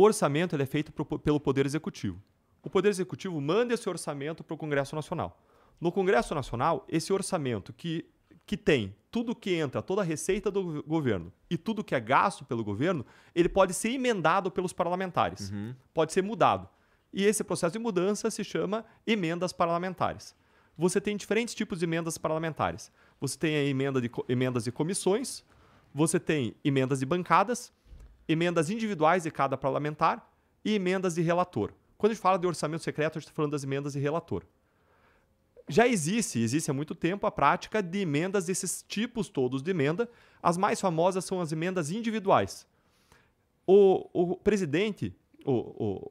o orçamento é feito pro, pelo Poder Executivo. O Poder Executivo manda esse orçamento para o Congresso Nacional. No Congresso Nacional, esse orçamento que, que tem tudo que entra, toda a receita do governo e tudo que é gasto pelo governo, ele pode ser emendado pelos parlamentares, uhum. pode ser mudado. E esse processo de mudança se chama emendas parlamentares. Você tem diferentes tipos de emendas parlamentares. Você tem a emenda de, emendas de comissões, você tem emendas de bancadas, emendas individuais de cada parlamentar e emendas de relator. Quando a gente fala de orçamento secreto, a gente está falando das emendas de relator. Já existe, existe há muito tempo, a prática de emendas desses tipos todos de emenda. As mais famosas são as emendas individuais. O, o presidente, o,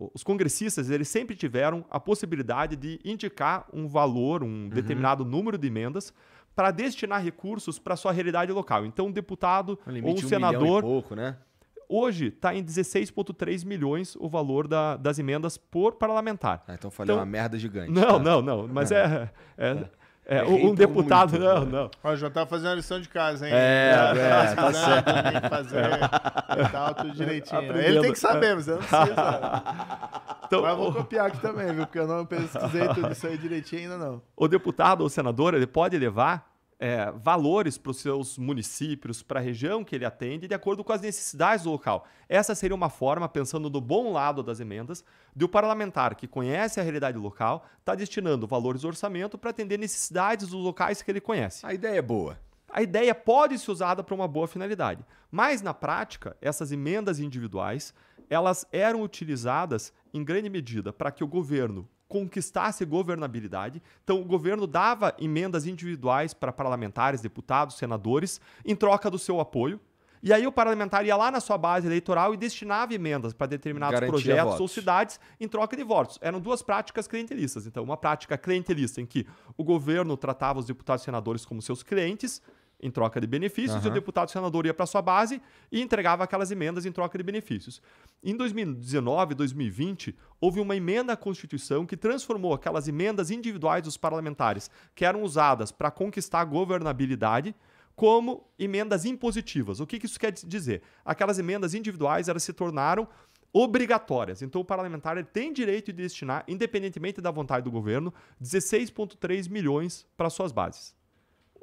o, os congressistas, eles sempre tiveram a possibilidade de indicar um valor, um uhum. determinado número de emendas para destinar recursos para sua realidade local. Então, um deputado ou um, um senador pouco, né? Hoje está em 16,3 milhões o valor da, das emendas por parlamentar. Ah, então falei então, uma merda gigante. Não, tá? não, não. Mas é, é, é, é. é um deputado. Muito, não, né? não. Ó, já tá fazendo a lição de casa, hein? É, é, é tá certo. Tem que fazer tá tudo direitinho. Aprendendo. Ele tem que saber, mas eu não sei, Então, mas eu vou copiar aqui também, viu? Porque eu não pesquisei tudo isso aí direitinho ainda, não. O deputado ou senador, ele pode levar é, valores para os seus municípios, para a região que ele atende, de acordo com as necessidades do local. Essa seria uma forma, pensando do bom lado das emendas, de o parlamentar que conhece a realidade local estar tá destinando valores do orçamento para atender necessidades dos locais que ele conhece. A ideia é boa. A ideia pode ser usada para uma boa finalidade, mas na prática, essas emendas individuais elas eram utilizadas em grande medida para que o governo conquistasse governabilidade. Então, o governo dava emendas individuais para parlamentares, deputados, senadores, em troca do seu apoio. E aí o parlamentar ia lá na sua base eleitoral e destinava emendas para determinados Garantia projetos votos. ou cidades em troca de votos. Eram duas práticas clientelistas. Então, uma prática clientelista em que o governo tratava os deputados e senadores como seus clientes em troca de benefícios, uhum. o deputado senador ia para sua base e entregava aquelas emendas em troca de benefícios. Em 2019, 2020, houve uma emenda à Constituição que transformou aquelas emendas individuais dos parlamentares, que eram usadas para conquistar a governabilidade, como emendas impositivas. O que, isso quer dizer? Aquelas emendas individuais elas se tornaram obrigatórias. Então, o parlamentar tem direito de destinar, independentemente da vontade do governo, 16,3 milhões para suas bases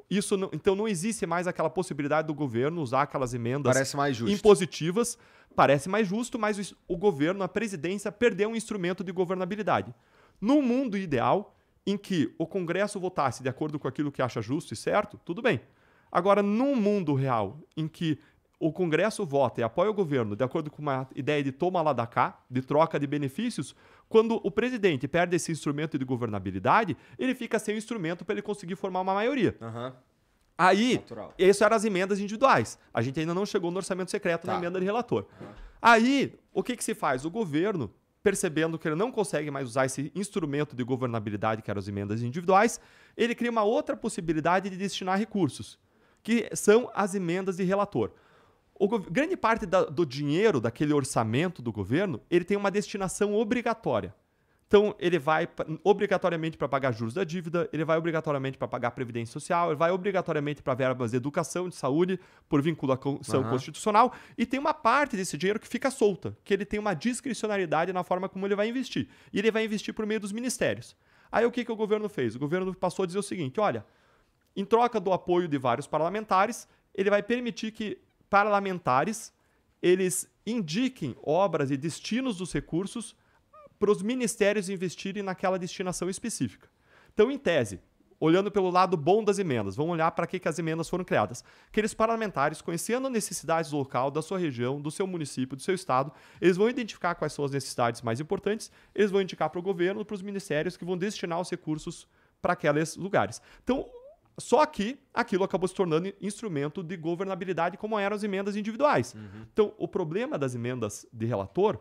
isso não, então não existe mais aquela possibilidade do governo usar aquelas emendas parece mais justo. impositivas. Parece mais justo, mas o, o governo, a presidência, perdeu um instrumento de governabilidade. No mundo ideal, em que o Congresso votasse de acordo com aquilo que acha justo e certo, tudo bem. Agora, num mundo real em que o Congresso vota e apoia o governo de acordo com uma ideia de toma lá da cá, de troca de benefícios, quando o presidente perde esse instrumento de governabilidade, ele fica sem o instrumento para ele conseguir formar uma maioria. Uhum. Aí, Natural. isso eram as emendas individuais. A gente ainda não chegou no orçamento secreto tá. na emenda de relator. Uhum. Aí, o que, que se faz? O governo, percebendo que ele não consegue mais usar esse instrumento de governabilidade, que eram as emendas individuais, ele cria uma outra possibilidade de destinar recursos, que são as emendas de relator o, grande parte da, do dinheiro, daquele orçamento do governo, ele tem uma destinação obrigatória. Então, ele vai obrigatoriamente para pagar juros da dívida, ele vai obrigatoriamente para pagar previdência social, ele vai obrigatoriamente para verbas de educação, de saúde, por vinculação uhum. constitucional. E tem uma parte desse dinheiro que fica solta, que ele tem uma discricionalidade na forma como ele vai investir. E ele vai investir por meio dos ministérios. Aí, o que, que o governo fez? O governo passou a dizer o seguinte: olha, em troca do apoio de vários parlamentares, ele vai permitir que parlamentares eles indiquem obras e destinos dos recursos para os ministérios investirem naquela destinação específica. Então, em tese, olhando pelo lado bom das emendas, vamos olhar para que, que as emendas foram criadas. Aqueles parlamentares, conhecendo as necessidades do local, da sua região, do seu município, do seu estado, eles vão identificar quais são as necessidades mais importantes, eles vão indicar para o governo, para os ministérios que vão destinar os recursos para aqueles lugares. Então, só que aquilo acabou se tornando instrumento de governabilidade, como eram as emendas individuais. Uhum. Então, o problema das emendas de relator,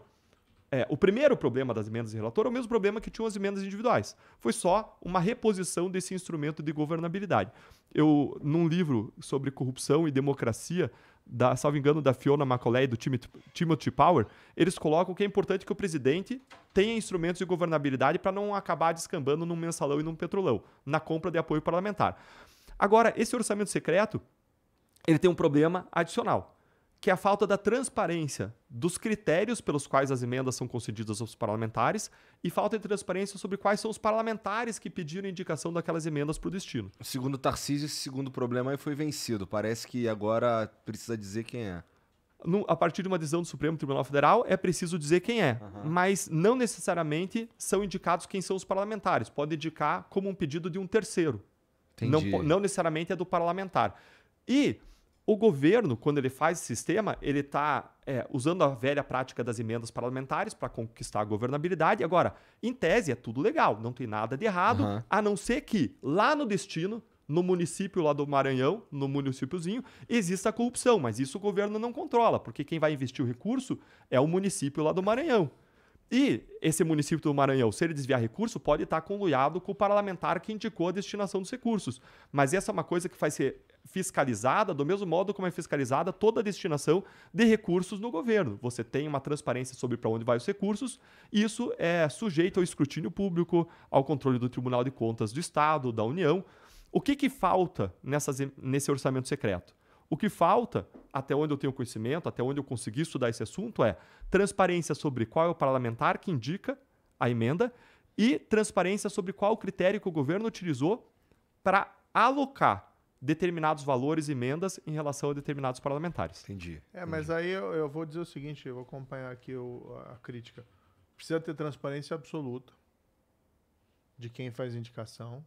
é, o primeiro problema das emendas de relator é o mesmo problema que tinham as emendas individuais. Foi só uma reposição desse instrumento de governabilidade. Eu, num livro sobre corrupção e democracia, da, salvo engano, da Fiona Macaulay e do Timothy Power, eles colocam que é importante que o presidente tenha instrumentos de governabilidade para não acabar descambando num mensalão e num petrolão, na compra de apoio parlamentar. Agora, esse orçamento secreto, ele tem um problema adicional, que é a falta da transparência dos critérios pelos quais as emendas são concedidas aos parlamentares e falta de transparência sobre quais são os parlamentares que pediram indicação daquelas emendas para o destino. Segundo Tarcísio, esse segundo problema aí foi vencido. Parece que agora precisa dizer quem é. No, a partir de uma decisão do Supremo Tribunal Federal, é preciso dizer quem é. Uhum. Mas não necessariamente são indicados quem são os parlamentares. Pode indicar como um pedido de um terceiro. Não, não necessariamente é do parlamentar. E o governo, quando ele faz esse sistema, ele está é, usando a velha prática das emendas parlamentares para conquistar a governabilidade. Agora, em tese, é tudo legal, não tem nada de errado, uhum. a não ser que lá no destino, no município lá do Maranhão, no municípiozinho, exista a corrupção, mas isso o governo não controla, porque quem vai investir o recurso é o município lá do Maranhão. E esse município do Maranhão, se ele desviar recurso, pode estar conluiado com o parlamentar que indicou a destinação dos recursos. Mas essa é uma coisa que vai ser fiscalizada do mesmo modo como é fiscalizada toda a destinação de recursos no governo. Você tem uma transparência sobre para onde vai os recursos, e isso é sujeito ao escrutínio público, ao controle do Tribunal de Contas do Estado, da União. O que, que falta nessas, nesse orçamento secreto? O que falta, até onde eu tenho conhecimento, até onde eu consegui estudar esse assunto, é transparência sobre qual é o parlamentar que indica a emenda e transparência sobre qual o critério que o governo utilizou para alocar determinados valores e emendas em relação a determinados parlamentares. Entendi. É, Entendi. mas aí eu, eu, vou dizer o seguinte, eu vou acompanhar aqui o, a crítica. Precisa ter transparência absoluta de quem faz indicação.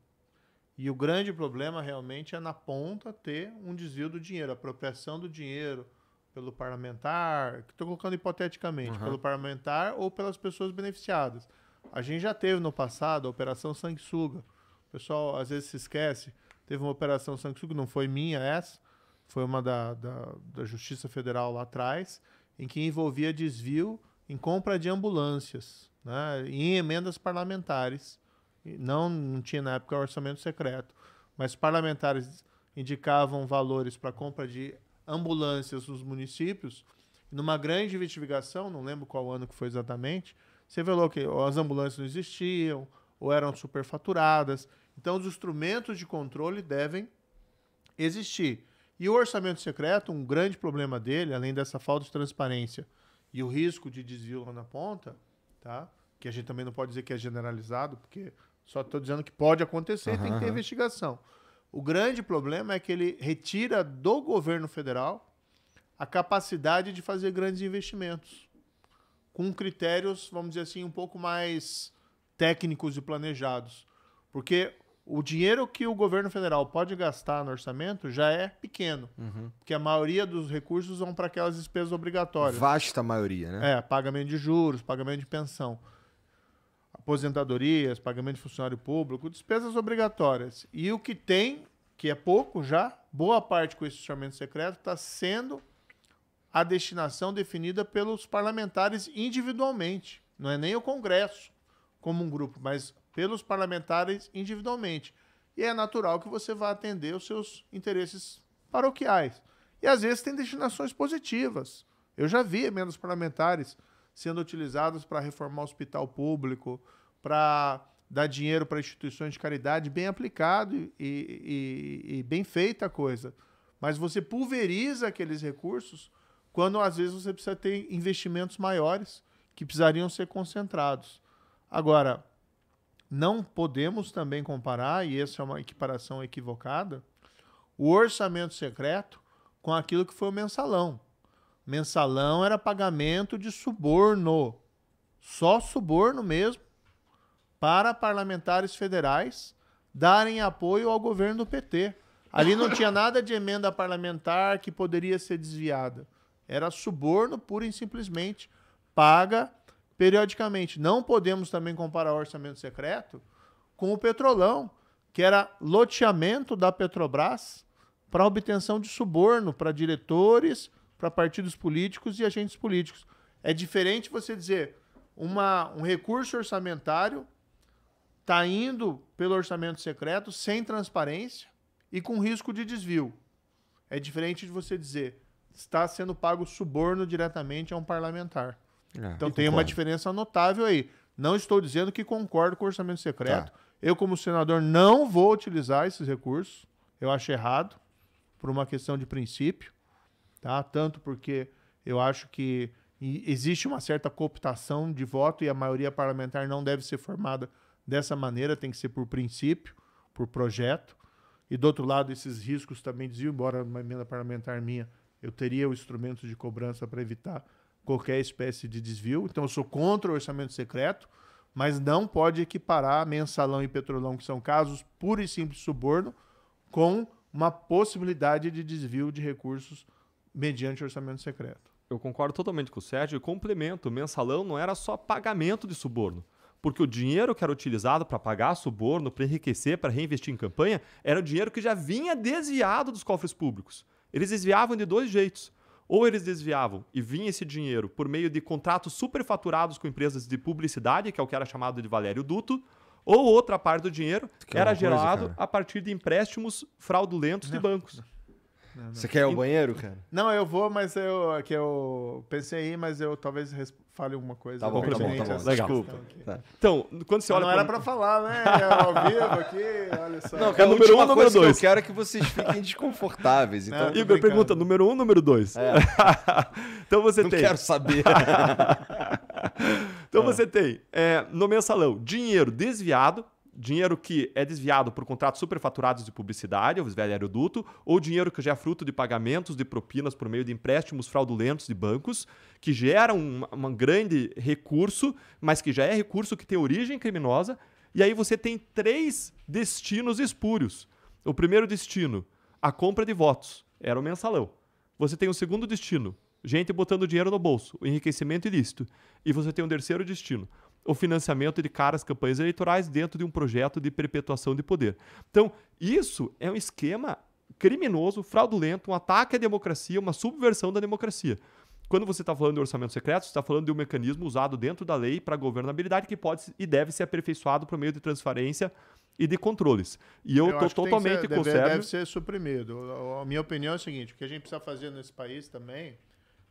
E o grande problema realmente é na ponta ter um desvio do dinheiro, apropriação do dinheiro pelo parlamentar, que estou colocando hipoteticamente, uhum. pelo parlamentar ou pelas pessoas beneficiadas. A gente já teve no passado a Operação Sanguessuga. O pessoal às vezes se esquece. Teve uma Operação Sanguessuga, não foi minha essa, foi uma da, da, da Justiça Federal lá atrás, em que envolvia desvio em compra de ambulâncias, né, em emendas parlamentares não, não tinha na época orçamento secreto, mas parlamentares indicavam valores para compra de ambulâncias nos municípios. Numa grande investigação, não lembro qual ano que foi exatamente, você revelou que as ambulâncias não existiam ou eram superfaturadas. Então, os instrumentos de controle devem existir. E o orçamento secreto, um grande problema dele, além dessa falta de transparência e o risco de desvio lá na ponta, tá? que a gente também não pode dizer que é generalizado, porque só estou dizendo que pode acontecer, uhum. tem que ter investigação. O grande problema é que ele retira do governo federal a capacidade de fazer grandes investimentos com critérios, vamos dizer assim, um pouco mais técnicos e planejados. Porque o dinheiro que o governo federal pode gastar no orçamento já é pequeno, uhum. porque a maioria dos recursos vão para aquelas despesas obrigatórias. Vasta maioria, né? É, pagamento de juros, pagamento de pensão aposentadorias, pagamento de funcionário público, despesas obrigatórias. E o que tem, que é pouco já, boa parte com esse orçamento secreto está sendo a destinação definida pelos parlamentares individualmente. Não é nem o Congresso como um grupo, mas pelos parlamentares individualmente. E é natural que você vá atender os seus interesses paroquiais. E às vezes tem destinações positivas. Eu já vi emendas parlamentares sendo utilizadas para reformar o hospital público, para dar dinheiro para instituições de caridade, bem aplicado e, e, e, bem feita a coisa. Mas você pulveriza aqueles recursos quando às vezes você precisa ter investimentos maiores que precisariam ser concentrados. Agora, não podemos também comparar, e essa é uma equiparação equivocada, o orçamento secreto com aquilo que foi o mensalão. Mensalão era pagamento de suborno, só suborno mesmo, para parlamentares federais darem apoio ao governo do PT. Ali não tinha nada de emenda parlamentar que poderia ser desviada. Era suborno pura e simplesmente. Paga periodicamente. Não podemos também comparar o orçamento secreto com o petrolão, que era loteamento da Petrobras para obtenção de suborno para diretores, para partidos políticos e agentes políticos. É diferente você dizer uma, um recurso orçamentário está indo pelo orçamento secreto sem transparência e com risco de desvio. É diferente de você dizer está sendo pago suborno diretamente a um parlamentar. É, então tem uma diferença notável aí. Não estou dizendo que concordo com o orçamento secreto. Tá. Eu, como senador, não vou utilizar esses recursos. Eu acho errado, por uma questão de princípio. Tá? Tanto porque eu acho que existe uma certa cooptação de voto e a maioria parlamentar não deve ser formada Dessa maneira tem que ser por princípio, por projeto. E do outro lado, esses riscos também diziam, embora uma emenda parlamentar minha, eu teria o instrumento de cobrança para evitar qualquer espécie de desvio. Então eu sou contra o orçamento secreto, mas não pode equiparar mensalão e petrolão, que são casos puro e simples suborno, com uma possibilidade de desvio de recursos mediante orçamento secreto. Eu concordo totalmente com o Sérgio e complemento: mensalão não era só pagamento de suborno porque o dinheiro que era utilizado para pagar suborno, para enriquecer, para reinvestir em campanha, era o dinheiro que já vinha desviado dos cofres públicos. Eles desviavam de dois jeitos. Ou eles desviavam e vinha esse dinheiro por meio de contratos superfaturados com empresas de publicidade, que é o que era chamado de Valério Duto, ou outra parte do dinheiro que é era gerado a partir de empréstimos fraudulentos de né? bancos. Você quer ir ao banheiro, cara? Não, eu vou, mas eu que eu pensei aí, mas eu talvez fale alguma coisa. Tá bom, tá bom, tá bom. Legal. Desculpa. Tá. Então, quando você olha Não, não pra... era para falar, né? É ao vivo aqui, olha só. Não, cara, é número um, número dois. Que eu quero é que vocês fiquem desconfortáveis. Então... Igor, pergunta, número um, número dois. É. então você tem... quero saber. então ah. você tem, é, no mensalão, dinheiro desviado, dinheiro que é desviado por contratos superfaturados de publicidade, o velho aeroduto, ou dinheiro que já é fruto de pagamentos de propinas por meio de empréstimos fraudulentos de bancos, que gera um, um grande recurso, mas que já é recurso que tem origem criminosa. E aí você tem três destinos espúrios. O primeiro destino, a compra de votos, era o mensalão. Você tem o segundo destino, gente botando dinheiro no bolso, o enriquecimento ilícito. E você tem um terceiro destino, o financiamento de caras campanhas eleitorais dentro de um projeto de perpetuação de poder. Então, isso é um esquema criminoso, fraudulento, um ataque à democracia, uma subversão da democracia. Quando você está falando de orçamento secreto, você está falando de um mecanismo usado dentro da lei para governabilidade que pode e deve ser aperfeiçoado por meio de transparência e de controles. E eu estou totalmente com deve, deve ser suprimido. A minha opinião é a seguinte: o que a gente precisa fazer nesse país também é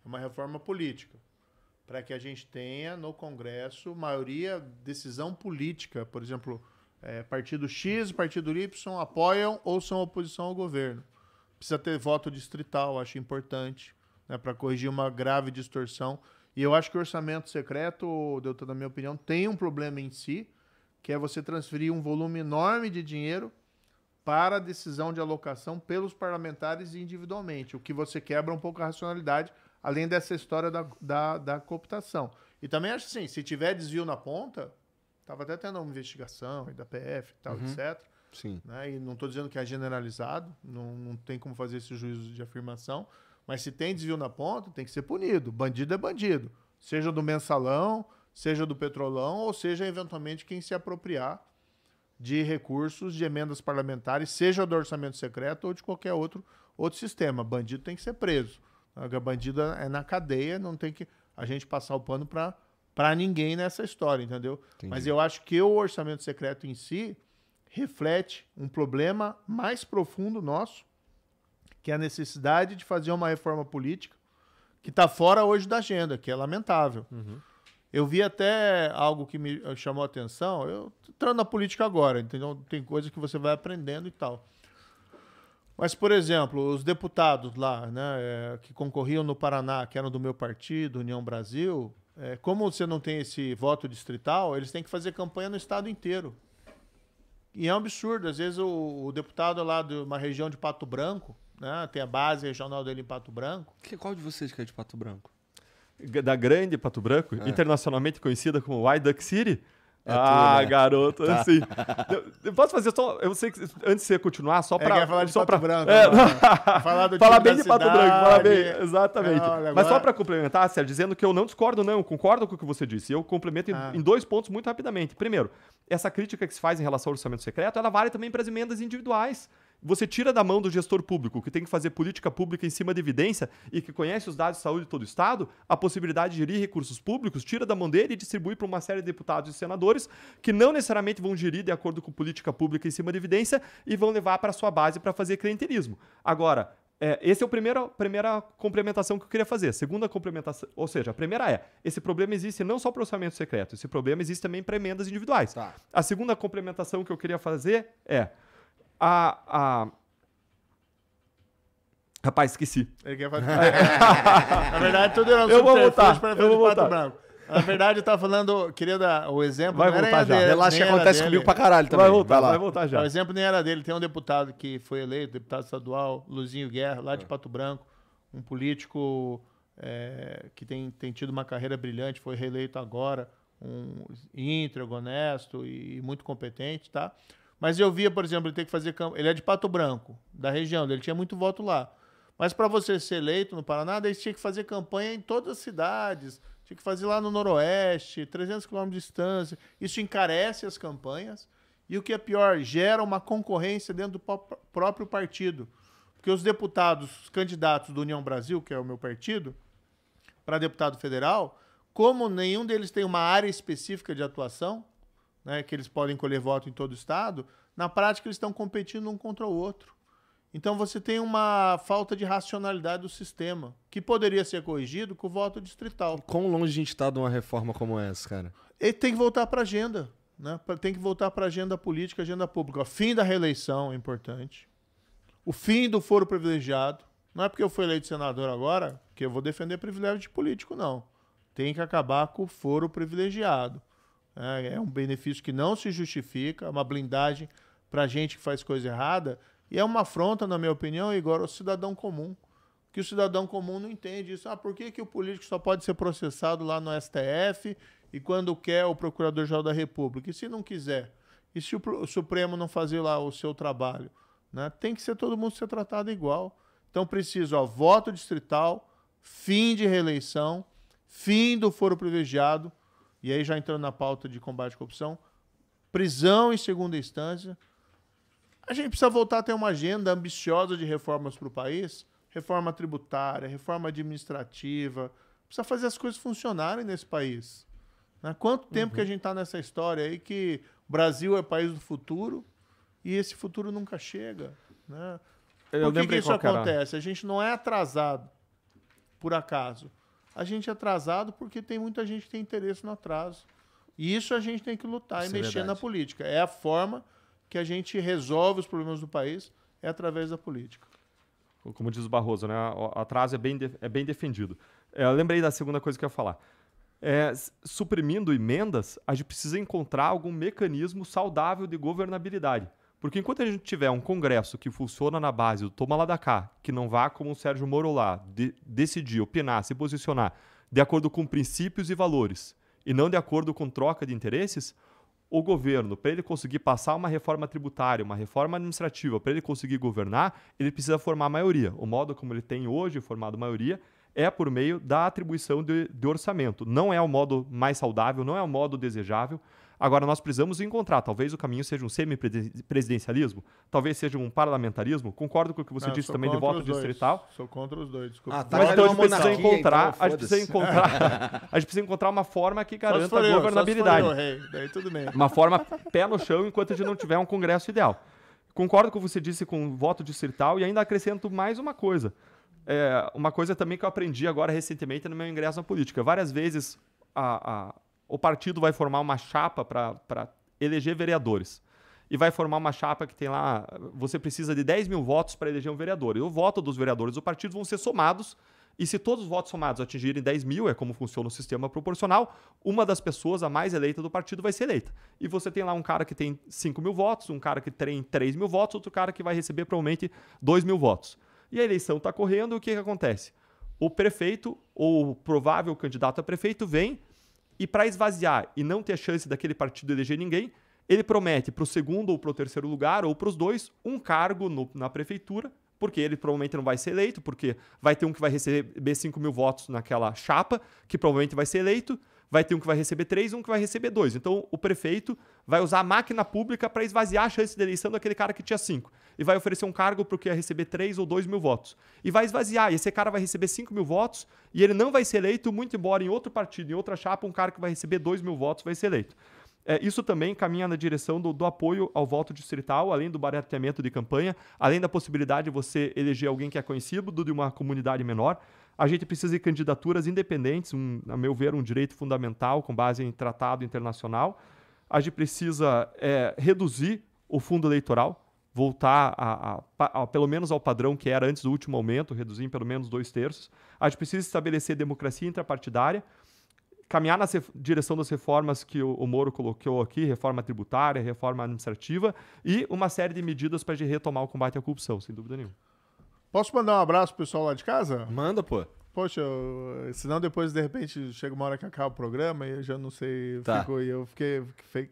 uma reforma política para que a gente tenha no Congresso maioria decisão política. Por exemplo, é, partido X, partido Y apoiam ou são oposição ao governo. Precisa ter voto distrital, acho importante, né, para corrigir uma grave distorção. E eu acho que o orçamento secreto, Doutor, na minha opinião, tem um problema em si, que é você transferir um volume enorme de dinheiro para a decisão de alocação pelos parlamentares individualmente, o que você quebra um pouco a racionalidade, além dessa história da, da, da cooptação. E também acho assim, se tiver desvio na ponta, estava até tendo uma investigação da PF e tal, uhum. etc. Sim. Né? E não estou dizendo que é generalizado, não, não tem como fazer esse juízo de afirmação, mas se tem desvio na ponta, tem que ser punido. Bandido é bandido, seja do mensalão, seja do petrolão, ou seja, eventualmente, quem se apropriar de recursos, de emendas parlamentares, seja do orçamento secreto ou de qualquer outro, outro sistema. Bandido tem que ser preso. A bandida é na cadeia, não tem que a gente passar o pano para para ninguém nessa história, entendeu? Entendi. Mas eu acho que o orçamento secreto em si reflete um problema mais profundo nosso, que é a necessidade de fazer uma reforma política que está fora hoje da agenda, que é lamentável. Uhum. Eu vi até algo que me eh, chamou a atenção. Eu entrando na política agora, entendeu tem coisa que você vai aprendendo e tal. Mas, por exemplo, os deputados lá, né, é, que concorriam no Paraná, que eram do meu partido, União Brasil, é, como você não tem esse voto distrital, eles têm que fazer campanha no estado inteiro. E é um absurdo. Às vezes o, o deputado lá de uma região de Pato Branco, né, tem a base regional dele em Pato Branco. Que, qual de vocês que é de Pato Branco? Da grande Pato Branco, é. internacionalmente conhecida como White Duck City? É ah, né? garoto, tá. assim. Eu, posso fazer só. Eu sei que antes de você continuar, só é, pra. É, falar de só Pato pra, Branco. É, né? falar do bem de cidade. Pato Branco, falar bem. Exatamente. Não, é, agora... Mas só pra complementar, Sérgio, dizendo que eu não discordo, não. Eu concordo com o que você disse. Eu complemento ah. em dois pontos muito rapidamente. Primeiro, essa crítica que se faz em relação ao orçamento secreto, ela vale também para as emendas individuais você tira da mão do gestor público, que tem que fazer política pública em cima de evidência e que conhece os dados de saúde de todo o Estado, a possibilidade de gerir recursos públicos, tira da mão dele e distribui para uma série de deputados e senadores que não necessariamente vão gerir de acordo com política pública em cima de evidência e vão levar para sua base para fazer clientelismo. Agora, é, esse é o primeiro primeira complementação que eu queria fazer. Segunda complementação, ou seja, a primeira é: esse problema existe não só para o orçamento secreto, esse problema existe também para emendas individuais. Tá. A segunda complementação que eu queria fazer é: a, a... Rapaz, esqueci. Ele quer fazer... Na verdade, tudo era um eu vou voltar, para eu vou voltar. Branco. Na verdade, eu tava falando, queria dar o exemplo. Vai voltar já. Dele, Relaxa que acontece dele. comigo pra caralho também. Vai voltar, vai, lá. vai voltar já. O exemplo nem era dele. Tem um deputado que foi eleito, deputado estadual, Luzinho Guerra, lá de é. Pato Branco. Um político é, que tem, tem tido uma carreira brilhante, foi reeleito agora. Um íntegro, honesto e muito competente, tá? Mas eu via, por exemplo, ele ter que fazer campanha. Ele é de Pato Branco, da região, ele tinha muito voto lá. Mas para você ser eleito no Paraná, ele tinha que fazer campanha em todas as cidades, tinha que fazer lá no Noroeste, 300 quilômetros de distância. Isso encarece as campanhas. E o que é pior, gera uma concorrência dentro do próprio partido. Porque os deputados, os candidatos do União Brasil, que é o meu partido, para deputado federal, como nenhum deles tem uma área específica de atuação, né, que eles podem colher voto em todo o estado, na prática eles estão competindo um contra o outro. Então você tem uma falta de racionalidade do sistema, que poderia ser corrigido com o voto distrital. Quão longe a gente está de uma reforma como essa, cara? E tem que voltar para a agenda. Né? Tem que voltar para a agenda política, agenda pública. O fim da reeleição é importante. O fim do foro privilegiado. Não é porque eu fui eleito senador agora que eu vou defender privilégio de político, não. Tem que acabar com o foro privilegiado. É, é um benefício que não se justifica, é uma blindagem para gente que faz coisa errada. E é uma afronta, na minha opinião, igual ao cidadão comum. Que o cidadão comum não entende isso. Ah, por que, que o político só pode ser processado lá no STF e quando quer o Procurador-Geral da República? E se não quiser? E se o Supremo não fazer lá o seu trabalho? Né? Tem que ser todo mundo ser tratado igual. Então preciso, ó, voto distrital, fim de reeleição, fim do foro privilegiado, e aí já entrando na pauta de combate à corrupção, prisão em segunda instância. A gente precisa voltar a ter uma agenda ambiciosa de reformas para o país, reforma tributária, reforma administrativa, precisa fazer as coisas funcionarem nesse país. Né? Quanto tempo uhum. que a uhum. gente está nessa história aí que o Brasil é país do futuro e esse futuro nunca chega? Né? Eu Por que, que isso acontece? Era. A gente não é atrasado, por acaso a gente é atrasado porque tem muita gente que tem interesse no atraso. E isso a gente tem que lutar isso e é mexer verdade. na política. É a forma que a gente resolve os problemas do país, é através da política. Como diz o Barroso, né? o atraso é bem, de, é bem defendido. É, lembrei da segunda coisa que eu ia falar. É, suprimindo emendas, a gente precisa encontrar algum mecanismo saudável de governabilidade. Porque enquanto a gente tiver um Congresso que funciona na base do toma lá da cá, que não vá como o Sérgio Moro lá, de, decidir, opinar, se posicionar de acordo com princípios e valores, e não de acordo com troca de interesses, o governo, para ele conseguir passar uma reforma tributária, uma reforma administrativa, para ele conseguir governar, ele precisa formar maioria. O modo como ele tem hoje formado maioria é por meio da atribuição de, de orçamento. Não é o modo mais saudável, não é o modo desejável, Agora, nós precisamos encontrar. Talvez o caminho seja um semi-presidencialismo, talvez seja um parlamentarismo. Concordo com o que você não, disse também de voto distrital. Sou contra os dois, desculpa. Ah, tá, Mas então a gente então, precisa encontrar, então, a gente precisa encontrar, a gente precisa encontrar uma forma que garanta eu, a governabilidade. Eu, rei. Daí tudo bem. Uma forma pé no chão enquanto a gente não tiver um congresso ideal. Concordo com o que você disse com o voto distrital e ainda acrescento mais uma coisa. É, uma coisa também que eu aprendi agora recentemente no meu ingresso na política. Várias vezes a, a o partido vai formar uma chapa para eleger vereadores. E vai formar uma chapa que tem lá. Você precisa de 10 mil votos para eleger um vereador. E o voto dos vereadores do partido vão ser somados. E se todos os votos somados atingirem 10 mil, é como funciona o sistema proporcional, uma das pessoas, a mais eleita do partido, vai ser eleita. E você tem lá um cara que tem 5 mil votos, um cara que tem 3 mil votos, outro cara que vai receber provavelmente 2 mil votos. E a eleição está correndo, e o que, que acontece? O prefeito, ou o provável candidato a prefeito, vem e para esvaziar e não ter a chance daquele partido eleger ninguém, ele promete para o segundo ou para o terceiro lugar, ou para os dois, um cargo no, na prefeitura, porque ele provavelmente não vai ser eleito, porque vai ter um que vai receber 5 mil votos naquela chapa, que provavelmente vai ser eleito, vai ter um que vai receber 3 um que vai receber 2. Então, o prefeito vai usar a máquina pública para esvaziar a chance de eleição daquele cara que tinha cinco E vai oferecer um cargo para o que ia receber 3 ou 2 mil votos. E vai esvaziar, e esse cara vai receber 5 mil votos, e ele não vai ser eleito, muito embora em outro partido, em outra chapa, um cara que vai receber 2 mil votos vai ser eleito. É, isso também caminha na direção do, do, apoio ao voto distrital, além do barateamento de campanha, além da possibilidade de você eleger alguém que é conhecido de uma comunidade menor. A gente precisa de candidaturas independentes, um, a meu ver, um direito fundamental com base em tratado internacional a gente precisa é, reduzir o fundo eleitoral, voltar a, a, a, pelo menos ao padrão que era antes do último aumento, reduzir em pelo menos dois terços. A gente precisa estabelecer democracia intrapartidária, caminhar na direção das reformas que o, o Moro colocou aqui, reforma tributária, reforma administrativa e uma série de medidas para retomar o combate à corrupção, sem dúvida nenhuma. Posso mandar um abraço pro pessoal lá de casa? Manda, pô. Poxa, eu, senão depois, de repente, chega uma hora que acaba o programa e eu já não sei. Tá. Fico, eu fiquei,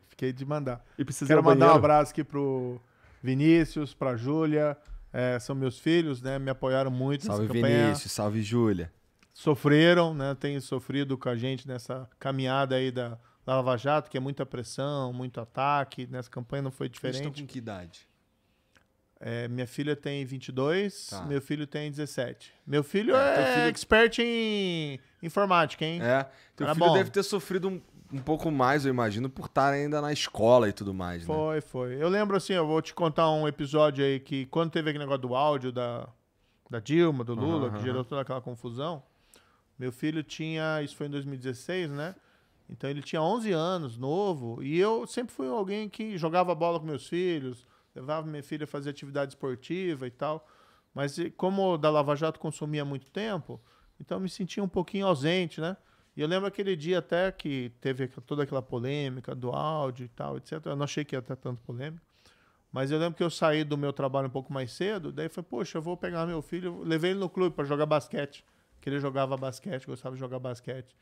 fiquei de mandar. E precisa Quero mandar banheiro? um abraço aqui pro Vinícius, pra Júlia. É, são meus filhos, né? Me apoiaram muito salve nessa campanha. Vinícius, salve Júlia. Sofreram, né? Tem sofrido com a gente nessa caminhada aí da, da Lava Jato, que é muita pressão, muito ataque. Nessa campanha não foi diferente. Eles estão com que idade? É, minha filha tem 22, tá. meu filho tem 17. Meu filho é, é filho... É expert em informática, hein? É. Teu Era filho bom. deve ter sofrido um, um, pouco mais, eu imagino, por estar ainda na escola e tudo mais, né? foi, né? Foi, Eu lembro assim, eu vou te contar um episódio aí que quando teve aquele negócio do áudio da, da Dilma, do Lula, uhum, que gerou toda aquela confusão, meu filho tinha, isso foi em 2016, né? Então ele tinha 11 anos, novo, e eu sempre fui alguém que jogava bola com meus filhos Levava minha filha a fazer atividade esportiva e tal. Mas como da Lava Jato consumia muito tempo, então me sentia um pouquinho ausente, né? E eu lembro aquele dia até que teve toda aquela polêmica do áudio e tal, etc. Eu não achei que ia ter tanto polêmica. Mas eu lembro que eu saí do meu trabalho um pouco mais cedo, daí foi, poxa, eu vou pegar meu filho, levei ele no clube para jogar basquete, que ele jogava basquete, gostava de jogar basquete,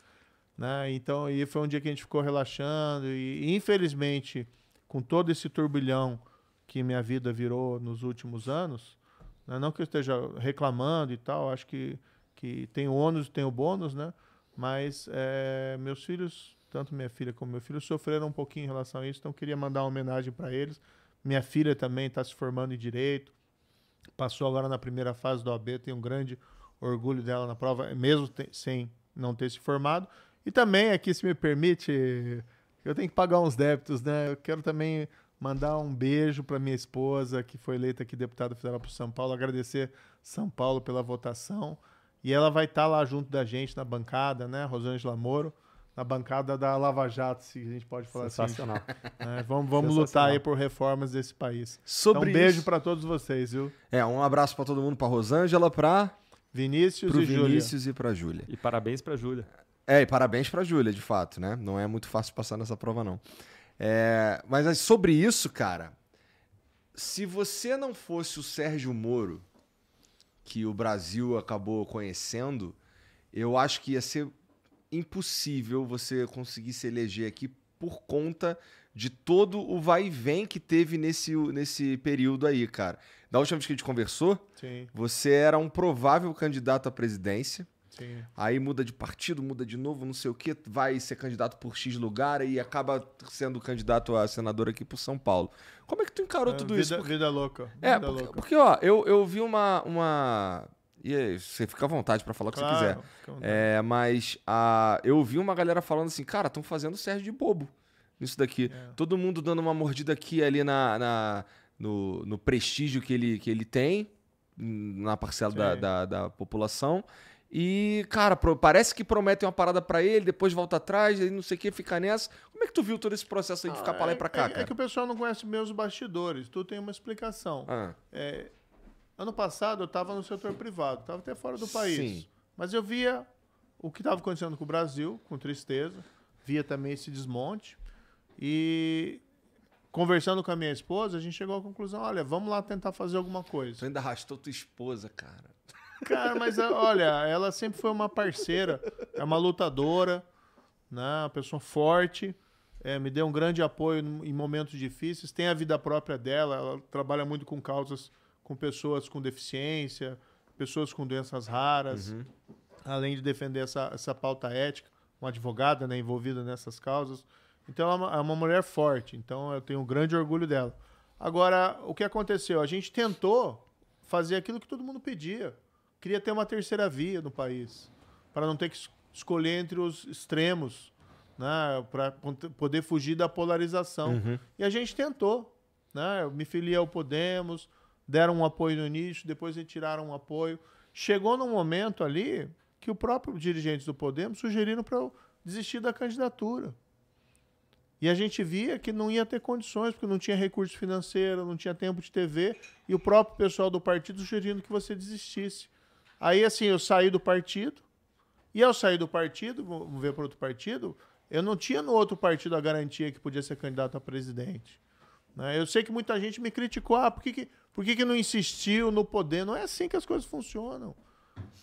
né? Então, e foi um dia que a gente ficou relaxando e infelizmente, com todo esse turbilhão que minha vida virou nos últimos anos, né? não que eu esteja reclamando e tal, acho que, que tem o ônus e tem o bônus, né? Mas é, meus filhos, tanto minha filha como meu filho, sofreram um pouquinho em relação a isso, então queria mandar uma homenagem para eles. Minha filha também está se formando em Direito, passou agora na primeira fase do OAB, tem um grande orgulho dela na prova, mesmo sem não ter se formado. E também aqui, se me permite, eu tenho que pagar uns débitos, né? Eu quero também mandar um beijo para minha esposa, que foi eleita aqui deputada federal por São Paulo, agradecer São Paulo pela votação. E ela vai estar tá lá junto da gente na bancada, né? Rosângela Moro, na bancada da Lava Jato, se a gente pode falar Sensacional. assim. Sensacional. É, vamos vamos Sensacional. lutar aí por reformas desse país. Sobre então, um beijo para todos vocês, viu? É, um abraço para todo mundo, para Rosângela, para Vinícius Pro e Vinícius Júlia. e para Júlia. E parabéns para Júlia. É, e parabéns para Júlia, de fato, né? Não é muito fácil passar nessa prova não. É, mas sobre isso, cara, se você não fosse o Sérgio Moro, que o Brasil acabou conhecendo, eu acho que ia ser impossível você conseguir se eleger aqui por conta de todo o vai e vem que teve nesse, nesse período aí, cara. Da última vez que a gente conversou, Sim. você era um provável candidato à presidência. Sim. Aí muda de partido, muda de novo, não sei o que vai ser candidato por X lugar e acaba sendo candidato a senador aqui por São Paulo. Como é que tu encarou é, tudo vida, isso? Porque... Vida louca. É, vida é, porque, louca. porque, ó, eu, eu vi uma. uma... E aí, você fica à vontade para falar o que claro, você quiser. É, mas a, eu vi uma galera falando assim, cara, estão fazendo o Sérgio de bobo nisso daqui. É. Todo mundo dando uma mordida aqui ali na, na no, no prestígio que ele, que ele tem na parcela da, da, da população e, cara, parece que prometem uma parada para ele, depois volta atrás, aí não sei o que, fica nessa. Como é que tu viu todo esse processo aí de ah, ficar pra lá e é pra cá, é, é cara? É que o pessoal não conhece meus bastidores. Tu tem uma explicação. Ah. É, ano passado eu tava no setor privado, tava até fora do país. Sim. Mas eu via o que estava acontecendo com o Brasil, com tristeza. Via também esse desmonte. E conversando com a minha esposa, a gente chegou à conclusão, olha, vamos lá tentar fazer alguma coisa. Tu ainda arrastou tua esposa, cara. Cara, mas ah, olha, ela sempre foi uma parceira, é uma lutadora, né? Uma pessoa forte. É, me deu um grande apoio em momentos difíceis. Tem a vida própria dela, ela trabalha muito com causas, com pessoas com deficiência, pessoas com doenças raras, uhum. além de defender essa, essa pauta ética, uma advogada né, envolvida nessas causas. Então ela é uma é mulher forte, então eu tenho um grande orgulho dela. Agora, o que aconteceu? A gente tentou fazer aquilo que todo mundo pedia. Queria ter uma terceira via no país, para não ter que escolher entre os extremos, né? para poder fugir da polarização. Uhum. E a gente tentou. Né? Eu me filiei ao Podemos, deram um apoio no início, depois retiraram um apoio. Chegou num momento ali que o próprio dirigente do Podemos sugeriram para eu desistir da candidatura. E a gente via que não ia ter condições, porque não tinha recurso financeiro, não tinha tempo de TV, e o próprio pessoal do partido sugerindo que você desistisse. Aí, assim, eu saí do partido. E ao sair do partido, vamos ver para outro partido, eu não tinha no outro partido a garantia que podia ser candidato a presidente. Né? Eu sei que muita gente me criticou. Ah, por que, que, por que, que não insistiu no poder? Não é assim que as coisas funcionam.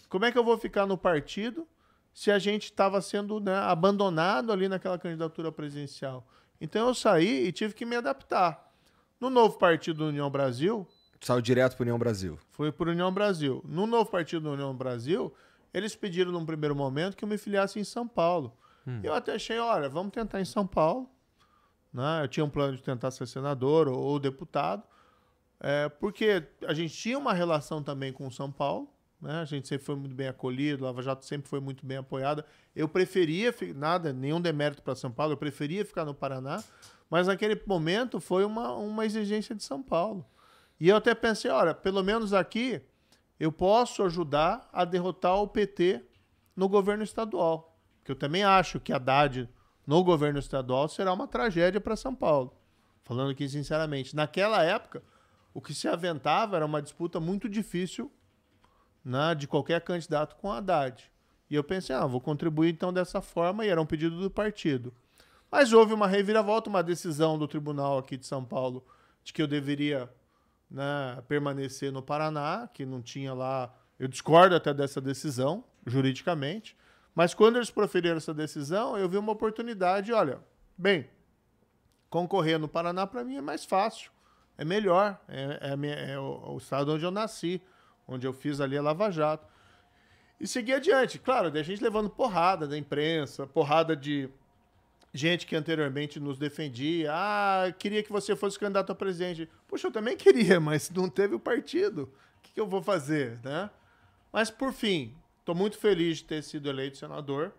Como é que eu vou ficar no partido se a gente estava sendo né, abandonado ali naquela candidatura presidencial? Então eu saí e tive que me adaptar. No novo partido União Brasil, saiu direto para União Brasil? Foi para União Brasil. No novo partido da União Brasil, eles pediram num primeiro momento que eu me filiasse em São Paulo. Hum. Eu até achei, olha, vamos tentar em São Paulo. Né? Eu tinha um plano de tentar ser senador ou, ou deputado, é, porque a gente tinha uma relação também com São Paulo. Né? A gente sempre foi muito bem acolhido, Lava Jato sempre foi muito bem apoiada. Eu preferia, nada, nenhum demérito para São Paulo, eu preferia ficar no Paraná, mas naquele momento foi uma, uma exigência de São Paulo. E eu até pensei, olha, pelo menos aqui eu posso ajudar a derrotar o PT no governo estadual. Que eu também acho que Haddad no governo estadual será uma tragédia para São Paulo. Falando aqui sinceramente, naquela época, o que se aventava era uma disputa muito difícil né, de qualquer candidato com Haddad. E eu pensei, ah, vou contribuir então dessa forma, e era um pedido do partido. Mas houve uma reviravolta, uma decisão do tribunal aqui de São Paulo de que eu deveria né, permanecer no Paraná, que não tinha lá. Eu discordo até dessa decisão, juridicamente. Mas quando eles proferiram essa decisão, eu vi uma oportunidade. Olha, bem, concorrer no Paraná para mim é mais fácil, é melhor, é, é, minha, é, o, estado onde eu nasci, onde eu fiz ali a Lava Jato. E segui adiante. Claro, a gente levando porrada da imprensa, porrada de gente que anteriormente nos defendia. Ah, queria que você fosse candidato a presidente. Puxa, eu também queria, mas não teve o partido. O que, que eu vou fazer, né? Mas, por fim, estou muito feliz de ter sido eleito senador,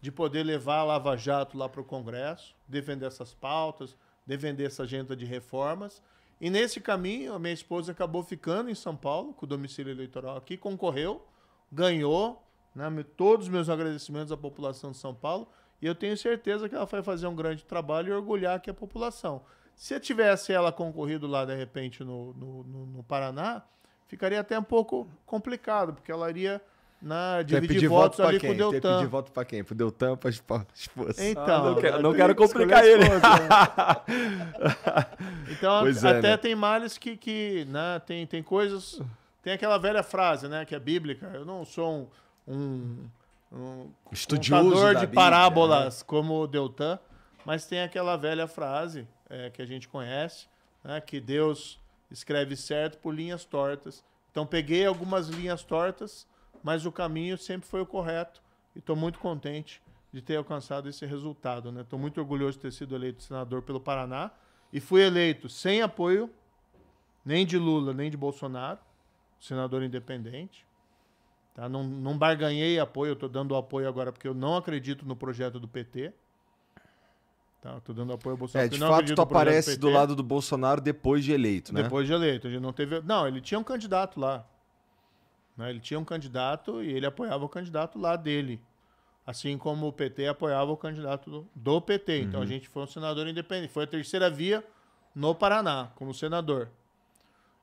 de poder levar a Lava Jato lá para o Congresso, defender essas pautas, defender essa agenda de reformas. E nesse caminho, a minha esposa acabou ficando em São Paulo, com o domicílio eleitoral aqui, concorreu, ganhou, né? todos os meus agradecimentos à população de São Paulo e eu tenho certeza que ela vai fazer um grande trabalho e orgulhar aqui a população. Se tivesse ela concorrido lá, de repente, no, no, no, no Paraná, ficaria até um pouco complicado, porque ela iria na né, dividir votos voto ali quem? com o Deltan. Tem pedir voto para quem? o Deltan, para esposa. Então, ah, não quero, não quero complicar ele. Né? então, pois é, até é, né? tem males que, que né, tem, tem coisas... Tem aquela velha frase, né, que é bíblica. Eu não sou um, um um Estudioso contador de parábolas né? como o Deltan, mas tem aquela velha frase é, que a gente conhece, né, que Deus escreve certo por linhas tortas. Então peguei algumas linhas tortas, mas o caminho sempre foi o correto e estou muito contente de ter alcançado esse resultado. Estou né? muito orgulhoso de ter sido eleito senador pelo Paraná e fui eleito sem apoio nem de Lula, nem de Bolsonaro, senador independente. Tá? Não, não barganhei apoio, eu estou dando apoio agora porque eu não acredito no projeto do PT. Tá, tô dando apoio ao Bolsonaro. É, de fato, tu aparece do, do, lado do Bolsonaro depois de eleito, né? Depois de eleito. Ele não teve. Não, ele tinha um candidato lá. Né? Ele tinha um candidato e ele apoiava o candidato lá dele. Assim como o PT apoiava o candidato do, do PT. Então uhum. a gente foi um senador independente. Foi a terceira via no Paraná, como senador.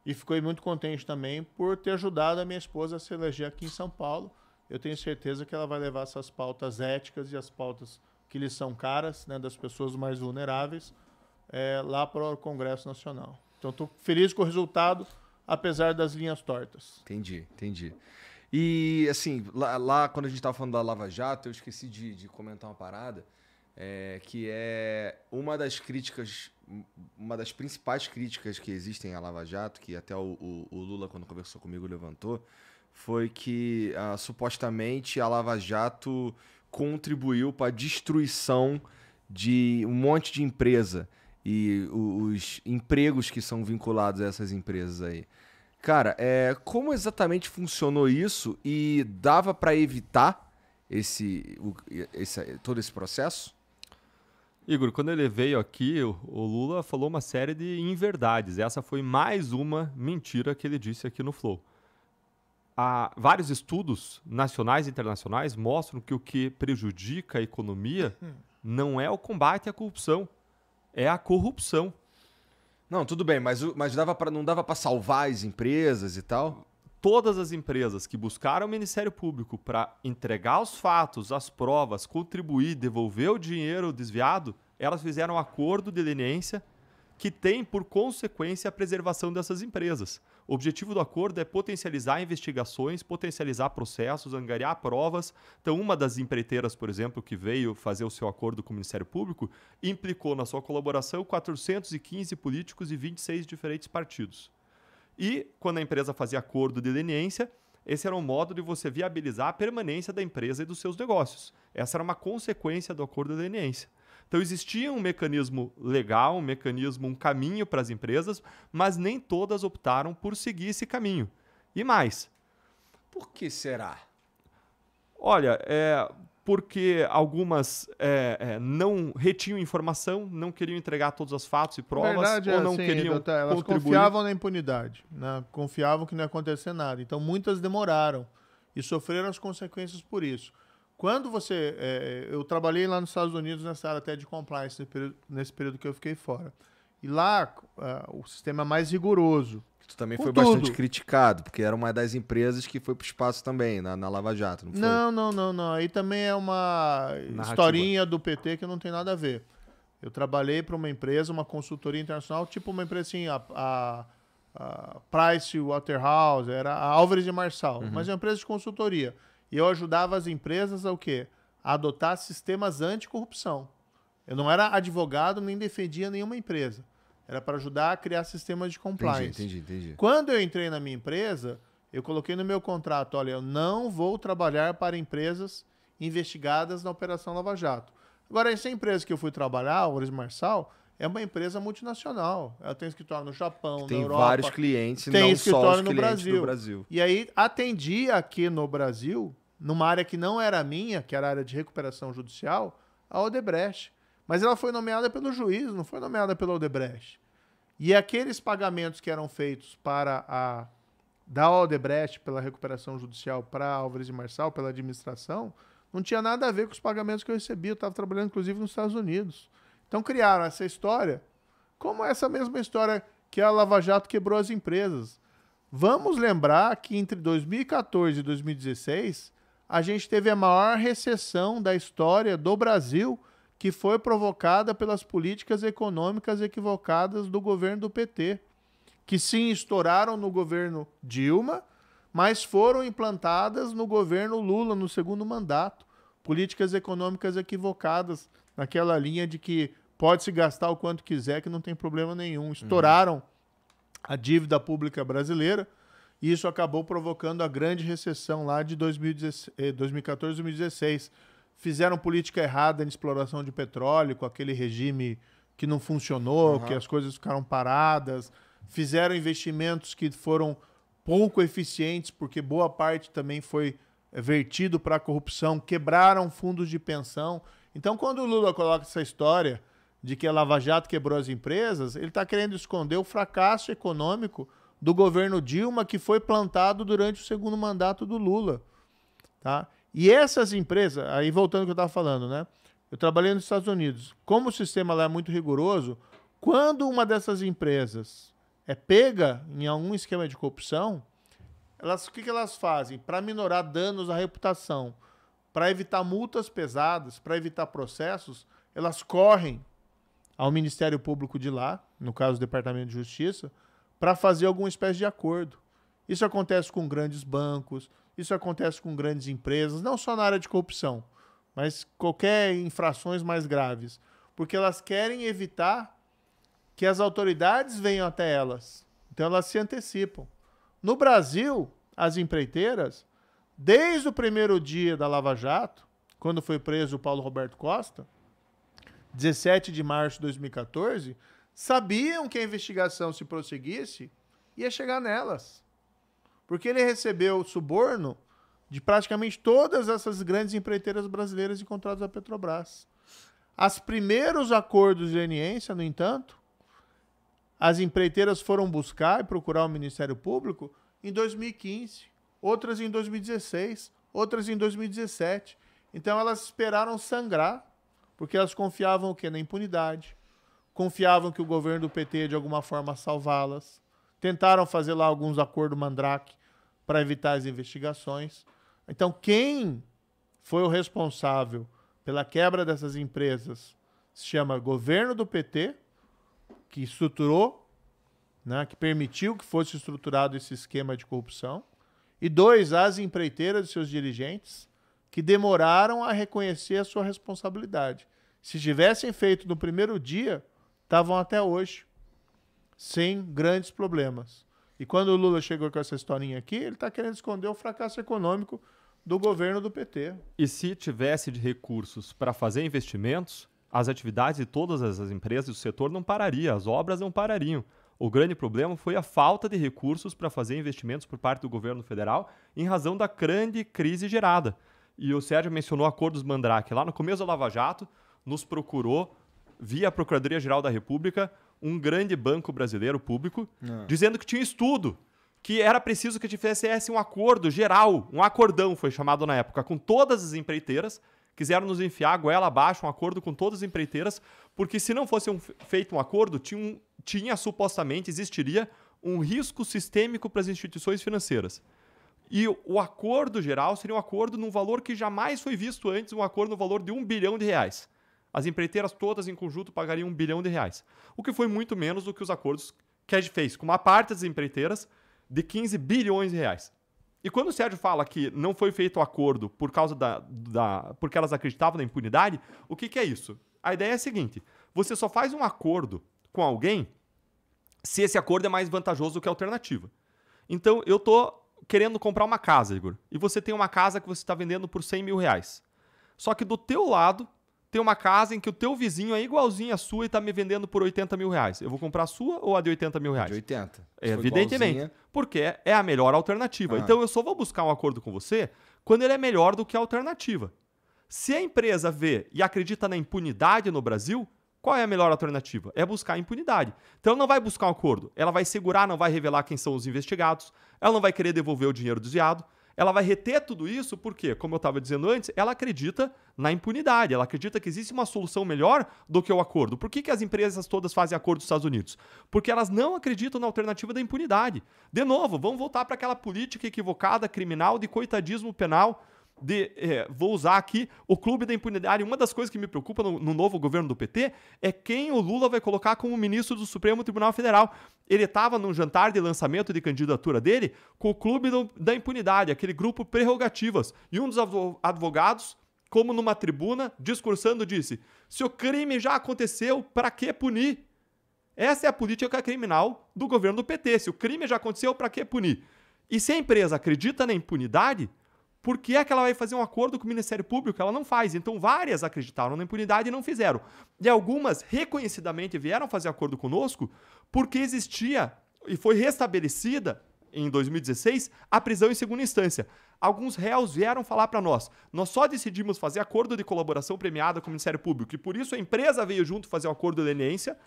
E fiquei muito contente também por ter ajudado a minha esposa a se eleger aqui em São Paulo. Eu tenho certeza que ela vai levar essas pautas éticas e as pautas que lhes são caras, né, das pessoas mais vulneráveis, é, lá para o Congresso Nacional. Então, estou feliz com o resultado, apesar das linhas tortas. Entendi, entendi. E, assim, lá, lá quando a gente estava falando da Lava Jato, eu esqueci de, de comentar uma parada, é, que é uma das críticas uma das principais críticas que existem à Lava Jato, que até o, o, o Lula, quando conversou comigo, levantou, foi que ah, supostamente a Lava Jato contribuiu para a destruição de um monte de empresa e os, os empregos que são vinculados a essas empresas aí. Cara, é, como exatamente funcionou isso e dava para evitar esse, o, esse, todo esse processo? Igor, quando ele veio aqui, o Lula falou uma série de inverdades. Essa foi mais uma mentira que ele disse aqui no Flow. Há ah, vários estudos nacionais e internacionais mostram que o que prejudica a economia não é o combate à corrupção, é a corrupção. Não, tudo bem, mas, mas dava pra, não dava para salvar as empresas e tal? todas as empresas que buscaram o Ministério Público para entregar os fatos, as provas, contribuir, devolver o dinheiro desviado, elas fizeram um acordo de leniência que tem por consequência a preservação dessas empresas. O objetivo do acordo é potencializar investigações, potencializar processos, angariar provas. Então, uma das empreiteiras, por exemplo, que veio fazer o seu acordo com o Ministério Público, implicou na sua colaboração 415 políticos e 26 diferentes partidos. E quando a empresa fazia acordo de leniência, esse era um modo de você viabilizar a permanência da empresa e dos seus negócios. Essa era uma consequência do acordo de leniência. Então existia um mecanismo legal, um mecanismo, um caminho para as empresas, mas nem todas optaram por seguir esse caminho. E mais. Por que será? Olha, é, porque algumas é, é, não retinham informação, não queriam entregar todos os fatos e provas, Verdade, ou não assim, queriam doutor, elas contribuir. confiavam na impunidade, né? confiavam que não ia acontecer nada. Então, muitas demoraram e sofreram as consequências por isso. Quando você... É, eu trabalhei lá nos Estados Unidos nessa área até de compliance, nesse período, nesse período que eu fiquei fora. E lá, uh, o sistema é mais rigoroso. Tu também Com foi tudo. bastante criticado, porque era uma das empresas que foi pro espaço também, na, na Lava Jato, não foi? Não, não, não, não. Aí também é uma Narrativa. historinha do PT que não tem nada a ver. Eu trabalhei para uma empresa, uma consultoria internacional, tipo uma empresa assim, a, a, a Price Waterhouse, era a Álvares de Marçal, uhum. mas é uma empresa de consultoria. E eu ajudava as empresas a o quê? A adotar sistemas anticorrupção. Eu não era advogado, nem defendia nenhuma empresa. Era para ajudar a criar sistemas de compliance. Entendi, entendi, entendi. Quando eu entrei na minha empresa, eu coloquei no meu contrato, olha, eu não vou trabalhar para empresas investigadas na Operação Lava Jato. Agora, essa empresa que eu fui trabalhar, a Ores Marçal, é uma empresa multinacional. Ela tem escritório no Japão, tem na Europa. Tem vários clientes, tem não escritório só os no Brasil. Brasil. E aí, atendi aqui no Brasil, numa área que não era minha, que era a área de recuperação judicial, a Odebrecht. Mas ela foi nomeada pelo juiz, não foi nomeada pelo Odebrecht. E aqueles pagamentos que eram feitos para a da Odebrecht pela recuperação judicial para Álvares e Marçal, pela administração, não tinha nada a ver com os pagamentos que eu recebi. Eu estava trabalhando, inclusive, nos Estados Unidos. Então criaram essa história, como essa mesma história que a Lava Jato quebrou as empresas. Vamos lembrar que entre 2014 e 2016, a gente teve a maior recessão da história do Brasil que foi provocada pelas políticas econômicas equivocadas do governo do PT, que sim estouraram no governo Dilma, mas foram implantadas no governo Lula no segundo mandato. Políticas econômicas equivocadas, naquela linha de que pode se gastar o quanto quiser, que não tem problema nenhum. Estouraram uhum. a dívida pública brasileira e isso acabou provocando a grande recessão lá de 2014 2016 fizeram política errada na exploração de petróleo, com aquele regime que não funcionou, uhum. que as coisas ficaram paradas, fizeram investimentos que foram pouco eficientes, porque boa parte também foi eh, vertido para a corrupção, quebraram fundos de pensão. Então, quando o Lula coloca essa história de que a Lava Jato quebrou as empresas, ele está querendo esconder o fracasso econômico do governo Dilma que foi plantado durante o segundo mandato do Lula. Tá? E essas empresas, aí voltando ao que eu estava falando, né? Eu trabalhei nos Estados Unidos. Como o sistema lá é muito rigoroso, quando uma dessas empresas é pega em algum esquema de corrupção, elas, o que, que elas fazem? Para minorar danos à reputação, para evitar multas pesadas, para evitar processos, elas correm ao Ministério Público de lá, no caso o Departamento de Justiça, para fazer alguma espécie de acordo. Isso acontece com grandes bancos, isso acontece com grandes empresas, não só na área de corrupção, mas qualquer infrações mais graves, porque elas querem evitar que as autoridades venham até elas. Então elas se antecipam. No Brasil, as empreiteiras, desde o primeiro dia da Lava Jato, quando foi preso o Paulo Roberto Costa, 17 de março de 2014, sabiam que a investigação, se prosseguisse, ia chegar nelas. Porque ele recebeu suborno de praticamente todas essas grandes empreiteiras brasileiras e contratos da Petrobras. Os primeiros acordos de leniência, no entanto, as empreiteiras foram buscar e procurar o Ministério Público em 2015, outras em 2016, outras em 2017. Então elas esperaram sangrar, porque elas confiavam o Na impunidade. Confiavam que o governo do PT de alguma forma salvá-las. Tentaram fazer lá alguns acordos mandrake para evitar as investigações. Então, quem foi o responsável pela quebra dessas empresas se chama governo do PT, que estruturou, né, que permitiu que fosse estruturado esse esquema de corrupção. E dois, as empreiteiras de seus dirigentes, que demoraram a reconhecer a sua responsabilidade. Se tivessem feito no primeiro dia, estavam até hoje sem grandes problemas. E quando o Lula chegou com essa historinha aqui, ele está querendo esconder o fracasso econômico do governo do PT. E se tivesse de recursos para fazer investimentos, as atividades de todas as empresas do setor não parariam, as obras não parariam. O grande problema foi a falta de recursos para fazer investimentos por parte do governo federal em razão da grande crise gerada. E o Sérgio mencionou o Acordos Mandrake. Lá no começo da Lava Jato, nos procurou, via a Procuradoria-Geral da República, um grande banco brasileiro público Não. Ah. dizendo que tinha estudo que era preciso que tivesse um acordo geral, um acordão foi chamado na época, com todas as empreiteiras. Quiseram nos enfiar a goela abaixo, um acordo com todas as empreiteiras, porque se não fosse um, feito um acordo, tinha, um, tinha supostamente, existiria um risco sistêmico para as instituições financeiras. E o acordo geral seria um acordo num valor que jamais foi visto antes, um acordo no valor de um bilhão de reais as empreiteiras todas em conjunto pagariam um bilhão de reais, o que foi muito menos do que os acordos que a gente fez com uma parte das empreiteiras de 15 bilhões de reais. E quando o Sérgio fala que não foi feito o acordo por causa da, da porque elas acreditavam na impunidade, o que, que é isso? A ideia é a seguinte: você só faz um acordo com alguém se esse acordo é mais vantajoso do que a alternativa. Então, eu tô querendo comprar uma casa, Igor, e você tem uma casa que você está vendendo por 100 mil reais. Só que do teu lado tem uma casa em que o teu vizinho é igualzinho à sua e tá me vendendo por 80 mil reais. Eu vou comprar a sua ou a de 80 mil reais? De 80. É, evidentemente. Igualzinha. Porque é a melhor alternativa. Ah. Então eu só vou buscar um acordo com você quando ele é melhor do que a alternativa. Se a empresa vê e acredita na impunidade no Brasil, qual é a melhor alternativa? É buscar a impunidade. Então ela não vai buscar um acordo. Ela vai segurar, não vai revelar quem são os investigados, ela não vai querer devolver o dinheiro desviado. Ela vai reter tudo isso porque, como eu estava dizendo antes, ela acredita na impunidade, ela acredita que existe uma solução melhor do que o acordo. Por que, que as empresas todas fazem acordo dos Estados Unidos? Porque elas não acreditam na alternativa da impunidade. De novo, vamos voltar para aquela política equivocada, criminal, de coitadismo penal de. É, vou usar aqui o clube da impunidade. Uma das coisas que me preocupa no, no, novo governo do PT é quem o Lula vai colocar como ministro do Supremo Tribunal Federal. Ele estava num jantar de lançamento de candidatura dele com o clube do, da impunidade, aquele grupo prerrogativas. E um dos advogados como numa tribuna, discursando, disse: se o crime já aconteceu, para que punir? Essa é a política criminal do governo do PT. Se o crime já aconteceu, para que punir? E se a empresa acredita na impunidade, por que, é que ela vai fazer um acordo com o Ministério Público? Ela não faz. Então, várias acreditaram na impunidade e não fizeram. E algumas, reconhecidamente, vieram fazer acordo conosco porque existia e foi restabelecida em 2016 a prisão em segunda instância. Alguns réus vieram falar para nós: nós só decidimos fazer acordo de colaboração premiada com o Ministério Público e por isso a empresa veio junto fazer o acordo de leniência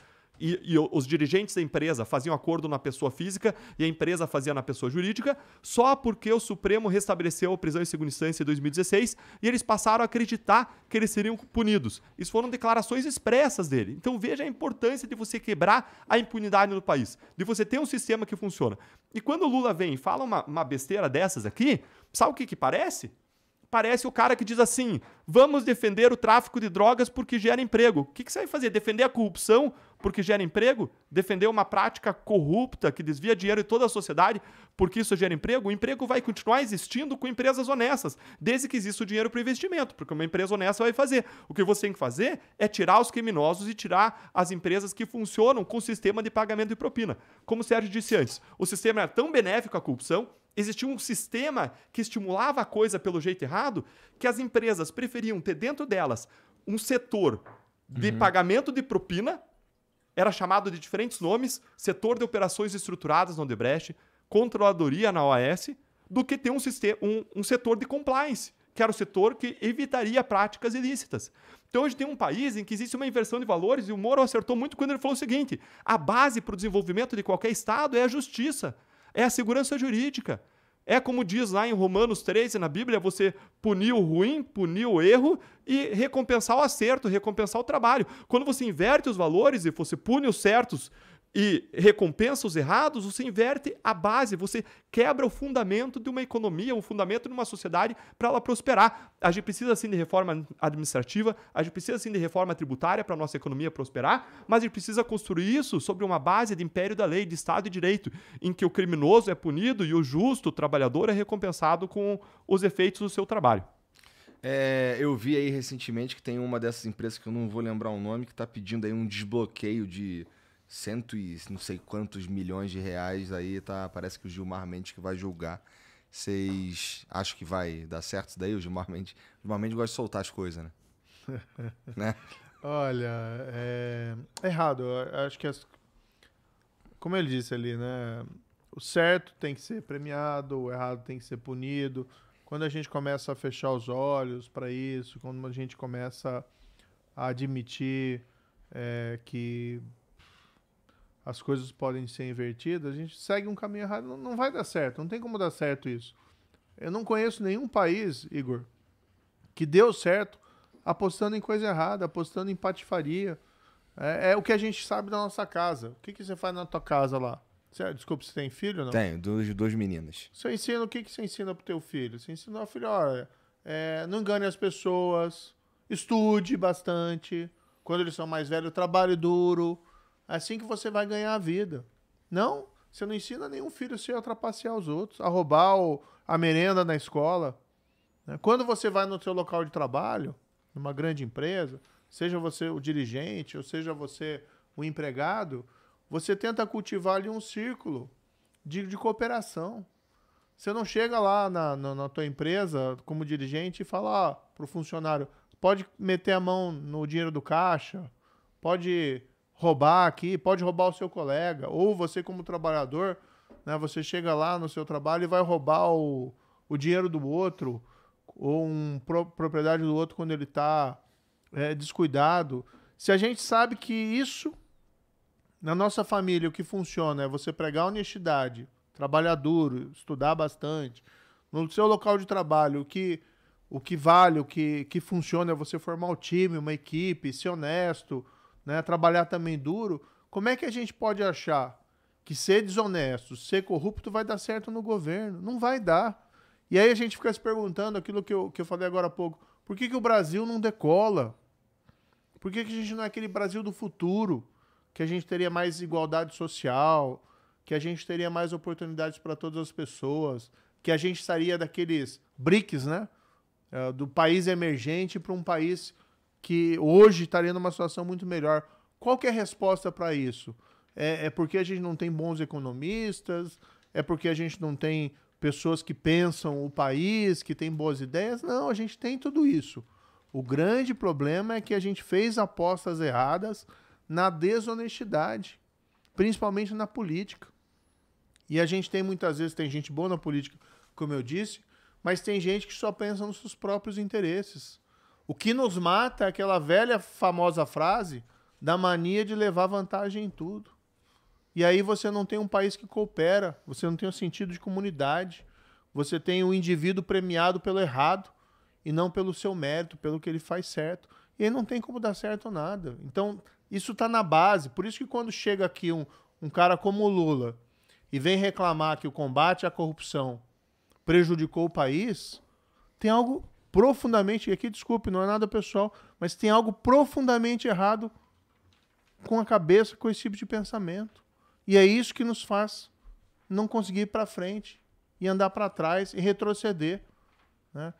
e, e, os dirigentes da empresa faziam acordo na pessoa física e a empresa fazia na pessoa jurídica, só porque o Supremo restabeleceu a prisão em segunda instância em 2016 e eles passaram a acreditar que eles seriam punidos. Isso foram declarações expressas dele. Então veja a importância de você quebrar a impunidade no país, de você ter um sistema que funciona. E quando o Lula vem e fala uma, uma besteira dessas aqui, sabe o que, que parece? parece o cara que diz assim: vamos defender o tráfico de drogas porque gera emprego. O que, que você vai fazer? Defender a corrupção porque gera emprego? Defender uma prática corrupta que desvia dinheiro de toda a sociedade porque isso gera emprego? O emprego vai continuar existindo com empresas honestas, desde que exista o dinheiro para o investimento, porque uma empresa honesta vai fazer. O que você tem que fazer é tirar os criminosos e tirar as empresas que funcionam com o sistema de pagamento de propina. Como o Sérgio disse antes, o sistema é tão benéfico à corrupção Existia um sistema que estimulava a coisa pelo jeito errado, que as empresas preferiam ter dentro delas um setor de uhum. pagamento de propina, era chamado de diferentes nomes, setor de operações estruturadas na Odebrecht, controladoria na OAS, do que ter um, sistema, um, um setor de compliance, que era o setor que evitaria práticas ilícitas. Então hoje tem um país em que existe uma inversão de valores e o Moro acertou muito quando ele falou o seguinte: a base para o desenvolvimento de qualquer Estado é a justiça. É a segurança jurídica. É como diz lá em Romanos 13, na Bíblia, você punir o ruim, punir o erro e recompensar o acerto, recompensar o trabalho. Quando você inverte os valores e você pune os certos e recompensa os errados, você inverte a base, você quebra o fundamento de uma economia, o fundamento de uma sociedade para ela prosperar. A gente precisa sim de reforma administrativa, a gente precisa sim de reforma tributária para a nossa economia prosperar, mas a gente precisa construir isso sobre uma base de império da lei, de Estado de Direito, em que o criminoso é punido e o justo, o trabalhador, é recompensado com os efeitos do seu trabalho. É, eu vi aí recentemente que tem uma dessas empresas que eu não vou lembrar o nome, que está pedindo aí um desbloqueio de cento e não sei quantos milhões de reais aí, tá? Parece que o Gilmar Mendes que vai julgar. Vocês acham que vai dar certo isso daí? O Gilmar Mendes, o Gilmar Mendes gosta de soltar as coisas, né? né? Olha, é... errado. Eu acho que as... como ele disse ali, né? O certo tem que ser premiado, o errado tem que ser punido. Quando a gente começa a fechar os olhos para isso, quando a gente começa a admitir é, que as coisas podem ser invertidas, a gente segue um caminho errado, não, não vai dar certo, não tem como dar certo isso. Eu não conheço nenhum país, Igor, que deu certo apostando em coisa errada, apostando em patifaria. É, é o que a gente sabe da nossa casa. O que, que você faz na tua casa lá? Você, desculpa, você tem filho ou não? Tenho, duas, duas meninas. Você ensina o que, que você ensina pro teu filho? Você ensina ao filho, olha, é, não engane as pessoas, estude bastante. Quando eles são mais velhos, trabalhe duro assim que você vai ganhar a vida. Não, você não ensina nenhum filho seu a trapacear os outros, a roubar a merenda na escola. Né? Quando você vai no seu local de trabalho, numa grande empresa, seja você o dirigente ou seja você o empregado, você tenta cultivar ali um círculo de, de cooperação. Você não chega lá na, na, na tua empresa como dirigente e fala ah, para o funcionário, pode meter a mão no dinheiro do caixa, pode roubar aqui, pode roubar o seu colega, ou você como trabalhador, né, você chega lá no seu trabalho e vai roubar o, o dinheiro do outro, ou um pro, propriedade do outro quando ele está é, descuidado. Se a gente sabe que isso, na nossa família, o que funciona é você pregar honestidade, trabalhar duro, estudar bastante, no seu local de trabalho, o que o que vale, o que, que funciona é você formar um time, uma equipe, ser honesto, né, trabalhar também duro, como é que a gente pode achar que ser desonesto, ser corrupto vai dar certo no governo? Não vai dar. E aí a gente fica se perguntando aquilo que eu, que eu falei agora há pouco: por que, que o Brasil não decola? Por que, que a gente não é aquele Brasil do futuro? Que a gente teria mais igualdade social, que a gente teria mais oportunidades para todas as pessoas, que a gente estaria daqueles BRICS, né? Eh, do país emergente para um país que hoje estaria numa situação muito melhor. Qual é a resposta para isso? É, é, porque a gente não tem bons economistas? É porque a gente não tem pessoas que pensam o país, que têm boas ideias? Não, a gente tem tudo isso. O grande problema é que a gente fez apostas erradas na desonestidade, principalmente na política. E a gente tem muitas vezes tem gente boa na política, como eu disse, mas tem gente que só pensa nos seus próprios interesses. O que nos mata é aquela velha famosa frase da mania de levar vantagem em tudo. E aí você não tem um país que coopera, você não tem um sentido de comunidade, você tem o um indivíduo premiado pelo errado e não pelo seu mérito, pelo que ele faz certo. E aí não tem como dar certo nada. Então, isso está na base. Por isso que quando chega aqui um, um cara como o Lula e vem reclamar que o combate à corrupção prejudicou o país, tem algo profundamente, e aqui desculpe, não é nada pessoal, mas tem algo profundamente errado com a cabeça, com esse tipo de pensamento. E é isso que nos faz não conseguir ir para frente e andar para trás e retroceder. Né?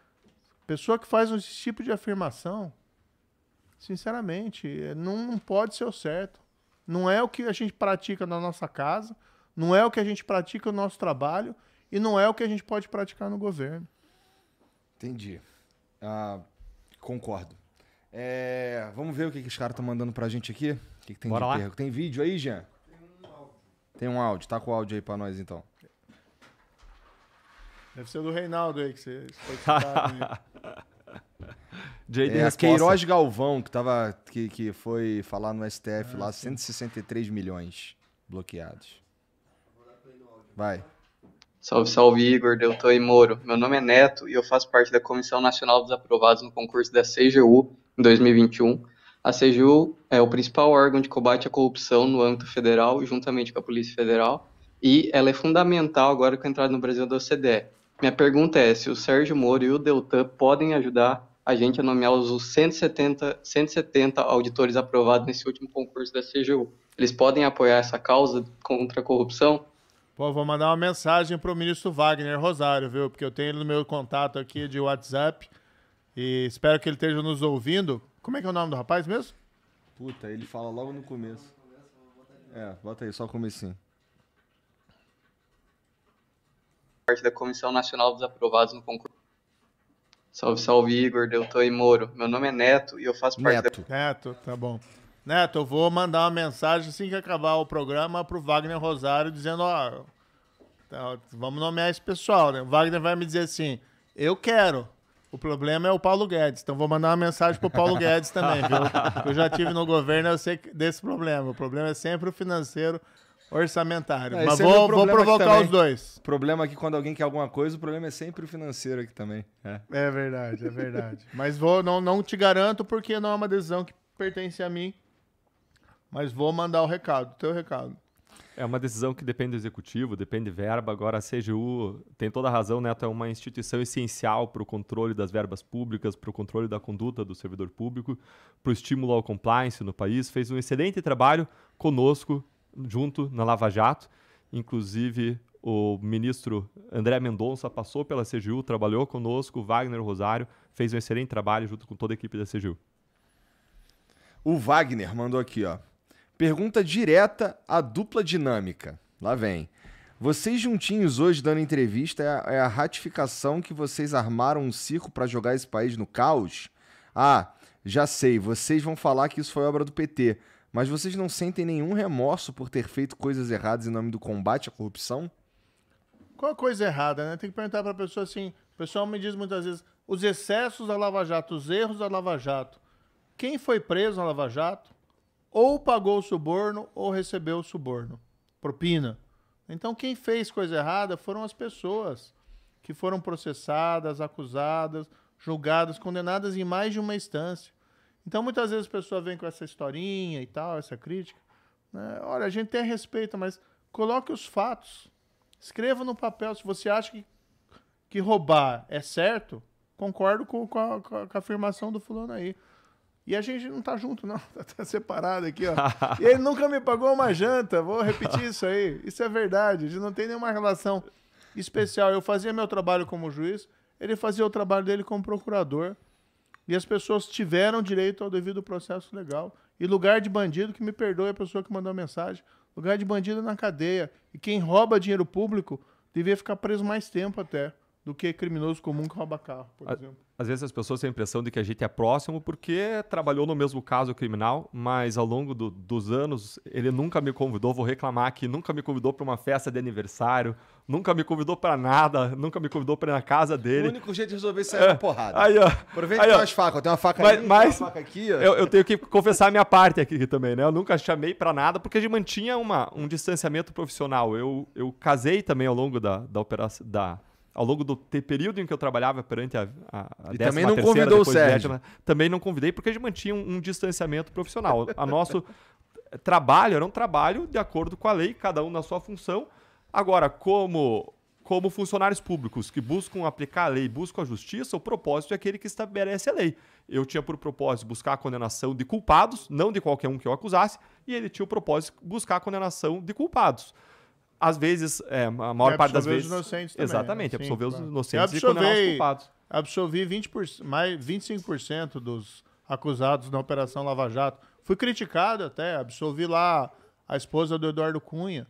Pessoa que faz esse tipo de afirmação, sinceramente, não, não pode ser o certo. Não é o que a gente pratica na nossa casa, não é o que a gente pratica no nosso trabalho e não é o que a gente pode praticar no governo. Entendi. Ah, concordo. É, vamos ver o que, que os caras estão mandando pra gente aqui. O que, que tem Bora de lá. perro? Tem vídeo aí, Jean? Tem um áudio. Tem um áudio. Tá com o áudio aí pra nós então. Deve ser do Reinaldo aí que você pode Jayden é, Queiroz Galvão, que, tava, que, que foi falar no STF ah, lá, sim. 163 milhões bloqueados. Vai. Salve, salve, Igor, Deltan e Moro. Meu nome é Neto e eu faço parte da Comissão Nacional dos Aprovados no concurso da CGU em 2021. A CGU é o principal órgão de combate à corrupção no âmbito federal, juntamente com a Polícia Federal, e ela é fundamental agora com a entrada no Brasil da OCDE. Minha pergunta é se o Sérgio Moro e o Deltan podem ajudar a gente a nomear os 170, 170 auditores aprovados nesse último concurso da CGU. Eles podem apoiar essa causa contra a corrupção? Pô, vou mandar uma mensagem para o ministro Wagner Rosário, viu? Porque eu tenho ele no meu contato aqui de WhatsApp e espero que ele esteja nos ouvindo. Como é que é o nome do rapaz mesmo? Puta, ele fala logo no começo. É, bota aí, só o comecinho. Parte da Comissão Nacional dos Aprovados no concurso. Salve, salve, Igor, Deltan e Moro. Meu nome é Neto e eu faço parte Neto. da... Neto, tá bom. Neto, eu vou mandar uma mensagem assim que acabar o programa pro Wagner Rosário dizendo, ó, então, vamos nomear esse pessoal, né? O Wagner vai me dizer assim, eu quero. O problema é o Paulo Guedes. Então vou mandar uma mensagem pro Paulo Guedes também, viu? Eu já tive no governo, eu sei desse problema. O problema é sempre o financeiro orçamentário. É, Mas vou, é vou provocar também, os dois. O problema é que quando alguém quer alguma coisa, o problema é sempre o financeiro aqui também. É, é verdade, é verdade. Mas vou, não, não te garanto porque não é uma decisão que pertence a mim. Mas vou mandar o recado, teu recado. É uma decisão que depende do executivo, depende de verba. Agora, a CGU tem toda a razão, Neto, né? é uma instituição essencial para o controle das verbas públicas, para o controle da conduta do servidor público, para o estímulo ao compliance no país. Fez um excelente trabalho conosco, junto na Lava Jato. Inclusive, o ministro André Mendonça passou pela CGU, trabalhou conosco, Wagner Rosário, fez um excelente trabalho junto com toda a equipe da CGU. O Wagner mandou aqui, ó. Pergunta direta à dupla dinâmica. Lá vem. Vocês juntinhos hoje dando entrevista é a, é a ratificação que vocês armaram um circo para jogar esse país no caos? Ah, já sei, vocês vão falar que isso foi obra do PT, mas vocês não sentem nenhum remorso por ter feito coisas erradas em nome do combate à corrupção? Qual a coisa errada, né? Tem que perguntar para a pessoa assim. O pessoal me diz muitas vezes os excessos da Lava Jato, os erros da Lava Jato. Quem foi preso na Lava Jato? ou pagou o suborno ou recebeu o suborno, propina. Então quem fez coisa errada foram as pessoas que foram processadas, acusadas, julgadas, condenadas em mais de uma instância. Então muitas vezes a pessoa vem com essa historinha e tal, essa crítica. Né? Olha, a gente tem respeito, mas coloque os fatos. Escreva no papel se você acha que, que roubar é certo. Concordo com, com, a, com a afirmação do fulano aí. E a gente não tá junto, não. Tá, tá separado aqui, ó. e ele nunca me pagou uma janta. Vou repetir isso aí. Isso é verdade. A gente não tem nenhuma relação especial. Eu fazia meu trabalho como juiz, ele fazia o trabalho dele como procurador. E as pessoas tiveram direito ao devido processo legal. E lugar de bandido, que me perdoe a pessoa que mandou a mensagem, lugar de bandido na cadeia. E quem rouba dinheiro público devia ficar preso mais tempo até do que criminoso comum que rouba carro, por a, exemplo. Às vezes as pessoas têm a impressão de que a gente é próximo porque trabalhou no mesmo caso criminal, mas ao longo do, dos anos ele nunca me convidou, vou reclamar que nunca me convidou para uma festa de aniversário, nunca me convidou para nada, nunca me convidou para ir na casa dele. O único jeito de resolver isso é, é porrada. Aí, ó. Aproveita aí, ó. as facas, tem uma faca mas, ali, mas uma faca aqui. Ó. Eu, eu tenho que confessar a minha parte aqui também, né? Eu nunca chamei para nada porque a gente mantinha uma, um distanciamento profissional. Eu, eu casei também ao longo da, da operação da ao longo do período em que eu trabalhava perante a, a, a e também não terceira, convidou o Sérgio. também não convidei porque a gente mantinha um, um distanciamento profissional. a nosso trabalho era um trabalho de acordo com a lei, cada um na sua função. Agora, como como funcionários públicos que buscam aplicar a lei, buscam a justiça, o propósito é aquele que estabelece a lei. Eu tinha por propósito buscar a condenação de culpados, não de qualquer um que eu acusasse, e ele tinha o propósito de buscar a condenação de culpados. Às vezes, é, a maior parte das vezes. Exatamente, também, exatamente, né? absorver os inocentes eu absorvei, e condenar os culpados. Absorvi 20%, mais 25% dos acusados na Operação Lava Jato. Fui criticado até, absolvi lá a esposa do Eduardo Cunha,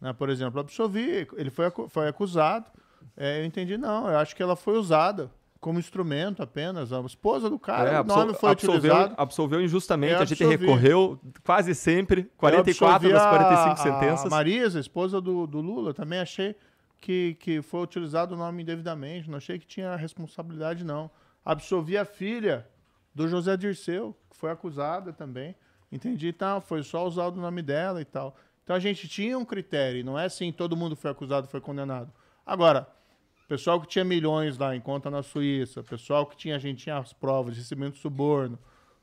né, por exemplo. Absolvi, ele foi, foi acusado. É, eu entendi, não, eu acho que ela foi usada como instrumento apenas. A esposa do cara, é, o nome foi absolveu, utilizado. Absolveu injustamente, é, a gente recorreu quase sempre, 44 das 45 a, sentenças. A Marisa, esposa do, do Lula, também achei que, que foi utilizado o nome indevidamente, não achei que tinha responsabilidade, não. Absolvi a filha do José Dirceu, que foi acusada também. Entendi, tá, foi só usado o nome dela e tal. Então a gente tinha um critério, não é assim, todo mundo foi acusado, foi condenado. Agora, pessoal que tinha milhões lá em conta na Suíça, pessoal que tinha, a gente tinha as provas de recebimento de suborno,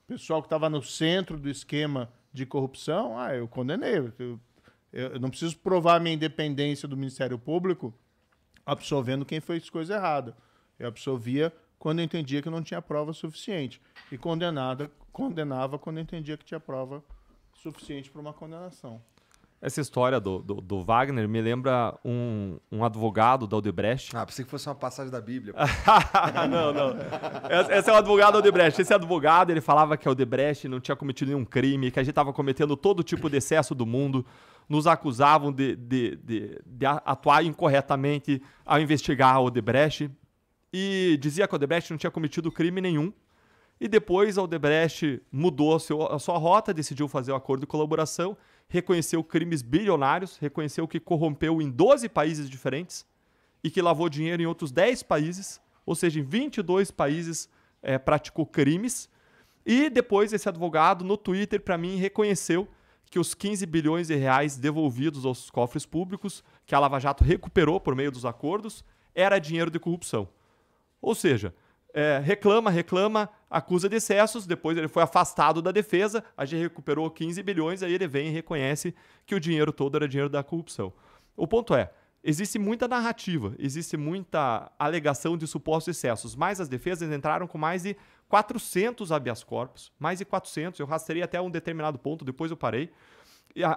pessoal que estava no centro do esquema de corrupção, ah, eu condenei. Eu, eu não preciso provar minha independência do Ministério Público absolvendo quem fez coisa errada. Eu absolvia quando eu entendia que não tinha prova suficiente. E condenada, condenava quando eu entendia que tinha prova suficiente para uma condenação. Essa história do, do, do, Wagner me lembra um, um advogado da Odebrecht. Ah, pensei que fosse uma passagem da Bíblia. não, não. Esse é o um advogado da Odebrecht. Esse advogado, ele falava que a Odebrecht não tinha cometido nenhum crime, que a gente estava cometendo todo tipo de excesso do mundo. Nos acusavam de, de, de, de atuar incorretamente ao investigar a Odebrecht. E dizia que a Odebrecht não tinha cometido crime nenhum. E depois a Odebrecht mudou a sua rota, decidiu fazer o um acordo de colaboração reconheceu crimes bilionários, reconheceu que corrompeu em 12 países diferentes e que lavou dinheiro em outros 10 países, ou seja, em 22 países é, praticou crimes. E depois esse advogado no Twitter, para mim, reconheceu que os 15 bilhões de reais devolvidos aos cofres públicos, que a Lava Jato recuperou por meio dos acordos, era dinheiro de corrupção. Ou seja, é, reclama, reclama, acusa de excessos, depois ele foi afastado da defesa, a gente recuperou 15 bilhões, aí ele vem e reconhece que o dinheiro todo era dinheiro da corrupção. O ponto é, existe muita narrativa, existe muita alegação de supostos excessos, mas as defesas entraram com mais de 400 habeas corpus, mais de 400, eu rastrei até um determinado ponto, depois eu parei,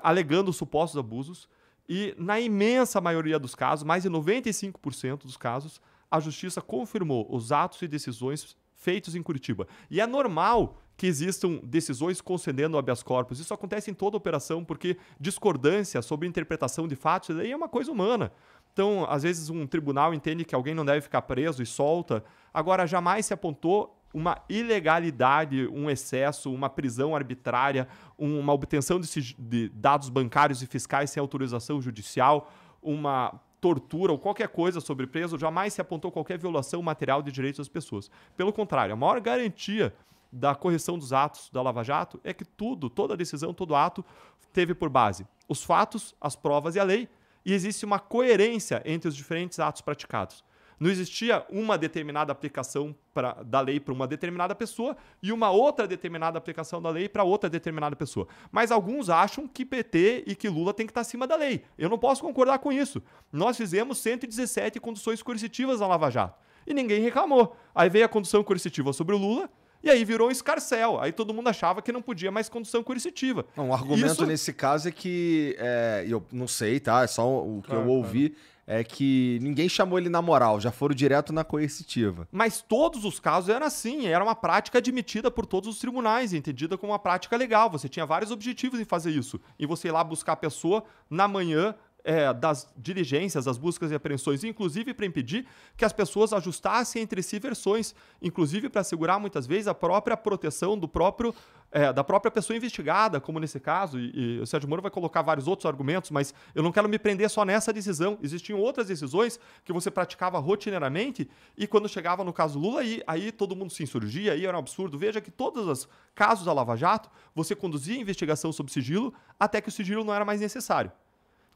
alegando supostos abusos, e na imensa maioria dos casos, mais de 95% dos casos, a justiça confirmou os atos e decisões feitos em Curitiba. E é normal que existam decisões concedendo habeas corpus. Isso acontece em toda operação porque discordância sobre interpretação de fatos daí é uma coisa humana. Então, às vezes um tribunal entende que alguém não deve ficar preso e solta. Agora, jamais se apontou uma ilegalidade, um excesso, uma prisão arbitrária, uma obtenção de, de dados bancários e fiscais sem autorização judicial, uma tortura ou qualquer coisa sobre preso, jamais se apontou qualquer violação material de direitos das pessoas. Pelo contrário, a maior garantia da correção dos atos da Lava Jato é que tudo, toda decisão, todo ato teve por base os fatos, as provas e a lei, e existe uma coerência entre os diferentes atos praticados. Não existia uma determinada aplicação pra, da lei para uma determinada pessoa e uma outra determinada aplicação da lei para outra determinada pessoa. Mas alguns acham que PT e que Lula tem que estar tá acima da lei. Eu não posso concordar com isso. Nós fizemos 117 conduções coercitivas na Lava Jato e ninguém reclamou. Aí veio a condução coercitiva sobre o Lula. E aí virou um escarcel. Aí todo mundo achava que não podia mais condução coercitiva. Não, o argumento Isso... nesse caso é que. É, eu não sei, tá? É só o que claro, eu ouvi. Claro é que ninguém chamou ele na moral, já foram direto na coercitiva. Mas todos os casos eram assim, era uma prática admitida por todos os tribunais, entendida como uma prática legal. Você tinha vários objetivos em fazer isso. E você ir lá buscar a pessoa na manhã é, das diligências, das buscas e apreensões, inclusive para impedir que as pessoas ajustassem entre si versões, inclusive para assegurar muitas vezes a própria proteção do próprio é, da própria pessoa investigada, como nesse caso, e, e, o Sérgio Moro vai colocar vários outros argumentos, mas eu não quero me prender só nessa decisão. Existiam outras decisões que você praticava rotineiramente e quando chegava no caso Lula, aí, aí todo mundo se insurgia, aí era um absurdo. Veja que todos os casos da Lava Jato, você conduzia a investigação sob sigilo até que o sigilo não era mais necessário.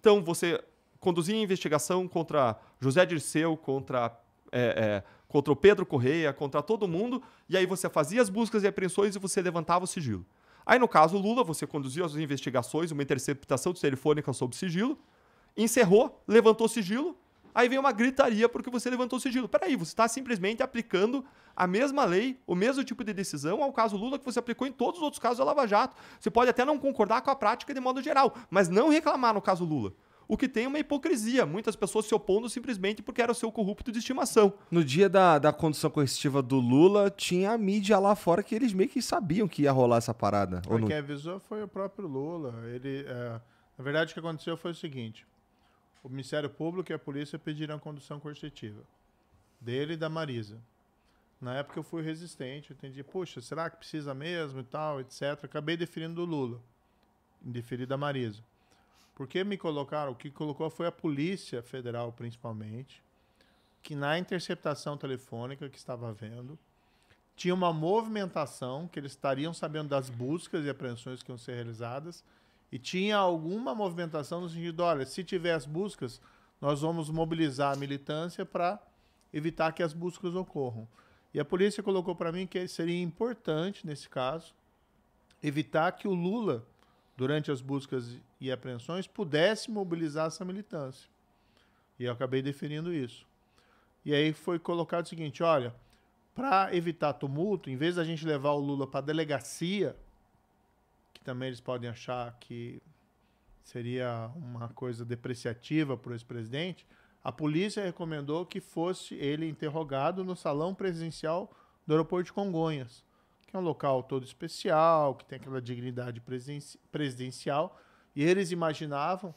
Então, você conduzia investigação contra José Dirceu, contra, é, é, contra o Pedro Correia, contra todo mundo, e aí você fazia as buscas e apreensões e você levantava o sigilo. Aí, no caso Lula, você conduziu as investigações, uma interceptação telefônica sob sigilo, encerrou, levantou o sigilo, Aí vem uma gritaria porque você levantou o sigilo. Peraí, você está simplesmente aplicando a mesma lei, o mesmo tipo de decisão ao caso Lula que você aplicou em todos os outros casos da Lava Jato. Você pode até não concordar com a prática de modo geral, mas não reclamar no caso Lula. O que tem é uma hipocrisia, muitas pessoas se opondo simplesmente porque era o seu corrupto de estimação. No dia da, da condução coercitiva do Lula, tinha a mídia lá fora que eles meio que sabiam que ia rolar essa parada. Quem avisou foi o próprio Lula. Ele, na é, verdade, o que aconteceu foi o seguinte: o Ministério Público e a polícia pediram a condução coercitiva dele e da Marisa. Na época eu fui resistente, eu entendi, puxa, será que precisa mesmo e tal, etc. Acabei deferindo do Lula, indeferi da Marisa. Porque me colocaram, o que colocou foi a Polícia Federal, principalmente, que na interceptação telefônica que estava vendo, tinha uma movimentação que eles estariam sabendo das buscas e apreensões que iam ser realizadas e tinha alguma movimentação no sentido, olha, se tiver as buscas, nós vamos mobilizar a militância para evitar que as buscas ocorram. E a polícia colocou para mim que seria importante, nesse caso, evitar que o Lula, durante as buscas e apreensões, pudesse mobilizar essa militância. E eu acabei definindo isso. E aí foi colocado o seguinte: olha, para evitar tumulto, em vez da gente levar o Lula para a delegacia, que também eles podem achar que seria uma coisa depreciativa para o ex-presidente, a polícia recomendou que fosse ele interrogado no salão presidencial do aeroporto de Congonhas, que é um local todo especial, que tem aquela dignidade presidencial, e eles imaginavam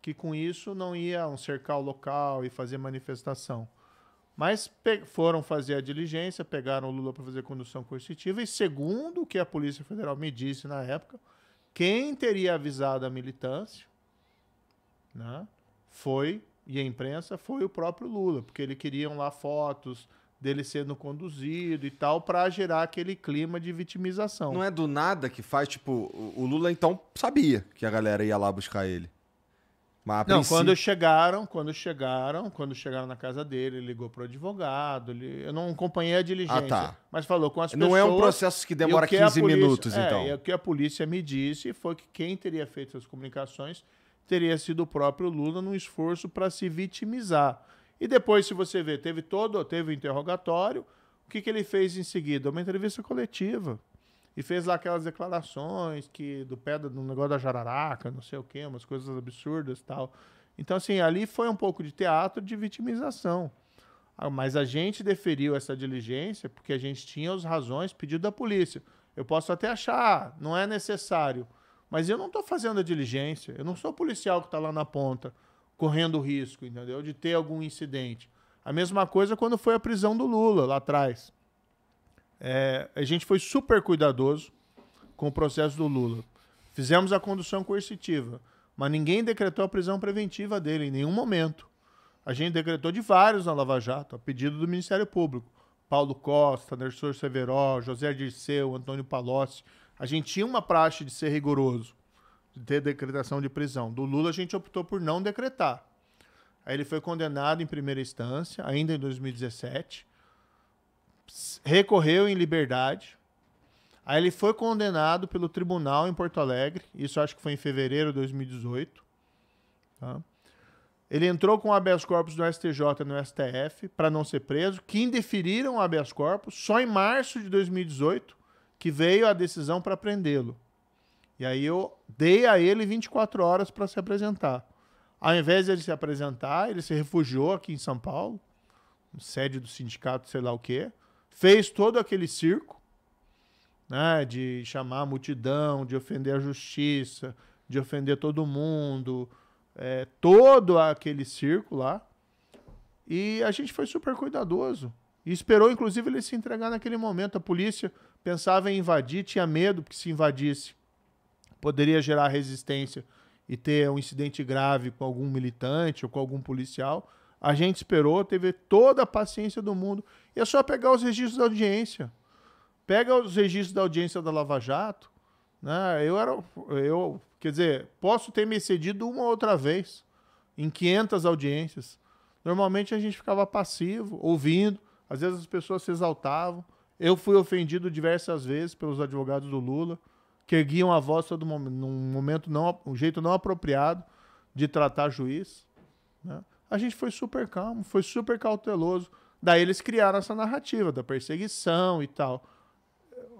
que com isso não iam cercar o local e fazer manifestação. Mas foram fazer a diligência, pegaram o Lula para fazer condução coercitiva e, segundo o que a Polícia Federal me disse na época, quem teria avisado a militância né, foi, e a imprensa, foi o próprio Lula, porque ele queriam lá fotos dele sendo conduzido e tal, para gerar aquele clima de vitimização. Não é do nada que faz, tipo, o Lula então sabia que a galera ia lá buscar ele. Mas não, princípio... quando chegaram, quando chegaram, quando chegaram na casa dele, ele ligou pro advogado, ele... eu não acompanhei a diligência, ah, tá. mas falou com as não pessoas. Não é um processo que demora que 15 polícia... minutos, é, então. É, o que a polícia me disse foi que quem teria feito as comunicações teria sido o próprio Lula num esforço para se vitimizar. E depois, se você ver teve todo, teve interrogatório, o que, que ele fez em seguida? Uma entrevista coletiva. E fez lá aquelas declarações que do pé do, do negócio da jararaca, não sei o quê, umas coisas absurdas tal. Então, assim, ali foi um pouco de teatro de vitimização. Ah, mas a gente deferiu essa diligência porque a gente tinha as razões pedido da polícia. Eu posso até achar, não é necessário. Mas eu não estou fazendo a diligência. Eu não sou policial que está lá na ponta, correndo risco, entendeu? De ter algum incidente. A mesma coisa quando foi a prisão do Lula lá atrás. É, a gente foi super cuidadoso com o processo do Lula. Fizemos a condução coercitiva, mas ninguém decretou a prisão preventiva dele em nenhum momento. A gente decretou de vários na Lava Jato, a pedido do Ministério Público. Paulo Costa, Nersor Severó, José Dirceu, Antônio Palocci. A gente tinha uma praxe de ser rigoroso, de ter decretação de prisão. Do Lula, a gente optou por não decretar. Aí ele foi condenado em primeira instância, ainda em 2017 recorreu em liberdade. Aí ele foi condenado pelo tribunal em Porto Alegre, isso acho que foi em fevereiro de 2018. Tá? Ele entrou com habeas corpus no STJ e no STF para não ser preso, que indeferiram o habeas corpus só em março de 2018 que veio a decisão para prendê-lo. E aí eu dei a ele 24 horas para se apresentar. Ao invés de ele se apresentar, ele se refugiou aqui em São Paulo, sede do sindicato, sei lá o quê fez todo aquele circo, né, de chamar a multidão, de ofender a justiça, de ofender todo mundo, é, todo aquele circo lá. E a gente foi super cuidadoso. E esperou, inclusive, ele se entregar naquele momento. A polícia pensava em invadir, tinha medo que se invadisse. Poderia gerar resistência e ter um incidente grave com algum militante ou com algum policial. A gente esperou, teve toda a paciência do mundo é só pegar os registros da audiência. Pega os registros da audiência da Lava Jato. Né? Eu era. Eu, quer dizer, posso ter me excedido uma outra vez em 500 audiências. Normalmente a gente ficava passivo, ouvindo, às vezes as pessoas se exaltavam. Eu fui ofendido diversas vezes pelos advogados do Lula, que erguiam a voz todo momento, num momento não, um jeito não apropriado de tratar juiz. Né? A gente foi super calmo, foi super cauteloso. Daí eles criaram essa narrativa da perseguição e tal.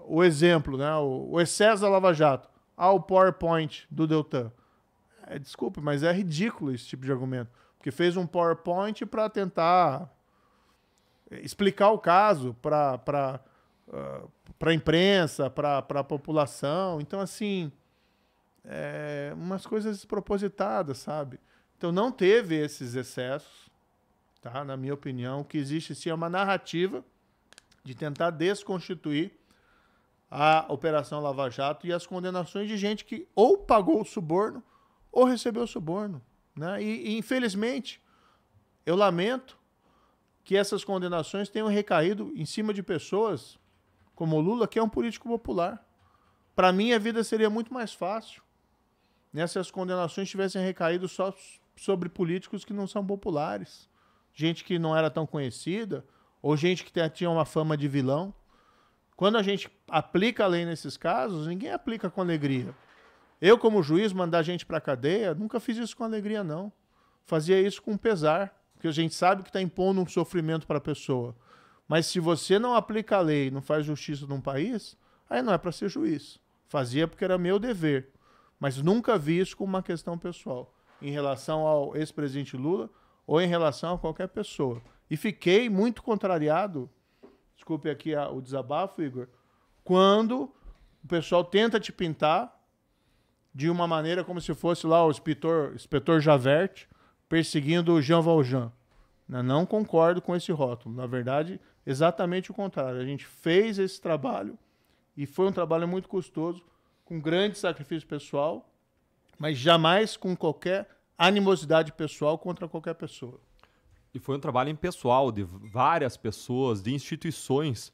O exemplo, né? O, excesso da Lava Jato. Ah, o PowerPoint do Deltan. É, desculpe, mas é ridículo esse tipo de argumento. Porque fez um PowerPoint para tentar explicar o caso para uh, ah, a imprensa, para a população. Então, assim, é, umas coisas despropositadas, sabe? Então, não teve esses excessos tá? na minha opinião, que existe sim é uma narrativa de tentar desconstituir a Operação Lava Jato e as condenações de gente que ou pagou o suborno ou recebeu o suborno. Né? E, e, infelizmente, eu lamento que essas condenações tenham recaído em cima de pessoas como Lula, que é um político popular. Para mim, a vida seria muito mais fácil né, se as condenações tivessem recaído só sobre políticos que não são populares gente que não era tão conhecida, ou gente que tinha uma fama de vilão. Quando a gente aplica a lei nesses casos, ninguém aplica com alegria. Eu, como juiz, mandar gente para cadeia, nunca fiz isso com alegria, não. Fazia isso com pesar, porque a gente sabe que está impondo um sofrimento para a pessoa. Mas se você não aplica a lei, não faz justiça num país, aí não é para ser juiz. Fazia porque era meu dever. Mas nunca vi isso como uma questão pessoal. Em relação ao ex-presidente Lula, ou em relação a qualquer pessoa. E fiquei muito contrariado, desculpe aqui a, o desabafo, Igor, quando o pessoal tenta te pintar de uma maneira como se fosse lá o inspetor, inspetor Javert perseguindo o Jean Valjean. Né, não concordo com esse rótulo. Na verdade, exatamente o contrário. A gente fez esse trabalho e foi um trabalho muito custoso, com grande sacrifício pessoal, mas jamais com qualquer animosidade pessoal contra qualquer pessoa. E foi um trabalho impessoal de várias pessoas, de instituições,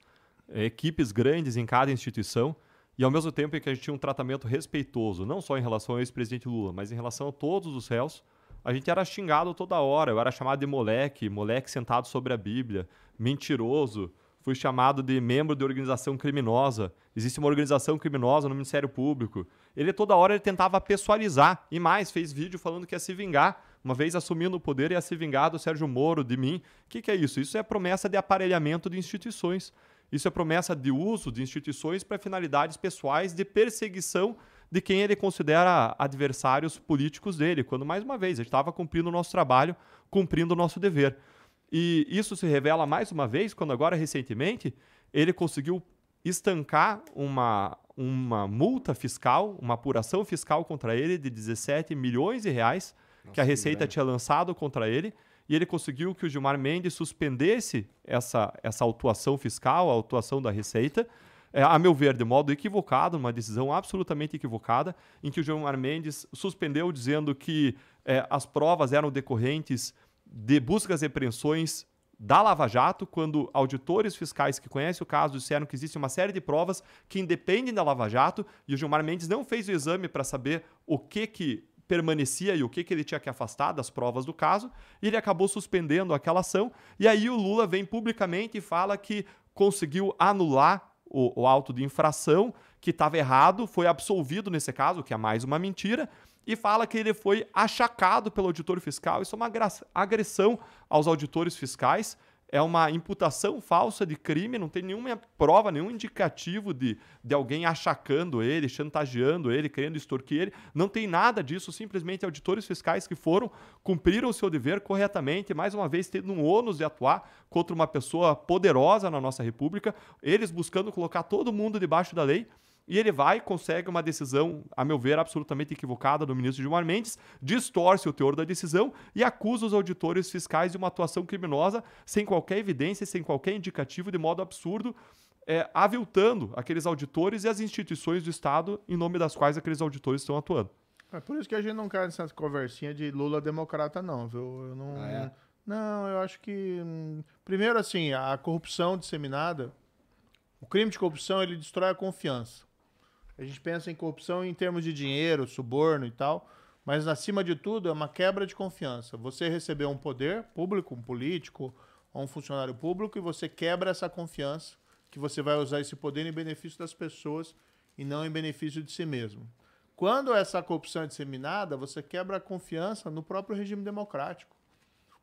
eh, equipes grandes em cada instituição, e ao mesmo tempo em que a gente tinha um tratamento respeitoso, não só em relação ao ex-presidente Lula, mas em relação a todos os réus, a gente era xingado toda hora, eu era chamado de moleque, moleque sentado sobre a Bíblia, mentiroso, fui chamado de membro de organização criminosa. Existe uma organização criminosa no Ministério Público. Ele toda hora ele tentava pessoalizar e mais fez vídeo falando que ia se vingar. Uma vez assumindo o poder ia se vingar do Sérgio Moro, de mim. O que, que é isso? Isso é promessa de aparelhamento de instituições. Isso é promessa de uso de instituições para finalidades pessoais de perseguição de quem ele considera adversários políticos dele. Quando mais uma vez ele estava cumprindo o nosso trabalho, cumprindo o nosso dever. E isso se revela mais uma vez quando, agora recentemente, ele conseguiu estancar uma, uma multa fiscal, uma apuração fiscal contra ele de 17 milhões de reais Nossa, que a Receita tinha lançado contra ele. E ele conseguiu que o Gilmar Mendes suspendesse essa, essa autuação fiscal, a autuação da Receita, é, a meu ver, de modo equivocado, uma decisão absolutamente equivocada, em que o Gilmar Mendes suspendeu dizendo que é, as provas eram decorrentes de buscas e apreensões da Lava Jato, quando auditores fiscais que conhecem o caso disseram que existe uma série de provas que independem da Lava Jato e o Gilmar Mendes não fez o exame para saber o que que permanecia e o que, que ele tinha que afastar das provas do caso, e ele acabou suspendendo aquela ação. E aí o Lula vem publicamente e fala que conseguiu anular o, o auto de infração, que estava errado, foi absolvido nesse caso, que é mais uma mentira e fala que ele foi achacado pelo auditor fiscal. Isso é uma agressão aos auditores fiscais, é uma imputação falsa de crime, não tem nenhuma prova, nenhum indicativo de, de alguém achacando ele, chantageando ele, querendo extorquir ele. Não tem nada disso, simplesmente auditores fiscais que foram, cumpriram o seu dever corretamente, mais uma vez tendo um ônus de atuar contra uma pessoa poderosa na nossa República, eles buscando colocar todo mundo debaixo da lei e ele vai, consegue uma decisão, a meu ver, absolutamente equivocada do ministro Gilmar Mendes, distorce o teor da decisão e acusa os auditores fiscais de uma atuação criminosa sem qualquer evidência, sem qualquer indicativo, de modo absurdo, é, aviltando aqueles auditores e as instituições do Estado em nome das quais aqueles auditores estão atuando. É por isso que a gente não cai nessa conversinha de Lula democrata, não, viu? Eu não. Ah, é? Não, eu acho que. Hum, primeiro, assim, a corrupção disseminada, o crime de corrupção, ele destrói a confiança. A gente pensa em corrupção em termos de dinheiro, suborno e tal, mas acima de tudo é uma quebra de confiança. Você recebeu um poder público, um político ou um funcionário público e você quebra essa confiança que você vai usar esse poder em benefício das pessoas e não em benefício de si mesmo. Quando essa corrupção é disseminada, você quebra a confiança no próprio regime democrático,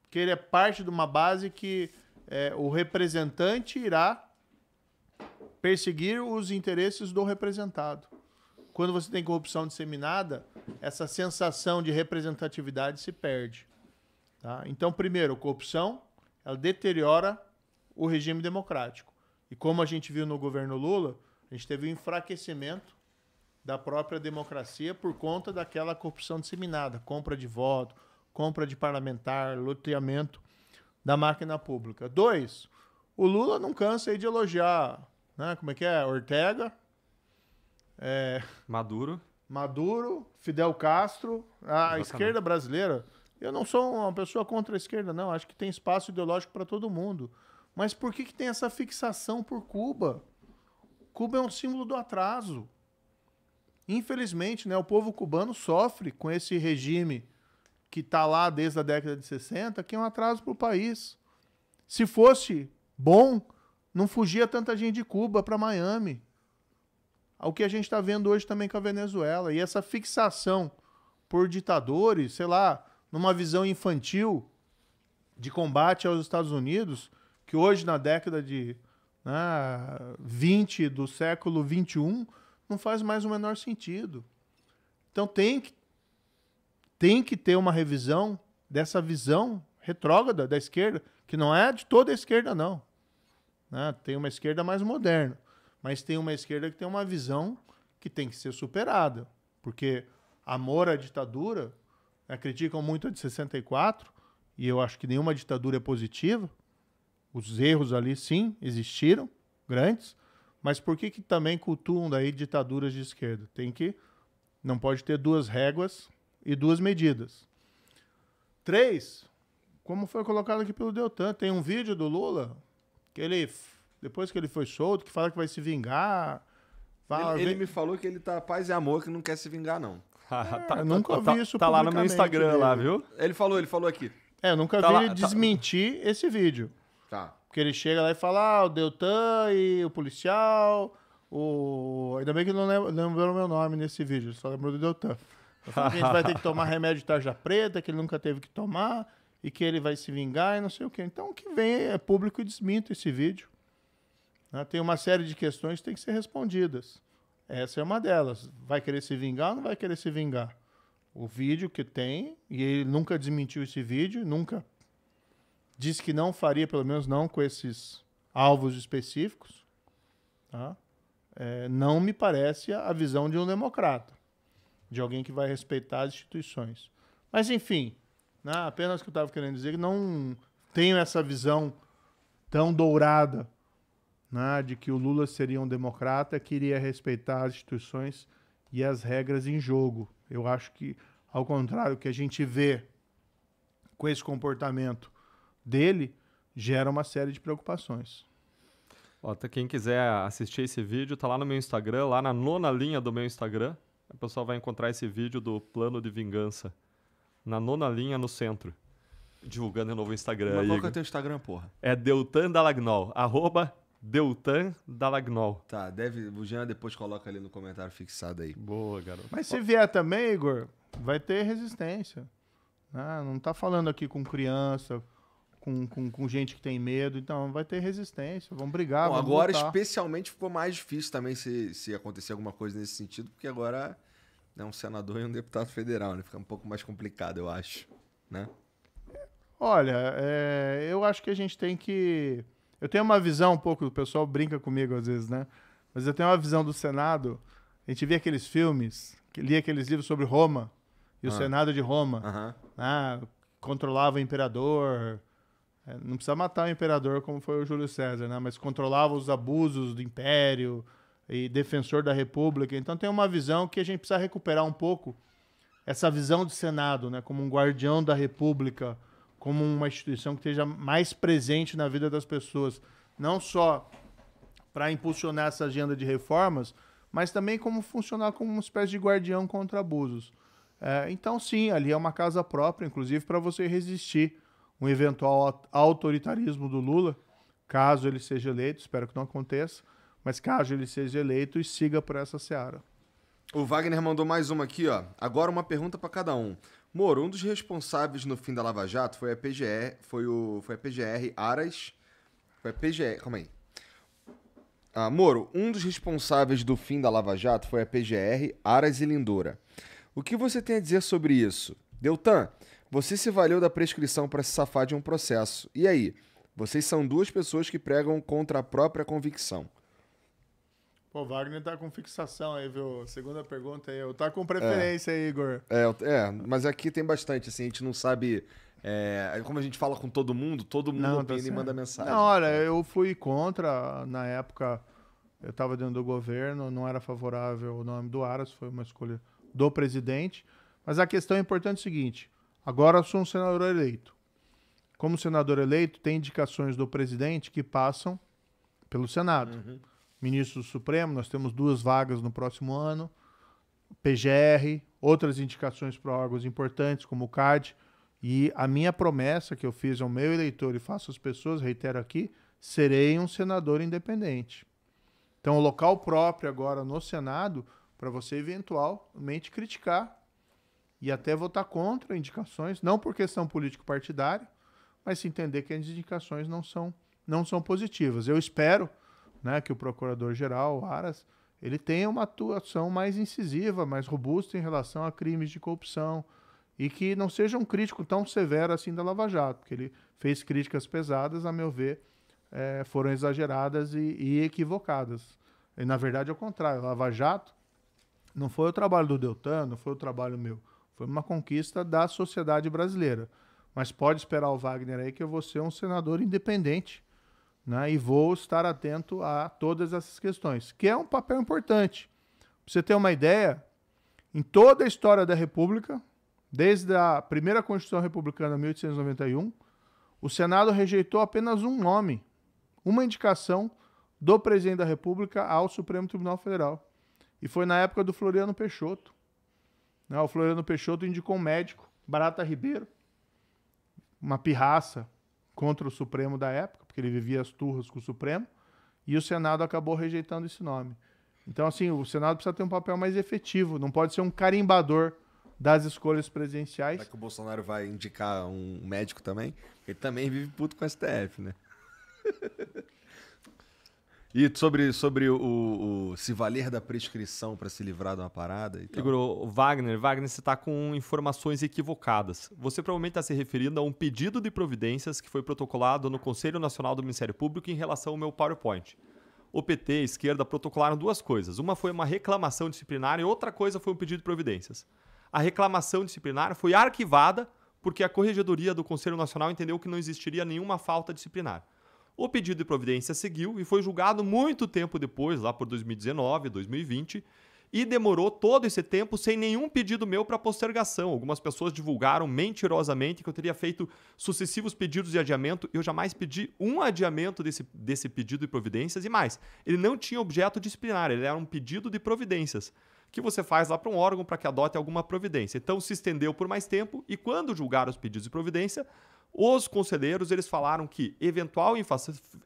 porque ele é parte de uma base que é, o representante irá Perseguir os interesses do representado. Quando você tem corrupção disseminada, essa sensação de representatividade se perde. Tá? Então, primeiro, corrupção ela deteriora o regime democrático. E como a gente viu no governo Lula, a gente teve um enfraquecimento da própria democracia por conta daquela corrupção disseminada, compra de voto, compra de parlamentar, loteamento da máquina pública. Dois, o Lula não cansa de elogiar né? Como é que é? Ortega. É... Maduro. Maduro, Fidel Castro, a Exatamente. esquerda brasileira. Eu não sou uma pessoa contra a esquerda, não. Acho que tem espaço ideológico para todo mundo. Mas por que, que tem essa fixação por Cuba? Cuba é um símbolo do atraso. Infelizmente, né, o povo cubano sofre com esse regime que está lá desde a década de 60, que é um atraso para o país. Se fosse bom, não fugia tanta gente de Cuba para Miami. Ao que a gente está vendo hoje também com a Venezuela. E essa fixação por ditadores, sei lá, numa visão infantil de combate aos Estados Unidos, que hoje, na década de né, 20 do século 21, não faz mais o menor sentido. Então tem que, tem que ter uma revisão dessa visão retrógrada da esquerda, que não é de toda a esquerda, não. Né? Tem uma esquerda mais moderna, mas tem uma esquerda que tem uma visão que tem que ser superada. Porque amor à ditadura, né? criticam muito a de 64, e eu acho que nenhuma ditadura é positiva. Os erros ali, sim, existiram, grandes, mas por que, que também cultuam daí ditaduras de esquerda? Tem que. Não pode ter duas réguas e duas medidas. Três, como foi colocado aqui pelo Deltan, tem um vídeo do Lula que ele, depois que ele foi solto, que fala que vai se vingar. Fala, ele, ele me falou que ele tá paz e amor, que não quer se vingar, não. Tá, é, tá, tá nunca tá, vi isso Tá lá no meu Instagram, dele. lá, viu? Ele falou, ele falou aqui. É, nunca tá vi lá, ele tá. desmentir esse vídeo. Tá. Porque ele chega lá e fala, ah, o Deltan e o policial, o... Ainda bem que ele não lembrou o meu nome nesse vídeo, só lembrou do Deltan. a gente vai ter que tomar remédio de tarja preta, que ele nunca teve que tomar e que ele vai se vingar e não sei o quê. Então, o que vem é público e desminta esse vídeo. Né? Tem uma série de questões que têm que ser respondidas. Essa é uma delas. Vai querer se vingar ou não vai querer se vingar? O vídeo que tem, e ele nunca desmentiu esse vídeo, nunca disse que não faria, pelo menos não com esses alvos específicos, tá? é, não me parece a visão de um democrata, de alguém que vai respeitar as instituições. Mas, enfim, apenas o que eu estava querendo dizer, que não tenho essa visão tão dourada né, de que o Lula seria um democrata que iria respeitar as instituições e as regras em jogo. Eu acho que, ao contrário, o que a gente vê com esse comportamento dele gera uma série de preocupações. Até tá, quem quiser assistir esse vídeo, está lá no meu Instagram, lá na nona linha do meu Instagram. O pessoal vai encontrar esse vídeo do plano de vingança na nona linha no centro. Divulgando o novo Instagram. Mas qual que é o teu Instagram, porra? É Deltan Dalagnol. Arroba Deltan Dalagnol. Tá, deve, o Jean depois coloca ali no comentário fixado aí. Boa, garoto. Mas se vier também, Igor, vai ter resistência. Ah, não tá falando aqui com criança, com, com, com, gente que tem medo, então vai ter resistência, vão brigar. Bom, vamos agora, lutar. especialmente, ficou mais difícil também se, se acontecer alguma coisa nesse sentido, porque agora né, um senador e um deputado federal, né? Fica um pouco mais complicado, eu acho, né? Olha, é, eu acho que a gente tem que... Eu tenho uma visão um pouco, o pessoal brinca comigo às vezes, né? Mas eu tenho uma visão do Senado. A gente via aqueles filmes, lia aqueles livros sobre Roma e ah. o Senado de Roma. Né? controlava o imperador. É, não precisa matar o imperador como foi o Júlio César, né? Mas controlava os abusos do império, e defensor da República. Então tem uma visão que a gente precisa recuperar um pouco essa visão do Senado, né, como um guardião da República, como uma instituição que esteja mais presente na vida das pessoas, não só para impulsionar essa agenda de reformas, mas também como funcionar como uma espécie de guardião contra abusos. É, então, sim, ali é uma casa própria, inclusive para você resistir um eventual autoritarismo do Lula, caso ele seja eleito, espero que não aconteça. Mas caso ele seja eleito, e siga por essa seara. O Wagner mandou mais uma aqui, ó. Agora uma pergunta para cada um. Moro, um dos responsáveis no fim da Lava Jato foi a PGR, foi o, foi a PGR Aras, foi a PGR, calma aí. Ah, Moro, um dos responsáveis do fim da Lava Jato foi a PGR Aras e Lindoura. O que você tem a dizer sobre isso? Deltan, você se valeu da prescrição para se safar de um processo. E aí? Vocês são duas pessoas que pregam contra a própria convicção. Pô, Wagner tá com fixação aí, viu? Segunda pergunta aí. Eu tá com preferência é. aí, Igor. É, é, mas aqui tem bastante, assim, a gente não sabe. É, como a gente fala com todo mundo, todo mundo não, tá e manda mensagem. Não, olha, eu fui contra, na época, eu estava dentro do governo, não era favorável o nome do Aras, foi uma escolha do presidente. Mas a questão é importante é o seguinte: agora eu sou um senador eleito. Como senador eleito, tem indicações do presidente que passam pelo Senado. Uhum ministro do Supremo, nós temos duas vagas no próximo ano, PGR, outras indicações para órgãos importantes, como o CAD. E a minha promessa que eu fiz ao meu eleitor e faço às pessoas, reitero aqui, serei um senador independente. Então, o local próprio agora no Senado para você eventualmente criticar e até votar contra indicações, não por questão político-partidária, mas se entender que as indicações não são, não são positivas. Eu espero né, que o procurador-geral, Aras, ele tenha uma atuação mais incisiva, mais robusta em relação a crimes de corrupção e que não seja um crítico tão severo assim da Lava Jato, porque ele fez críticas pesadas, a meu ver, é, foram exageradas e, e equivocadas. E, na verdade, é o contrário. A Lava Jato não foi o trabalho do Deltan, não foi o trabalho meu. Foi uma conquista da sociedade brasileira. Mas pode esperar o Wagner aí que eu vou ser um senador independente né? E vou estar atento a todas essas questões, que é um papel importante. Para você ter uma ideia, em toda a história da República, desde a primeira Constituição Republicana, 1891, o Senado rejeitou apenas um nome, uma indicação do presidente da República ao Supremo Tribunal Federal. E foi na época do Floriano Peixoto. Né? O Floriano Peixoto indicou um médico, Barata Ribeiro, uma pirraça contra o Supremo da época porque ele vivia as turras com o Supremo, e o Senado acabou rejeitando esse nome. Então, assim, o Senado precisa ter um papel mais efetivo, não pode ser um carimbador das escolhas presidenciais. Será que o Bolsonaro vai indicar um médico também? Ele também vive puto com o STF, né? E sobre, sobre o, o se valer da prescrição para se livrar de uma parada? Figurou Igor, Wagner, Wagner, você está com informações equivocadas. Você provavelmente está se referindo a um pedido de providências que foi protocolado no Conselho Nacional do Ministério Público em relação ao meu PowerPoint. O PT e a esquerda protocolaram duas coisas. Uma foi uma reclamação disciplinar e outra coisa foi um pedido de providências. A reclamação disciplinar foi arquivada porque a Corregedoria do Conselho Nacional entendeu que não existiria nenhuma falta disciplinar. O pedido de providência seguiu e foi julgado muito tempo depois, lá por 2019, 2020, e demorou todo esse tempo sem nenhum pedido meu para postergação. Algumas pessoas divulgaram mentirosamente que eu teria feito sucessivos pedidos de adiamento. Eu jamais pedi um adiamento desse, desse pedido de providências e mais. Ele não tinha objeto disciplinar, ele era um pedido de providências que você faz lá para um órgão para que adote alguma providência. Então se estendeu por mais tempo e quando julgaram os pedidos de providência, os conselheiros eles falaram que eventual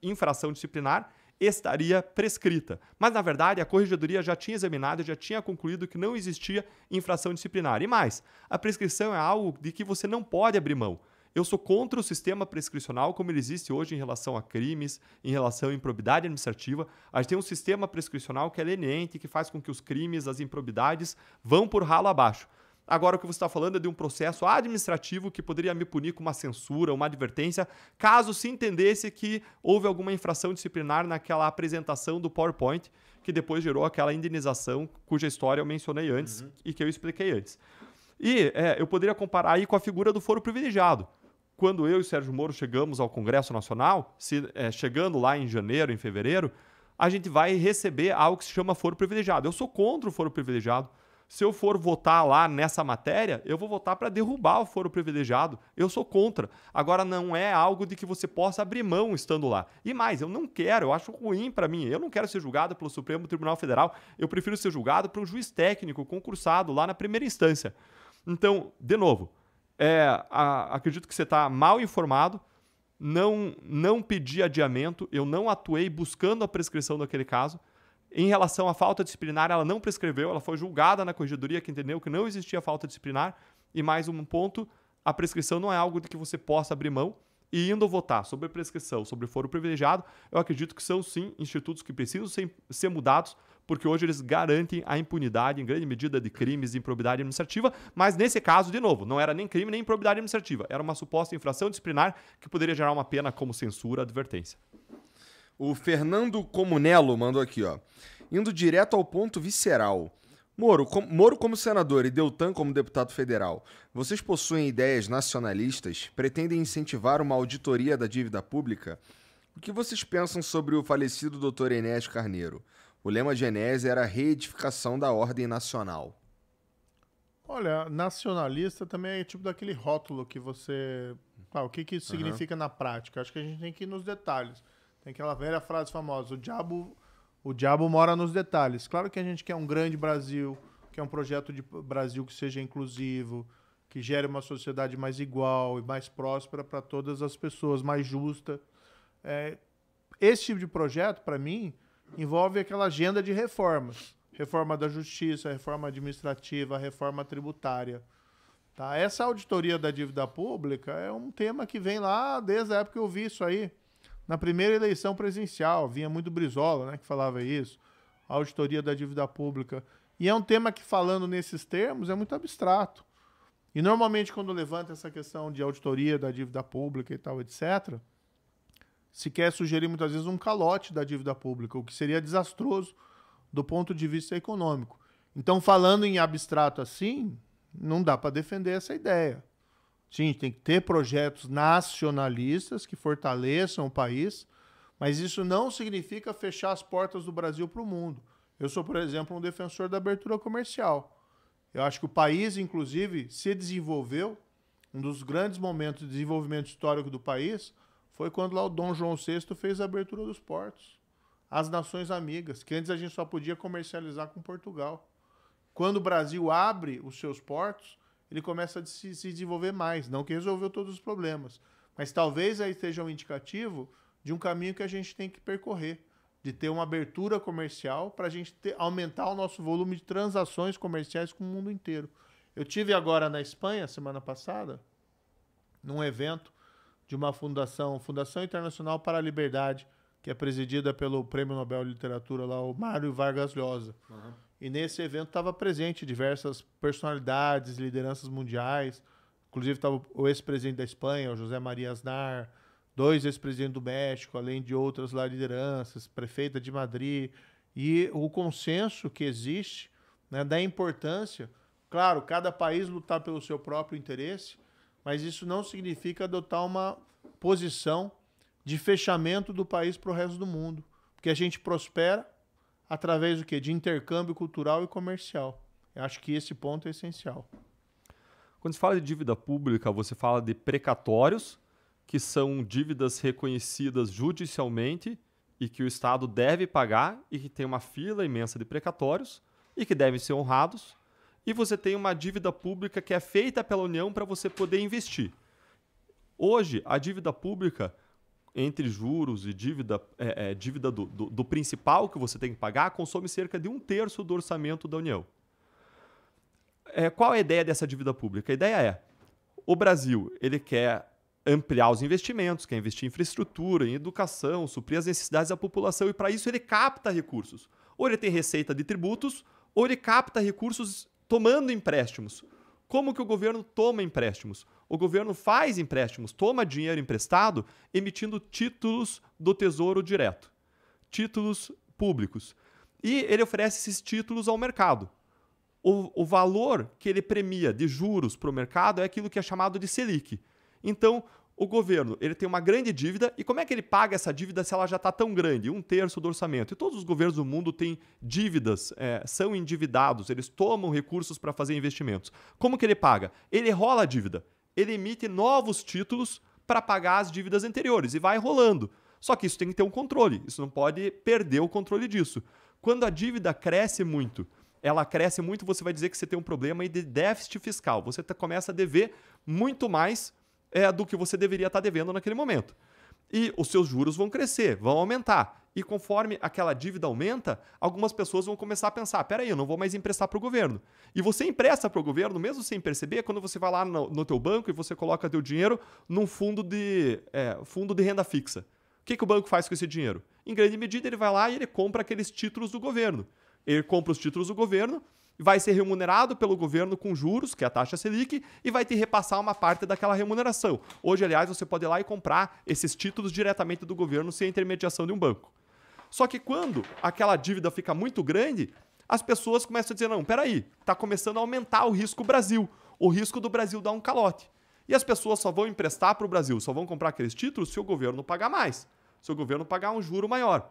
infração disciplinar estaria prescrita. Mas, na verdade, a corregedoria já tinha examinado, já tinha concluído que não existia infração disciplinar. E mais, a prescrição é algo de que você não pode abrir mão. Eu sou contra o sistema prescricional como ele existe hoje em relação a crimes, em relação à improbidade administrativa. A gente tem um sistema prescricional que é leniente, que faz com que os crimes, as improbidades vão por ralo abaixo. Agora o que você está falando é de um processo administrativo que poderia me punir com uma censura, uma advertência, caso se entendesse que houve alguma infração disciplinar naquela apresentação do PowerPoint que depois gerou aquela indenização cuja história eu mencionei antes uhum. e que eu expliquei antes. E é, eu poderia comparar aí com a figura do foro privilegiado. Quando eu e Sérgio Moro chegamos ao Congresso Nacional, se, é, chegando lá em janeiro, em fevereiro, a gente vai receber algo que se chama foro privilegiado. Eu sou contra o foro privilegiado se eu for votar lá nessa matéria, eu vou votar para derrubar o foro privilegiado. Eu sou contra. Agora, não é algo de que você possa abrir mão estando lá. E mais, eu não quero, eu acho ruim para mim. Eu não quero ser julgado pelo Supremo Tribunal Federal. Eu prefiro ser julgado por um juiz técnico concursado lá na primeira instância. Então, de novo, é, a, acredito que você está mal informado. Não, não pedi adiamento, eu não atuei buscando a prescrição daquele caso. Em relação à falta disciplinar, ela não prescreveu, ela foi julgada na corregedoria que entendeu que não existia falta disciplinar. E mais um ponto, a prescrição não é algo de que você possa abrir mão. E indo votar sobre prescrição, sobre foro privilegiado, eu acredito que são sim institutos que precisam ser, ser mudados, porque hoje eles garantem a impunidade em grande medida de crimes de improbidade administrativa, mas nesse caso, de novo, não era nem crime nem improbidade administrativa, era uma suposta infração disciplinar que poderia gerar uma pena como censura, advertência. O Fernando Comunello mandou aqui, ó. Indo direto ao ponto visceral. Moro, com, Moro como senador e Deltan como deputado federal, vocês possuem ideias nacionalistas? Pretendem incentivar uma auditoria da dívida pública? O que vocês pensam sobre o falecido Dr. Enéas Carneiro? O lema de Enéas era a reedificação da ordem nacional. Olha, nacionalista também é tipo daquele rótulo que você. Ah, o que, que isso uhum. significa na prática? Acho que a gente tem que ir nos detalhes. Tem aquela velha frase famosa: o diabo, o diabo mora nos detalhes. Claro que a gente quer um grande Brasil, quer um projeto de Brasil que seja inclusivo, que gere uma sociedade mais igual e mais próspera para todas as pessoas, mais justa. É, esse tipo de projeto, para mim, envolve aquela agenda de reformas. Reforma da justiça, reforma administrativa, reforma tributária. Tá? Essa auditoria da dívida pública é um tema que vem lá desde a época que eu vi isso aí. Na primeira eleição presidencial, vinha muito Brizola, né, que falava isso, a auditoria da dívida pública. E é um tema que, falando nesses termos, é muito abstrato. E normalmente, quando levanta essa questão de auditoria da dívida pública e tal, etc., se quer sugerir muitas vezes um calote da dívida pública, o que seria desastroso do ponto de vista econômico. Então, falando em abstrato assim, não dá para defender essa ideia. Sim, tem que ter projetos nacionalistas que fortaleçam o país, mas isso não significa fechar as portas do Brasil para o mundo. Eu sou, por exemplo, um defensor da abertura comercial. Eu acho que o país, inclusive, se desenvolveu. Um dos grandes momentos de desenvolvimento histórico do país foi quando lá o Dom João VI fez a abertura dos portos. As nações amigas, que antes a gente só podia comercializar com Portugal. Quando o Brasil abre os seus portos, ele começa a se, se desenvolver mais. Não que resolveu todos os problemas, mas talvez aí esteja um indicativo de um caminho que a gente tem que percorrer, de ter uma abertura comercial para a gente ter, aumentar o nosso volume de transações comerciais com o mundo inteiro. Eu tive agora na Espanha semana passada num evento de uma fundação, Fundação Internacional para a Liberdade, que é presidida pelo Prêmio Nobel de Literatura lá, o Mário Vargas Llosa. Uhum. E nesse evento estava presente diversas personalidades, lideranças mundiais. Inclusive estava o ex-presidente da Espanha, o José Maria Aznar, dois ex-presidentes do México, além de outras lá lideranças, prefeita de Madrid. E o consenso que existe né, da importância, claro, cada país lutar pelo seu próprio interesse, mas isso não significa adotar uma posição de fechamento do país para o resto do mundo. Porque a gente prospera através do quê? De intercâmbio cultural e comercial. Eu acho que esse ponto é essencial. Quando se fala de dívida pública, você fala de precatórios, que são dívidas reconhecidas judicialmente e que o Estado deve pagar e que tem uma fila imensa de precatórios e que devem ser honrados. E você tem uma dívida pública que é feita pela União para você poder investir. Hoje, a dívida pública entre juros e dívida, é, é, dívida do, do, do, principal que você tem que pagar consome cerca de um terço do orçamento da União. É, qual é a ideia dessa dívida pública? A ideia é: o Brasil ele quer ampliar os investimentos, quer investir em infraestrutura, em educação, suprir as necessidades da população e para isso ele capta recursos. Ou ele tem receita de tributos, ou ele capta recursos tomando empréstimos. Como que o governo toma empréstimos? o governo faz empréstimos, toma dinheiro emprestado, emitindo títulos do Tesouro Direto, títulos públicos. E ele oferece esses títulos ao mercado. O, o valor que ele premia de juros para o mercado é aquilo que é chamado de Selic. Então, o governo ele tem uma grande dívida e como é que ele paga essa dívida se ela já está tão grande, um terço do orçamento? E todos os governos do mundo têm dívidas, é, são endividados, eles tomam recursos para fazer investimentos. Como que ele paga? Ele rola a dívida ele emite novos títulos para pagar as dívidas anteriores e vai rolando. Só que isso tem que ter um controle, isso não pode perder o controle disso. Quando a dívida cresce muito, ela cresce muito, você vai dizer que você tem um problema de déficit fiscal. Você tá, começa a dever muito mais é, do que você deveria estar tá devendo naquele momento e os seus juros vão crescer, vão aumentar. E conforme aquela dívida aumenta, algumas pessoas vão começar a pensar: peraí, eu não vou mais emprestar para o governo. E você empresta para o governo, mesmo sem perceber, quando você vai lá no, no teu banco e você coloca teu dinheiro num fundo de, é, fundo de renda fixa. O que, que o banco faz com esse dinheiro? Em grande medida, ele vai lá e ele compra aqueles títulos do governo. Ele compra os títulos do governo vai ser remunerado pelo governo com juros, que é a taxa Selic, e vai te repassar uma parte daquela remuneração. Hoje, aliás, você pode ir lá e comprar esses títulos diretamente do governo sem a intermediação de um banco. Só que quando aquela dívida fica muito grande, as pessoas começam a dizer: não, peraí, está começando a aumentar o risco Brasil, o risco do Brasil dar um calote. E as pessoas só vão emprestar para o Brasil, só vão comprar aqueles títulos se o governo pagar mais, se o governo pagar um juro maior.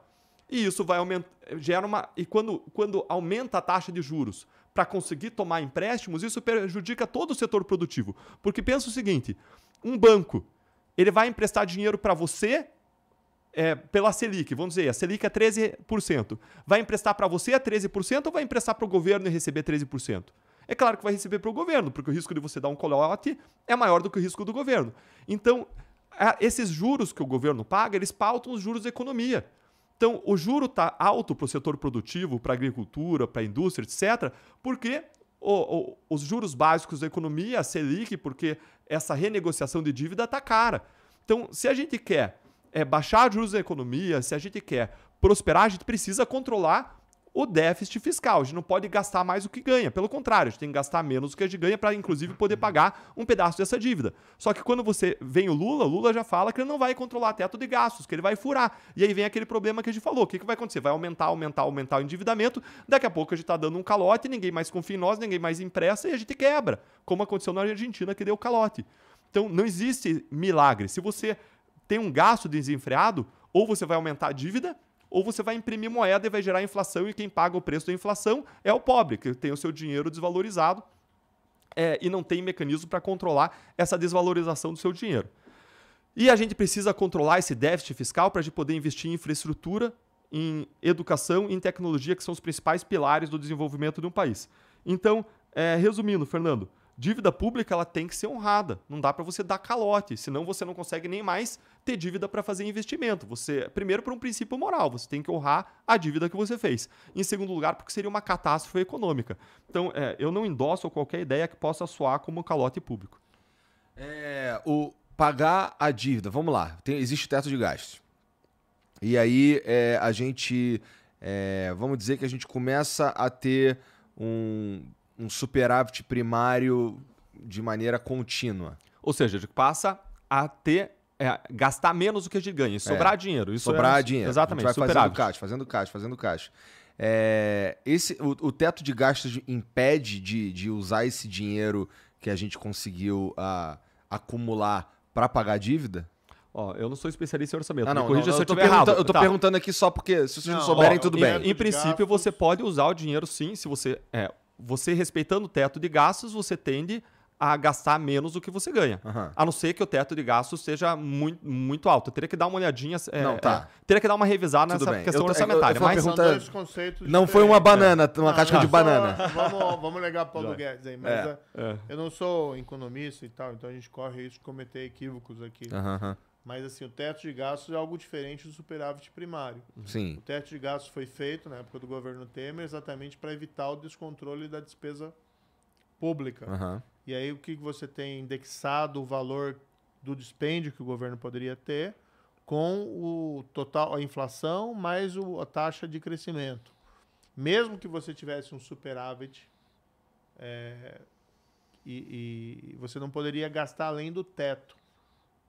E isso vai aumentar, gera uma. E quando, quando aumenta a taxa de juros para conseguir tomar empréstimos, isso prejudica todo o setor produtivo. Porque pensa o seguinte: um banco ele vai emprestar dinheiro para você é, pela Selic, vamos dizer, a Selic é 13%. Vai emprestar para você a é 13% ou vai emprestar para o governo e receber 13%? É claro que vai receber para o governo, porque o risco de você dar um colote é maior do que o risco do governo. Então, esses juros que o governo paga, eles pautam os juros da economia. Então, o juro está alto para o setor produtivo, para a agricultura, para a indústria, etc., porque o, o, os juros básicos da economia, a Selic, porque essa renegociação de dívida está cara. Então, se a gente quer é, baixar juros da economia, se a gente quer prosperar, a gente precisa controlar o déficit fiscal. A gente não pode gastar mais o que ganha. Pelo contrário, a gente tem que gastar menos do que a gente ganha para, inclusive, poder pagar um pedaço dessa dívida. Só que quando você vem o Lula, o Lula já fala que ele não vai controlar teto de gastos, que ele vai furar. E aí vem aquele problema que a gente falou. O que, que vai acontecer? Vai aumentar, aumentar, aumentar o endividamento. Daqui a pouco a gente está dando um calote, ninguém mais confia em nós, ninguém mais impressa e a gente quebra. Como aconteceu na Argentina, que deu calote. Então, não existe milagre. Se você tem um gasto desenfreado, ou você vai aumentar a dívida ou você vai imprimir moeda e vai gerar inflação, e quem paga o preço da inflação é o pobre, que tem o seu dinheiro desvalorizado é, e não tem mecanismo para controlar essa desvalorização do seu dinheiro. E a gente precisa controlar esse déficit fiscal para a gente poder investir em infraestrutura, em educação e em tecnologia, que são os principais pilares do desenvolvimento de um país. Então, é, resumindo, Fernando, dívida pública ela tem que ser honrada. Não dá para você dar calote, senão você não consegue nem mais ter dívida para fazer investimento. Você, primeiro, por um princípio moral, você tem que honrar a dívida que você fez. Em segundo lugar, porque seria uma catástrofe econômica. Então, é, eu não endosso qualquer ideia que possa soar como calote público. É, o pagar a dívida, vamos lá, tem, existe teto de gastos. E aí é, a gente, é, vamos dizer que a gente começa a ter um um superávit primário de maneira contínua. Ou seja, gente passa a ter é, gastar menos do que a gente ganha, sobrar é, dinheiro. Isso sobrar é, dinheiro. Exatamente. vai superávit. fazendo caixa, fazendo caixa, fazendo caixa. É, esse, o, o, teto de gastos impede de, de, usar esse dinheiro que a gente conseguiu a, ah, acumular para pagar a dívida? Ó, eu não sou especialista em orçamento. Ah, não, não, não, eu estou perguntando, tá. perguntando aqui só porque, se vocês não, não souberem, ó, tudo em, bem. Em princípio, você pode usar o dinheiro sim, se você é, você respeitando o teto de gastos, você tende a gastar menos do que você ganha. Uhum. A não ser que o teto de gastos seja muito, muito alto. Eu teria que dar uma olhadinha. É, não, tá. É, teria que dar uma revisada Tudo nessa bem. questão é orçamentária. Eu, mas pergunta... dois conceitos não foi uma banana, é. uma não, casca não, de banana. Vamos, vamos ligar para o Paulo Guedes aí. Mas é, é, eu não sou economista e tal, então a gente corre isso de cometer equívocos aqui. Uhum. Mas assim, o teto de gastos é algo diferente do superávit primário. Sim. O teto de gastos foi feito na época do governo Temer exatamente para evitar o descontrole da despesa pública. Uhum. E aí o que você tem indexado o valor do dispêndio que o governo poderia ter com o total a inflação mais o, a taxa de crescimento. Mesmo que você tivesse um superávit é, e, e você não poderia gastar além do teto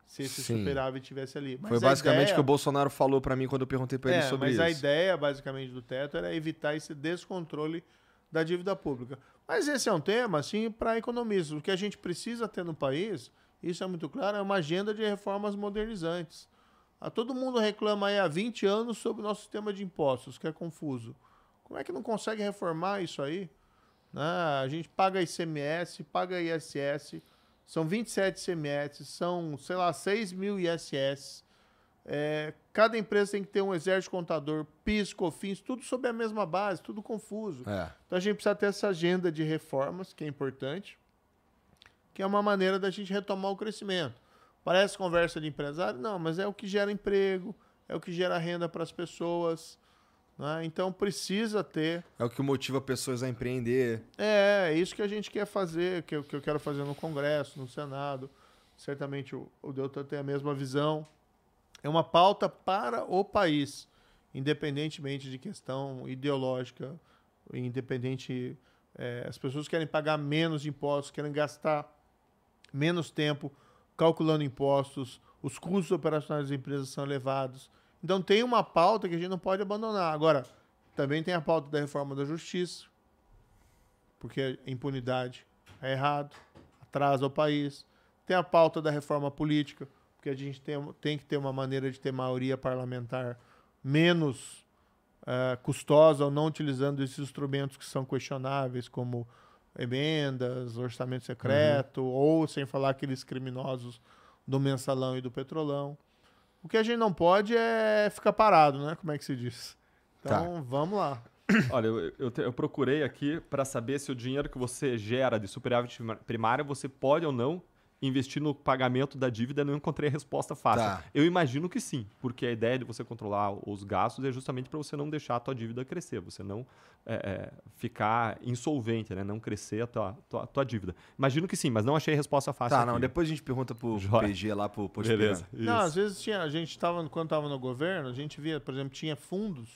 se esse Sim. superávit tivesse ali. Mas Foi basicamente o ideia... que o Bolsonaro falou para mim quando eu perguntei para é, ele sobre mas isso. Mas a ideia, basicamente, do teto era evitar esse descontrole da dívida pública. Mas esse é um tema, assim, para economistas. O que a gente precisa ter no país, isso é muito claro, é uma agenda de reformas modernizantes. Ah, todo mundo reclama aí há 20 anos sobre o nosso sistema de impostos, que é confuso. Como é que não consegue reformar isso aí? Né? a gente paga ICMS, paga ISS são 27 cms são, sei lá, 6 mil ISS. É, cada empresa tem que ter um exército contador, PIS, COFINS, tudo sob a mesma base, tudo confuso. É. Então a gente precisa ter essa agenda de reformas, que é importante, que é uma maneira da gente retomar o crescimento. Parece conversa de empresário? Não, mas é o que gera emprego, é o que gera renda para as pessoas. Né? Então precisa ter. É o que motiva pessoas a empreender. É, é isso que a gente quer fazer, que eu, que eu quero fazer no Congresso, no Senado. Certamente o, o Deltan tem a mesma visão. É uma pauta para o país, independentemente de questão ideológica, independente. É, as pessoas querem pagar menos impostos, querem gastar menos tempo calculando impostos, os custos operacionais das empresas são elevados. Então tem uma pauta que a gente não pode abandonar. Agora, também tem a pauta da reforma da justiça, porque a impunidade é errado, atrasa o país. Tem a pauta da reforma política, porque a gente tem, tem que ter uma maneira de ter maioria parlamentar menos uh, custosa, ou não utilizando esses instrumentos que são questionáveis, como emendas, orçamento secreto, uhum. ou sem falar aqueles criminosos do mensalão e do petrolão. O que a gente não pode é ficar parado, né? Como é que se diz? Tá. Então, tá. vamos lá. Olha, eu, eu, te, eu procurei aqui para saber se o dinheiro que você gera de superávit primário você pode ou não investir no pagamento da dívida, não encontrei a resposta fácil. Tá. Eu imagino que sim, porque a ideia de você controlar os gastos é justamente para você não deixar a tua dívida crescer, você não é, é, ficar insolvente, né? não crescer a tua, tua, tua, dívida. Imagino que sim, mas não achei a resposta fácil. Tá, aqui. não, depois a gente pergunta pro o PG lá, pro Postiano. Beleza. Não, às vezes tinha, a gente tava, quando estava no governo, a gente via, por exemplo, tinha fundos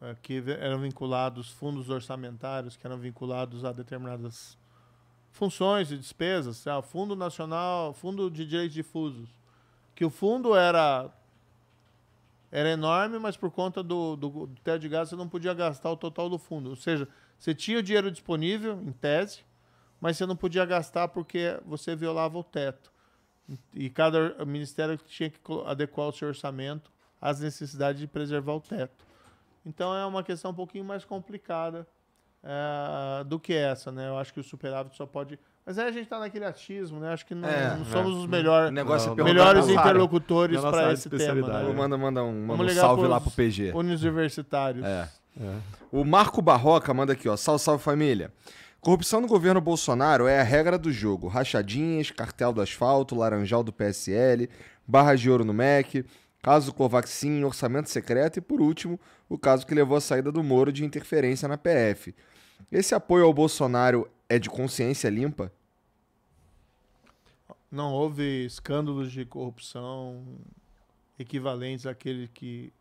é, que eram vinculados, fundos orçamentários que eram vinculados a determinadas funções e despesas, sei lá, Fundo Nacional, Fundo de Direitos Difusos, que o fundo era era enorme, mas por conta do, do, do teto de gastos você não podia gastar o total do fundo. Ou seja, você tinha o dinheiro disponível, em tese, mas você não podia gastar porque você violava o teto. E cada ministério tinha que adequar o seu orçamento às necessidades de preservar o teto. Então é uma questão um pouquinho mais complicada é, do que essa, né? Eu acho que o superávit só pode. Mas aí a gente tá naquele atismo, né? Acho que não, é, não né? somos os é melhores negócio não, melhores interlocutores para esse tema. Né? Manda, manda um, manda um salve lá pro PG. Universitários. É. O Marco Barroca manda aqui, ó. Salve, salve família. Corrupção no governo Bolsonaro é a regra do jogo. Rachadinhas, cartel do asfalto, laranjal do PSL, barras de ouro no MEC, caso Covaxin, orçamento secreto e, por último, o caso que levou à saída do Moro de interferência na PF. Esse apoio ao Bolsonaro é de consciência limpa? Não houve escândalos de corrupção equivalentes àqueles que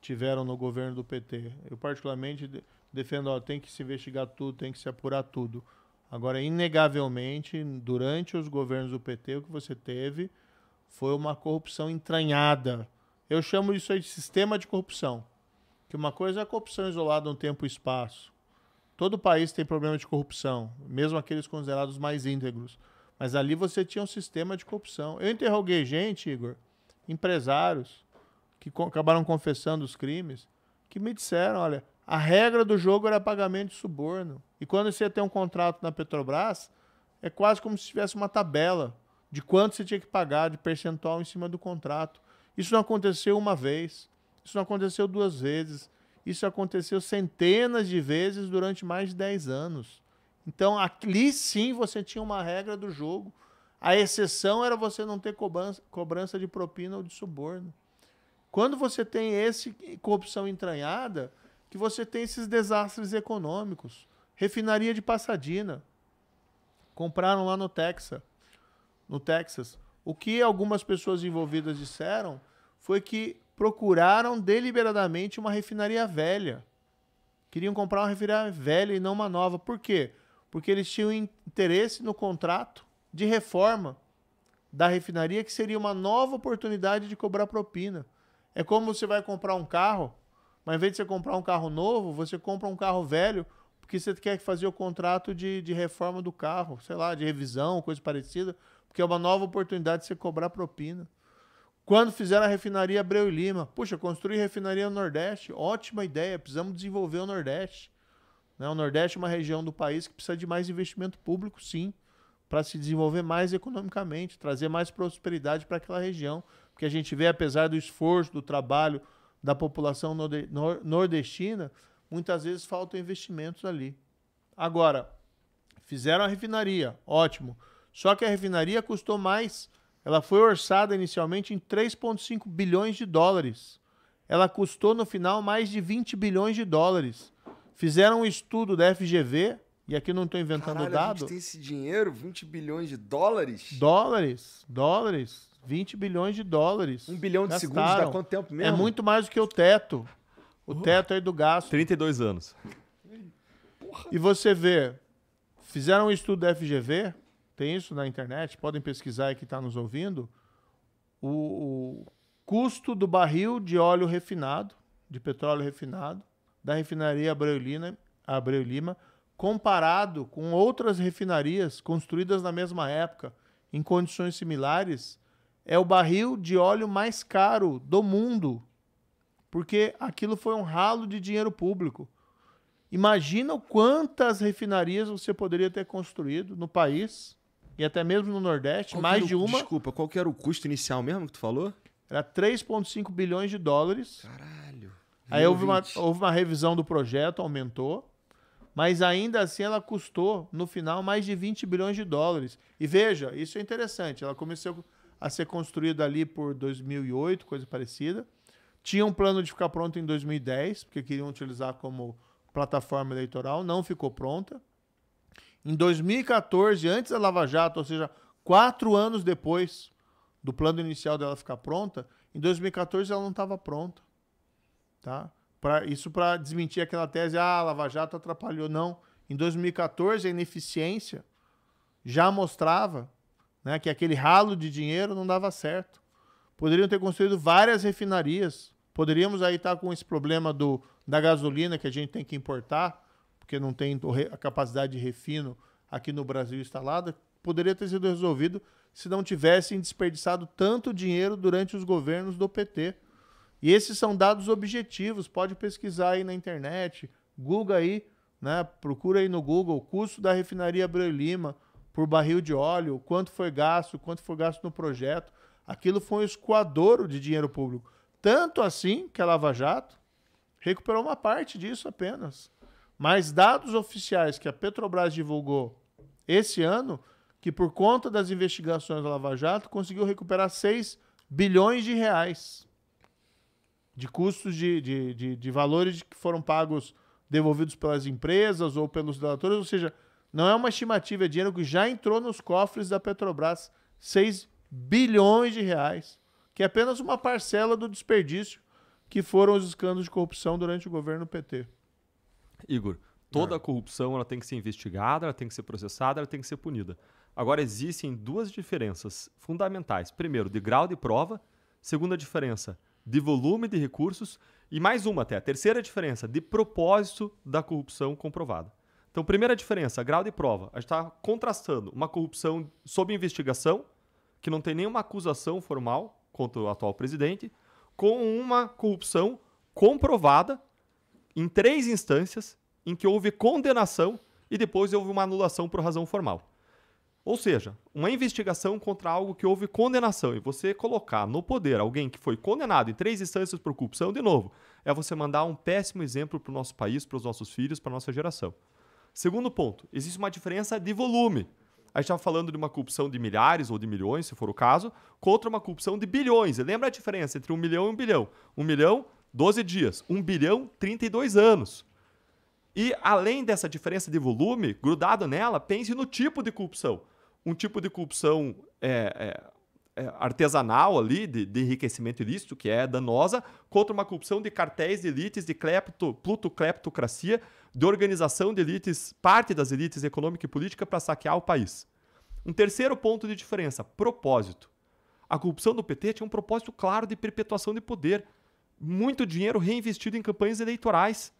tiveram no governo do PT. Eu particularmente defendo, que tem que se investigar tudo, tem que se apurar tudo. Agora, inegavelmente, durante os governos do PT, o que você teve foi uma corrupção entranhada. Eu chamo isso aí de sistema de corrupção. Que uma coisa é a corrupção isolada no tempo e espaço. Todo país tem problema de corrupção, mesmo aqueles considerados mais íntegros. Mas ali você tinha um sistema de corrupção. Eu interroguei gente, Igor, empresários, que co acabaram confessando os crimes, que me disseram: olha, a regra do jogo era pagamento de suborno. E quando você tem um contrato na Petrobras, é quase como se tivesse uma tabela de quanto você tinha que pagar de percentual em cima do contrato. Isso não aconteceu uma vez, isso não aconteceu duas vezes, isso aconteceu centenas de vezes durante mais de 10 anos. Então, ali sim você tinha uma regra do jogo. A exceção era você não ter cobrança, cobrança de propina ou de suborno. Quando você tem esse corrupção entranhada, que você tem esses desastres econômicos. Refinaria de Pasadena. Compraram lá no Texas. No Texas. O que algumas pessoas envolvidas disseram foi que procuraram deliberadamente uma refinaria velha. Queriam comprar uma refinaria velha e não uma nova. Por quê? Porque eles tinham interesse no contrato de reforma da refinaria, que seria uma nova oportunidade de cobrar propina. É como você vai comprar um carro, mas em vez de você comprar um carro novo, você compra um carro velho, porque você quer fazer o contrato de, de reforma do carro, sei lá, de revisão, coisa parecida, porque é uma nova oportunidade de você cobrar propina. Quando fizeram a refinaria Breu e Lima, puxa, construir refinaria no Nordeste, ótima ideia, precisamos desenvolver o Nordeste. Né? O Nordeste é uma região do país que precisa de mais investimento público, sim, para se desenvolver mais economicamente, trazer mais prosperidade para aquela região. Porque a gente vê, apesar do esforço, do trabalho da população nordestina, muitas vezes faltam investimentos ali. Agora, fizeram a refinaria, ótimo. Só que a refinaria custou mais ela foi orçada inicialmente em 3,5 bilhões de dólares. Ela custou no final mais de 20 bilhões de dólares. Fizeram um estudo da FGV, e aqui não estou inventando Caralho, dado. A gente tem esse dinheiro, 20 bilhões de dólares? Dólares, dólares. 20 bilhões de dólares. Um bilhão de gastaram. segundos dá quanto tempo é mesmo? É muito mais do que o teto. O teto aí do gasto. 32 anos. Porra. E você vê, fizeram um estudo da FGV, tem isso na internet, podem pesquisar aí que está nos ouvindo, o, o custo do barril de óleo refinado, de petróleo refinado, da refinaria Abreu, Abreu Lima, comparado com outras refinarias construídas na mesma época, em condições similares, é o barril de óleo mais caro do mundo, porque aquilo foi um ralo de dinheiro público. Imagina quantas refinarias você poderia ter construído no país e até mesmo no Nordeste, qual mais o, de uma. Desculpa, qual que era o custo inicial mesmo que tu falou? Era 3,5 bilhões de dólares. Caralho. Aí houve uma, houve uma revisão do projeto, aumentou. Mas ainda assim ela custou, no final, mais de 20 bilhões de dólares. E veja, isso é interessante. Ela começou a ser construída ali por 2008, coisa parecida. Tinha um plano de ficar pronto em 2010, porque queriam utilizar como plataforma eleitoral, não ficou pronta. Em 2014, antes da Lava Jato, ou seja, quatro anos depois do plano inicial dela ficar pronta, em 2014 ela não estava pronta. Tá? Pra, isso para desmentir aquela tese, ah, a Lava Jato atrapalhou. Não. Em 2014, a ineficiência já mostrava né, que aquele ralo de dinheiro não dava certo. Poderiam ter construído várias refinarias. Poderíamos aí estar tá com esse problema do, da gasolina que a gente tem que importar porque não tem a capacidade de refino aqui no Brasil instalada, poderia ter sido resolvido se não tivessem desperdiçado tanto dinheiro durante os governos do PT. E esses são dados objetivos, pode pesquisar aí na internet, Google aí, né? Procura aí no Google o custo da refinaria Abreu Lima por barril de óleo, quanto foi gasto, quanto foi gasto no projeto. Aquilo foi um escoadouro de dinheiro público. Tanto assim que a Lava Jato recuperou uma parte disso apenas. Mas dados oficiais que a Petrobras divulgou esse ano, que por conta das investigações da Lava Jato conseguiu recuperar 6 bilhões de reais de custos de, de, de, de valores que foram pagos, devolvidos pelas empresas ou pelos delatores, ou seja, não é uma estimativa, é dinheiro que já entrou nos cofres da Petrobras, 6 bilhões de reais, que é apenas uma parcela do desperdício que foram os escândalos de corrupção durante o governo PT. Igor, toda a é. corrupção ela tem que ser investigada, ela tem que ser processada, ela tem que ser punida. Agora, existem duas diferenças fundamentais. Primeiro, de grau de prova. Segunda diferença, de volume de recursos. E mais uma até, a terceira diferença, de propósito da corrupção comprovada. Então, primeira diferença, grau de prova. A gente está contrastando uma corrupção sob investigação, que não tem nenhuma acusação formal contra o atual presidente, com uma corrupção comprovada em três instâncias em que houve condenação e depois houve uma anulação por razão formal. Ou seja, uma investigação contra algo que houve condenação e você colocar no poder alguém que foi condenado em três instâncias por corrupção, de novo, é você mandar um péssimo exemplo para o nosso país, para os nossos filhos, para a nossa geração. Segundo ponto, existe uma diferença de volume. A gente está falando de uma corrupção de milhares ou de milhões, se for o caso, contra uma corrupção de bilhões. E lembra a diferença entre um milhão e um bilhão? Um milhão 12 dias, 1 bilhão 32 anos. E além dessa diferença de volume, grudado nela, pense no tipo de corrupção. Um tipo de corrupção é, é, é artesanal ali, de, de, enriquecimento ilícito, que é danosa, contra uma corrupção de cartéis de elites, de clepto, plutocleptocracia, de organização de elites, parte das elites econômica e política para saquear o país. Um terceiro ponto de diferença, propósito. A corrupção do PT tinha um propósito claro de perpetuação de poder muito dinheiro reinvestido em campanhas eleitorais.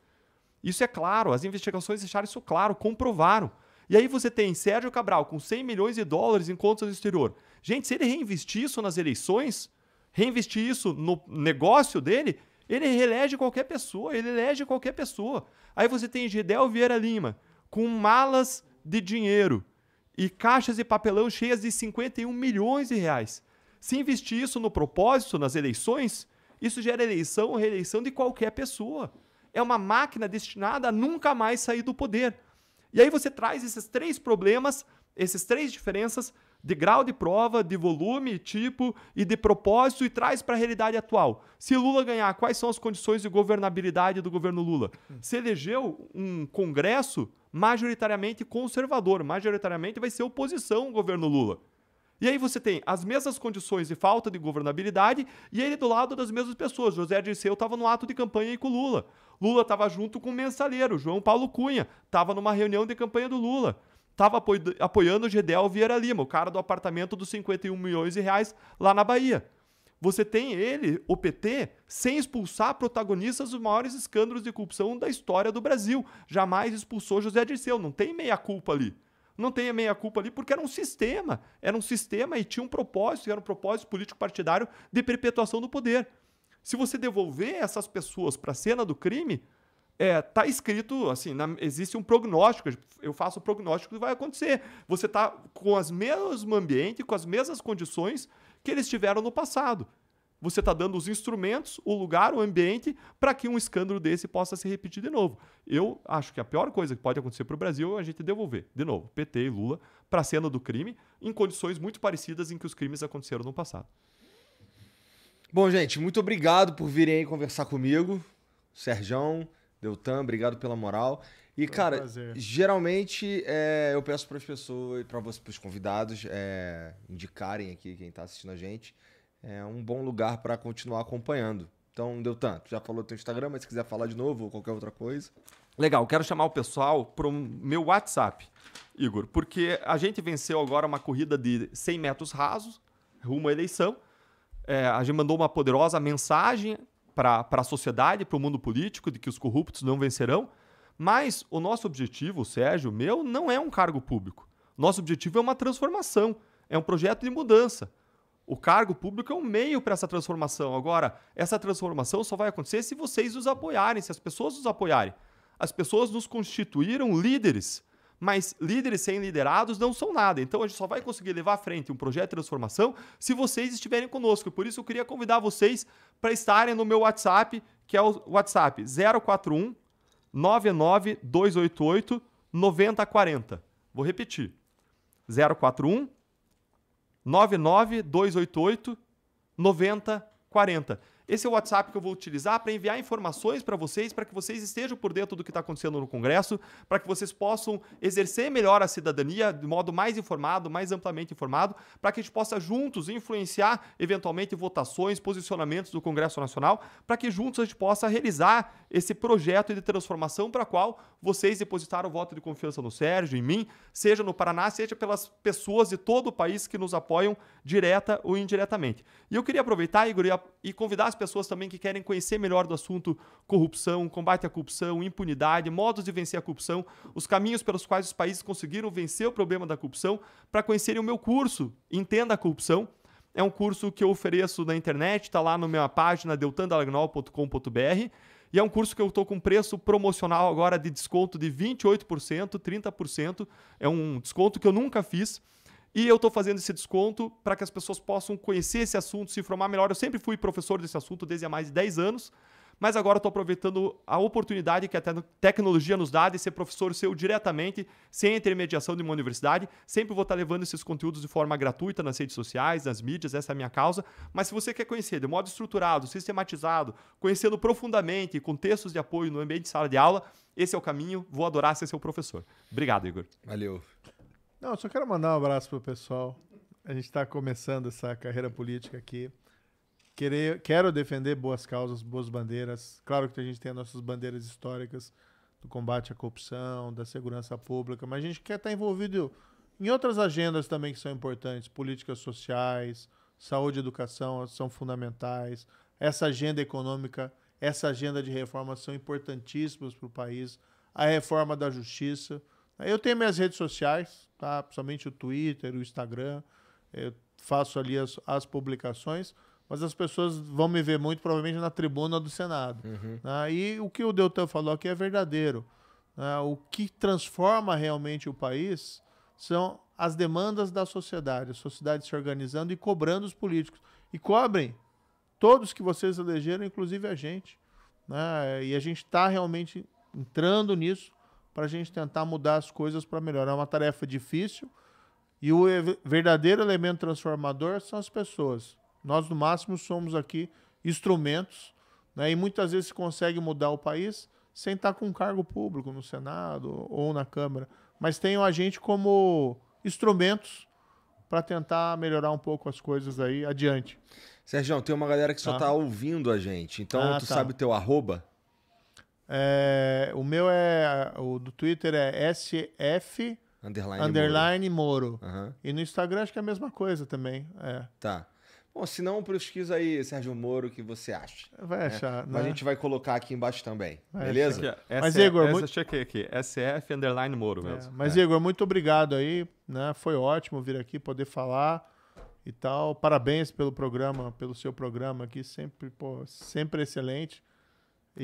Isso é claro, as investigações deixaram isso claro, comprovaram. E aí você tem Sérgio Cabral com 100 milhões de dólares em contas no exterior. Gente, se ele reinvestir isso nas eleições, reinvestir isso no negócio dele, ele reelege qualquer pessoa, ele elege qualquer pessoa. Aí você tem Gedel Vieira Lima com malas de dinheiro e caixas de papelão cheias de 51 milhões de reais. Se investir isso no propósito, nas eleições, isso gera eleição ou reeleição de qualquer pessoa. É uma máquina destinada a nunca mais sair do poder. E aí você traz esses três problemas, essas três diferenças de grau de prova, de volume, tipo e de propósito e traz para a realidade atual. Se Lula ganhar, quais são as condições de governabilidade do governo Lula? Se elegeu um Congresso majoritariamente conservador, majoritariamente vai ser oposição ao governo Lula. E aí você tem as mesmas condições de falta de governabilidade e ele do lado das mesmas pessoas. José Dirceu estava no ato de campanha aí com Lula. Lula estava junto com o mensaleiro, João Paulo Cunha, estava numa reunião de campanha do Lula. Estava apoiando o Gedel Vieira Lima, o cara do apartamento dos 51 milhões de reais lá na Bahia. Você tem ele, o PT, sem expulsar protagonistas dos maiores escândalos de corrupção da história do Brasil. Jamais expulsou José Dirceu, não tem meia culpa ali não tem a meia culpa ali, porque era um sistema, era um sistema e tinha um propósito, era um propósito político partidário de perpetuação do poder. Se você devolver essas pessoas para a cena do crime, é, tá escrito, assim, na, existe um prognóstico, eu faço o prognóstico que vai acontecer. Você tá com o mesmo ambiente, com as mesmas condições que eles tiveram no passado. Você está dando os instrumentos, o lugar, o ambiente para que um escândalo desse possa se repetir de novo. Eu acho que a pior coisa que pode acontecer para o Brasil é a gente devolver, de novo, PT e Lula para a cena do crime em condições muito parecidas em que os crimes aconteceram no passado. Bom, gente, muito obrigado por virem aí conversar comigo. Serjão, Deltan, obrigado pela moral. E, Foi cara, um geralmente é, eu peço para as pessoas, para os convidados, é, indicarem aqui quem está assistindo a gente é um bom lugar para continuar acompanhando. Então, deu tanto. Já falou do Instagram, mas se quiser falar de novo ou qualquer outra coisa. Legal, quero chamar o pessoal para o meu WhatsApp, Igor, porque a gente venceu agora uma corrida de 100 metros rasos, rumo à eleição. É, a gente mandou uma poderosa mensagem para a sociedade, para o mundo político, de que os corruptos não vencerão. Mas o nosso objetivo, Sérgio, meu, não é um cargo público. Nosso objetivo é uma transformação, é um projeto de mudança. O cargo público é um meio para essa transformação. Agora, essa transformação só vai acontecer se vocês os apoiarem, se as pessoas os apoiarem. As pessoas nos constituíram líderes, mas líderes sem liderados não são nada. Então a gente só vai conseguir levar à frente um projeto de transformação se vocês estiverem conosco. por isso eu queria convidar vocês para estarem no meu WhatsApp, que é o WhatsApp 041 99288 9040. Vou repetir. 041 99288 9040. Esse é o WhatsApp que eu vou utilizar para enviar informações para vocês, para que vocês estejam por dentro do que está acontecendo no Congresso, para que vocês possam exercer melhor a cidadania de modo mais informado, mais amplamente informado, para que a gente possa juntos influenciar eventualmente votações, posicionamentos do Congresso Nacional, para que juntos a gente possa realizar esse projeto de transformação para qual vocês depositaram o voto de confiança no Sérgio, em mim, seja no Paraná, seja pelas pessoas de todo o país que nos apoiam direta ou indiretamente. E eu queria aproveitar, Igor, e convidar as pessoas também que querem conhecer melhor do assunto corrupção, combate à corrupção, impunidade, modos de vencer a corrupção, os caminhos pelos quais os países conseguiram vencer o problema da corrupção, para conhecerem o meu curso Entenda a Corrupção. É um curso que eu ofereço na internet, está lá na minha página deltandalagnol.com.br. E é um curso que eu estou com preço promocional agora de desconto de 28%, 30%. É um desconto que eu nunca fiz. E eu estou fazendo esse desconto para que as pessoas possam conhecer esse assunto, se informar melhor. Eu sempre fui professor desse assunto desde há mais de 10 anos, mas agora estou aproveitando a oportunidade que a te tecnologia nos dá de ser professor seu diretamente, sem a intermediação de uma universidade. Sempre vou estar tá levando esses conteúdos de forma gratuita nas redes sociais, nas mídias, essa é a minha causa. Mas se você quer conhecer de modo estruturado, sistematizado, conhecendo profundamente, com textos de apoio no ambiente de sala de aula, esse é o caminho. Vou adorar ser seu professor. Obrigado, Igor. Valeu. Não, eu só quero mandar um abraço pro pessoal. A gente está começando essa carreira política aqui. Querer, quero defender boas causas, boas bandeiras. Claro que a gente tem as nossas bandeiras históricas do combate à corrupção, da segurança pública, mas a gente quer estar tá envolvido em outras agendas também que são importantes, políticas sociais, saúde e educação são fundamentais. Essa agenda econômica, essa agenda de reformas são importantíssimas para o país. A reforma da justiça, eu tenho minhas redes sociais, tá? Principalmente o Twitter, o Instagram. Eu faço ali as, as publicações, mas as pessoas vão me ver muito provavelmente na tribuna do Senado. Uhum. Né? E o que o Deltan falou aqui é verdadeiro. Né? O que transforma realmente o país são as demandas da sociedade, a sociedade se organizando e cobrando os políticos. E cobrem todos que vocês elegeram, inclusive a gente. Né? E a gente está realmente entrando nisso para a gente tentar mudar as coisas para melhor. É uma tarefa difícil e o verdadeiro elemento transformador são as pessoas. Nós, no máximo, somos aqui instrumentos né? e muitas vezes se consegue mudar o país sem estar tá com um cargo público no Senado ou na Câmara. Mas tenham a gente como instrumentos para tentar melhorar um pouco as coisas aí adiante. Sérgio, tem uma galera que só está ah. Tá ouvindo a gente. Então, ah, tu tá. sabe o teu arroba? É, o meu é. O do Twitter é SF. Underline, underline Moro. Moro. Uhum. E no Instagram acho que é a mesma coisa também. É. Tá. Bom, se não, pesquisa aí, Sérgio Moro, o que você acha. Vai né? achar, né? a gente vai colocar aqui embaixo também, vai beleza? Aqui, Mas, Igor... Essa, muito... chequei aqui, SF underline Moro é, mesmo. É. Mas, é. Igor, muito obrigado aí, né? Foi ótimo vir aqui, poder falar e tal. Parabéns pelo programa, pelo seu programa aqui, sempre, pô, sempre excelente.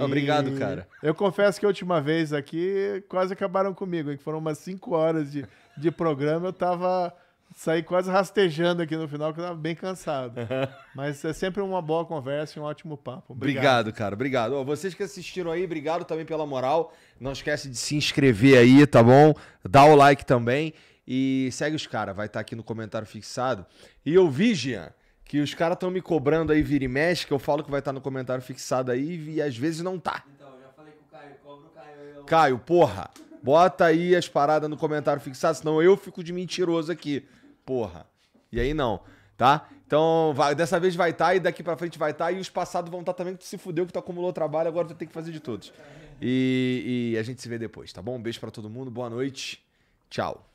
Obrigado, cara. Eu confesso que a última vez aqui quase acabaram comigo, hein? Foram umas 5 horas de, de programa, eu tava. Saí quase rastejando aqui no final, que eu tava bem cansado. Mas é sempre uma boa conversa e um ótimo papo. Obrigado, obrigado cara. Obrigado. Ó, vocês que assistiram aí, obrigado também pela moral. Não esquece de se inscrever aí, tá bom? Dá o like também. E segue os caras, vai estar tá aqui no comentário fixado. E eu vi, Jean, que os caras estão me cobrando aí vira e mexe, que eu falo que vai estar tá no comentário fixado aí e às vezes não tá. Então, já falei com o Caio, cobra o Caio. Caio, porra, bota aí as paradas no comentário fixado, senão eu fico de mentiroso aqui. Porra. E aí não, tá? Então, vai, dessa vez vai estar tá, e daqui pra frente vai estar tá, e os passados vão estar tá também, que tu se fudeu, que tu acumulou trabalho, agora tu tem que fazer de todos. E, e a gente se vê depois, tá bom? Um beijo para todo mundo, boa noite, tchau.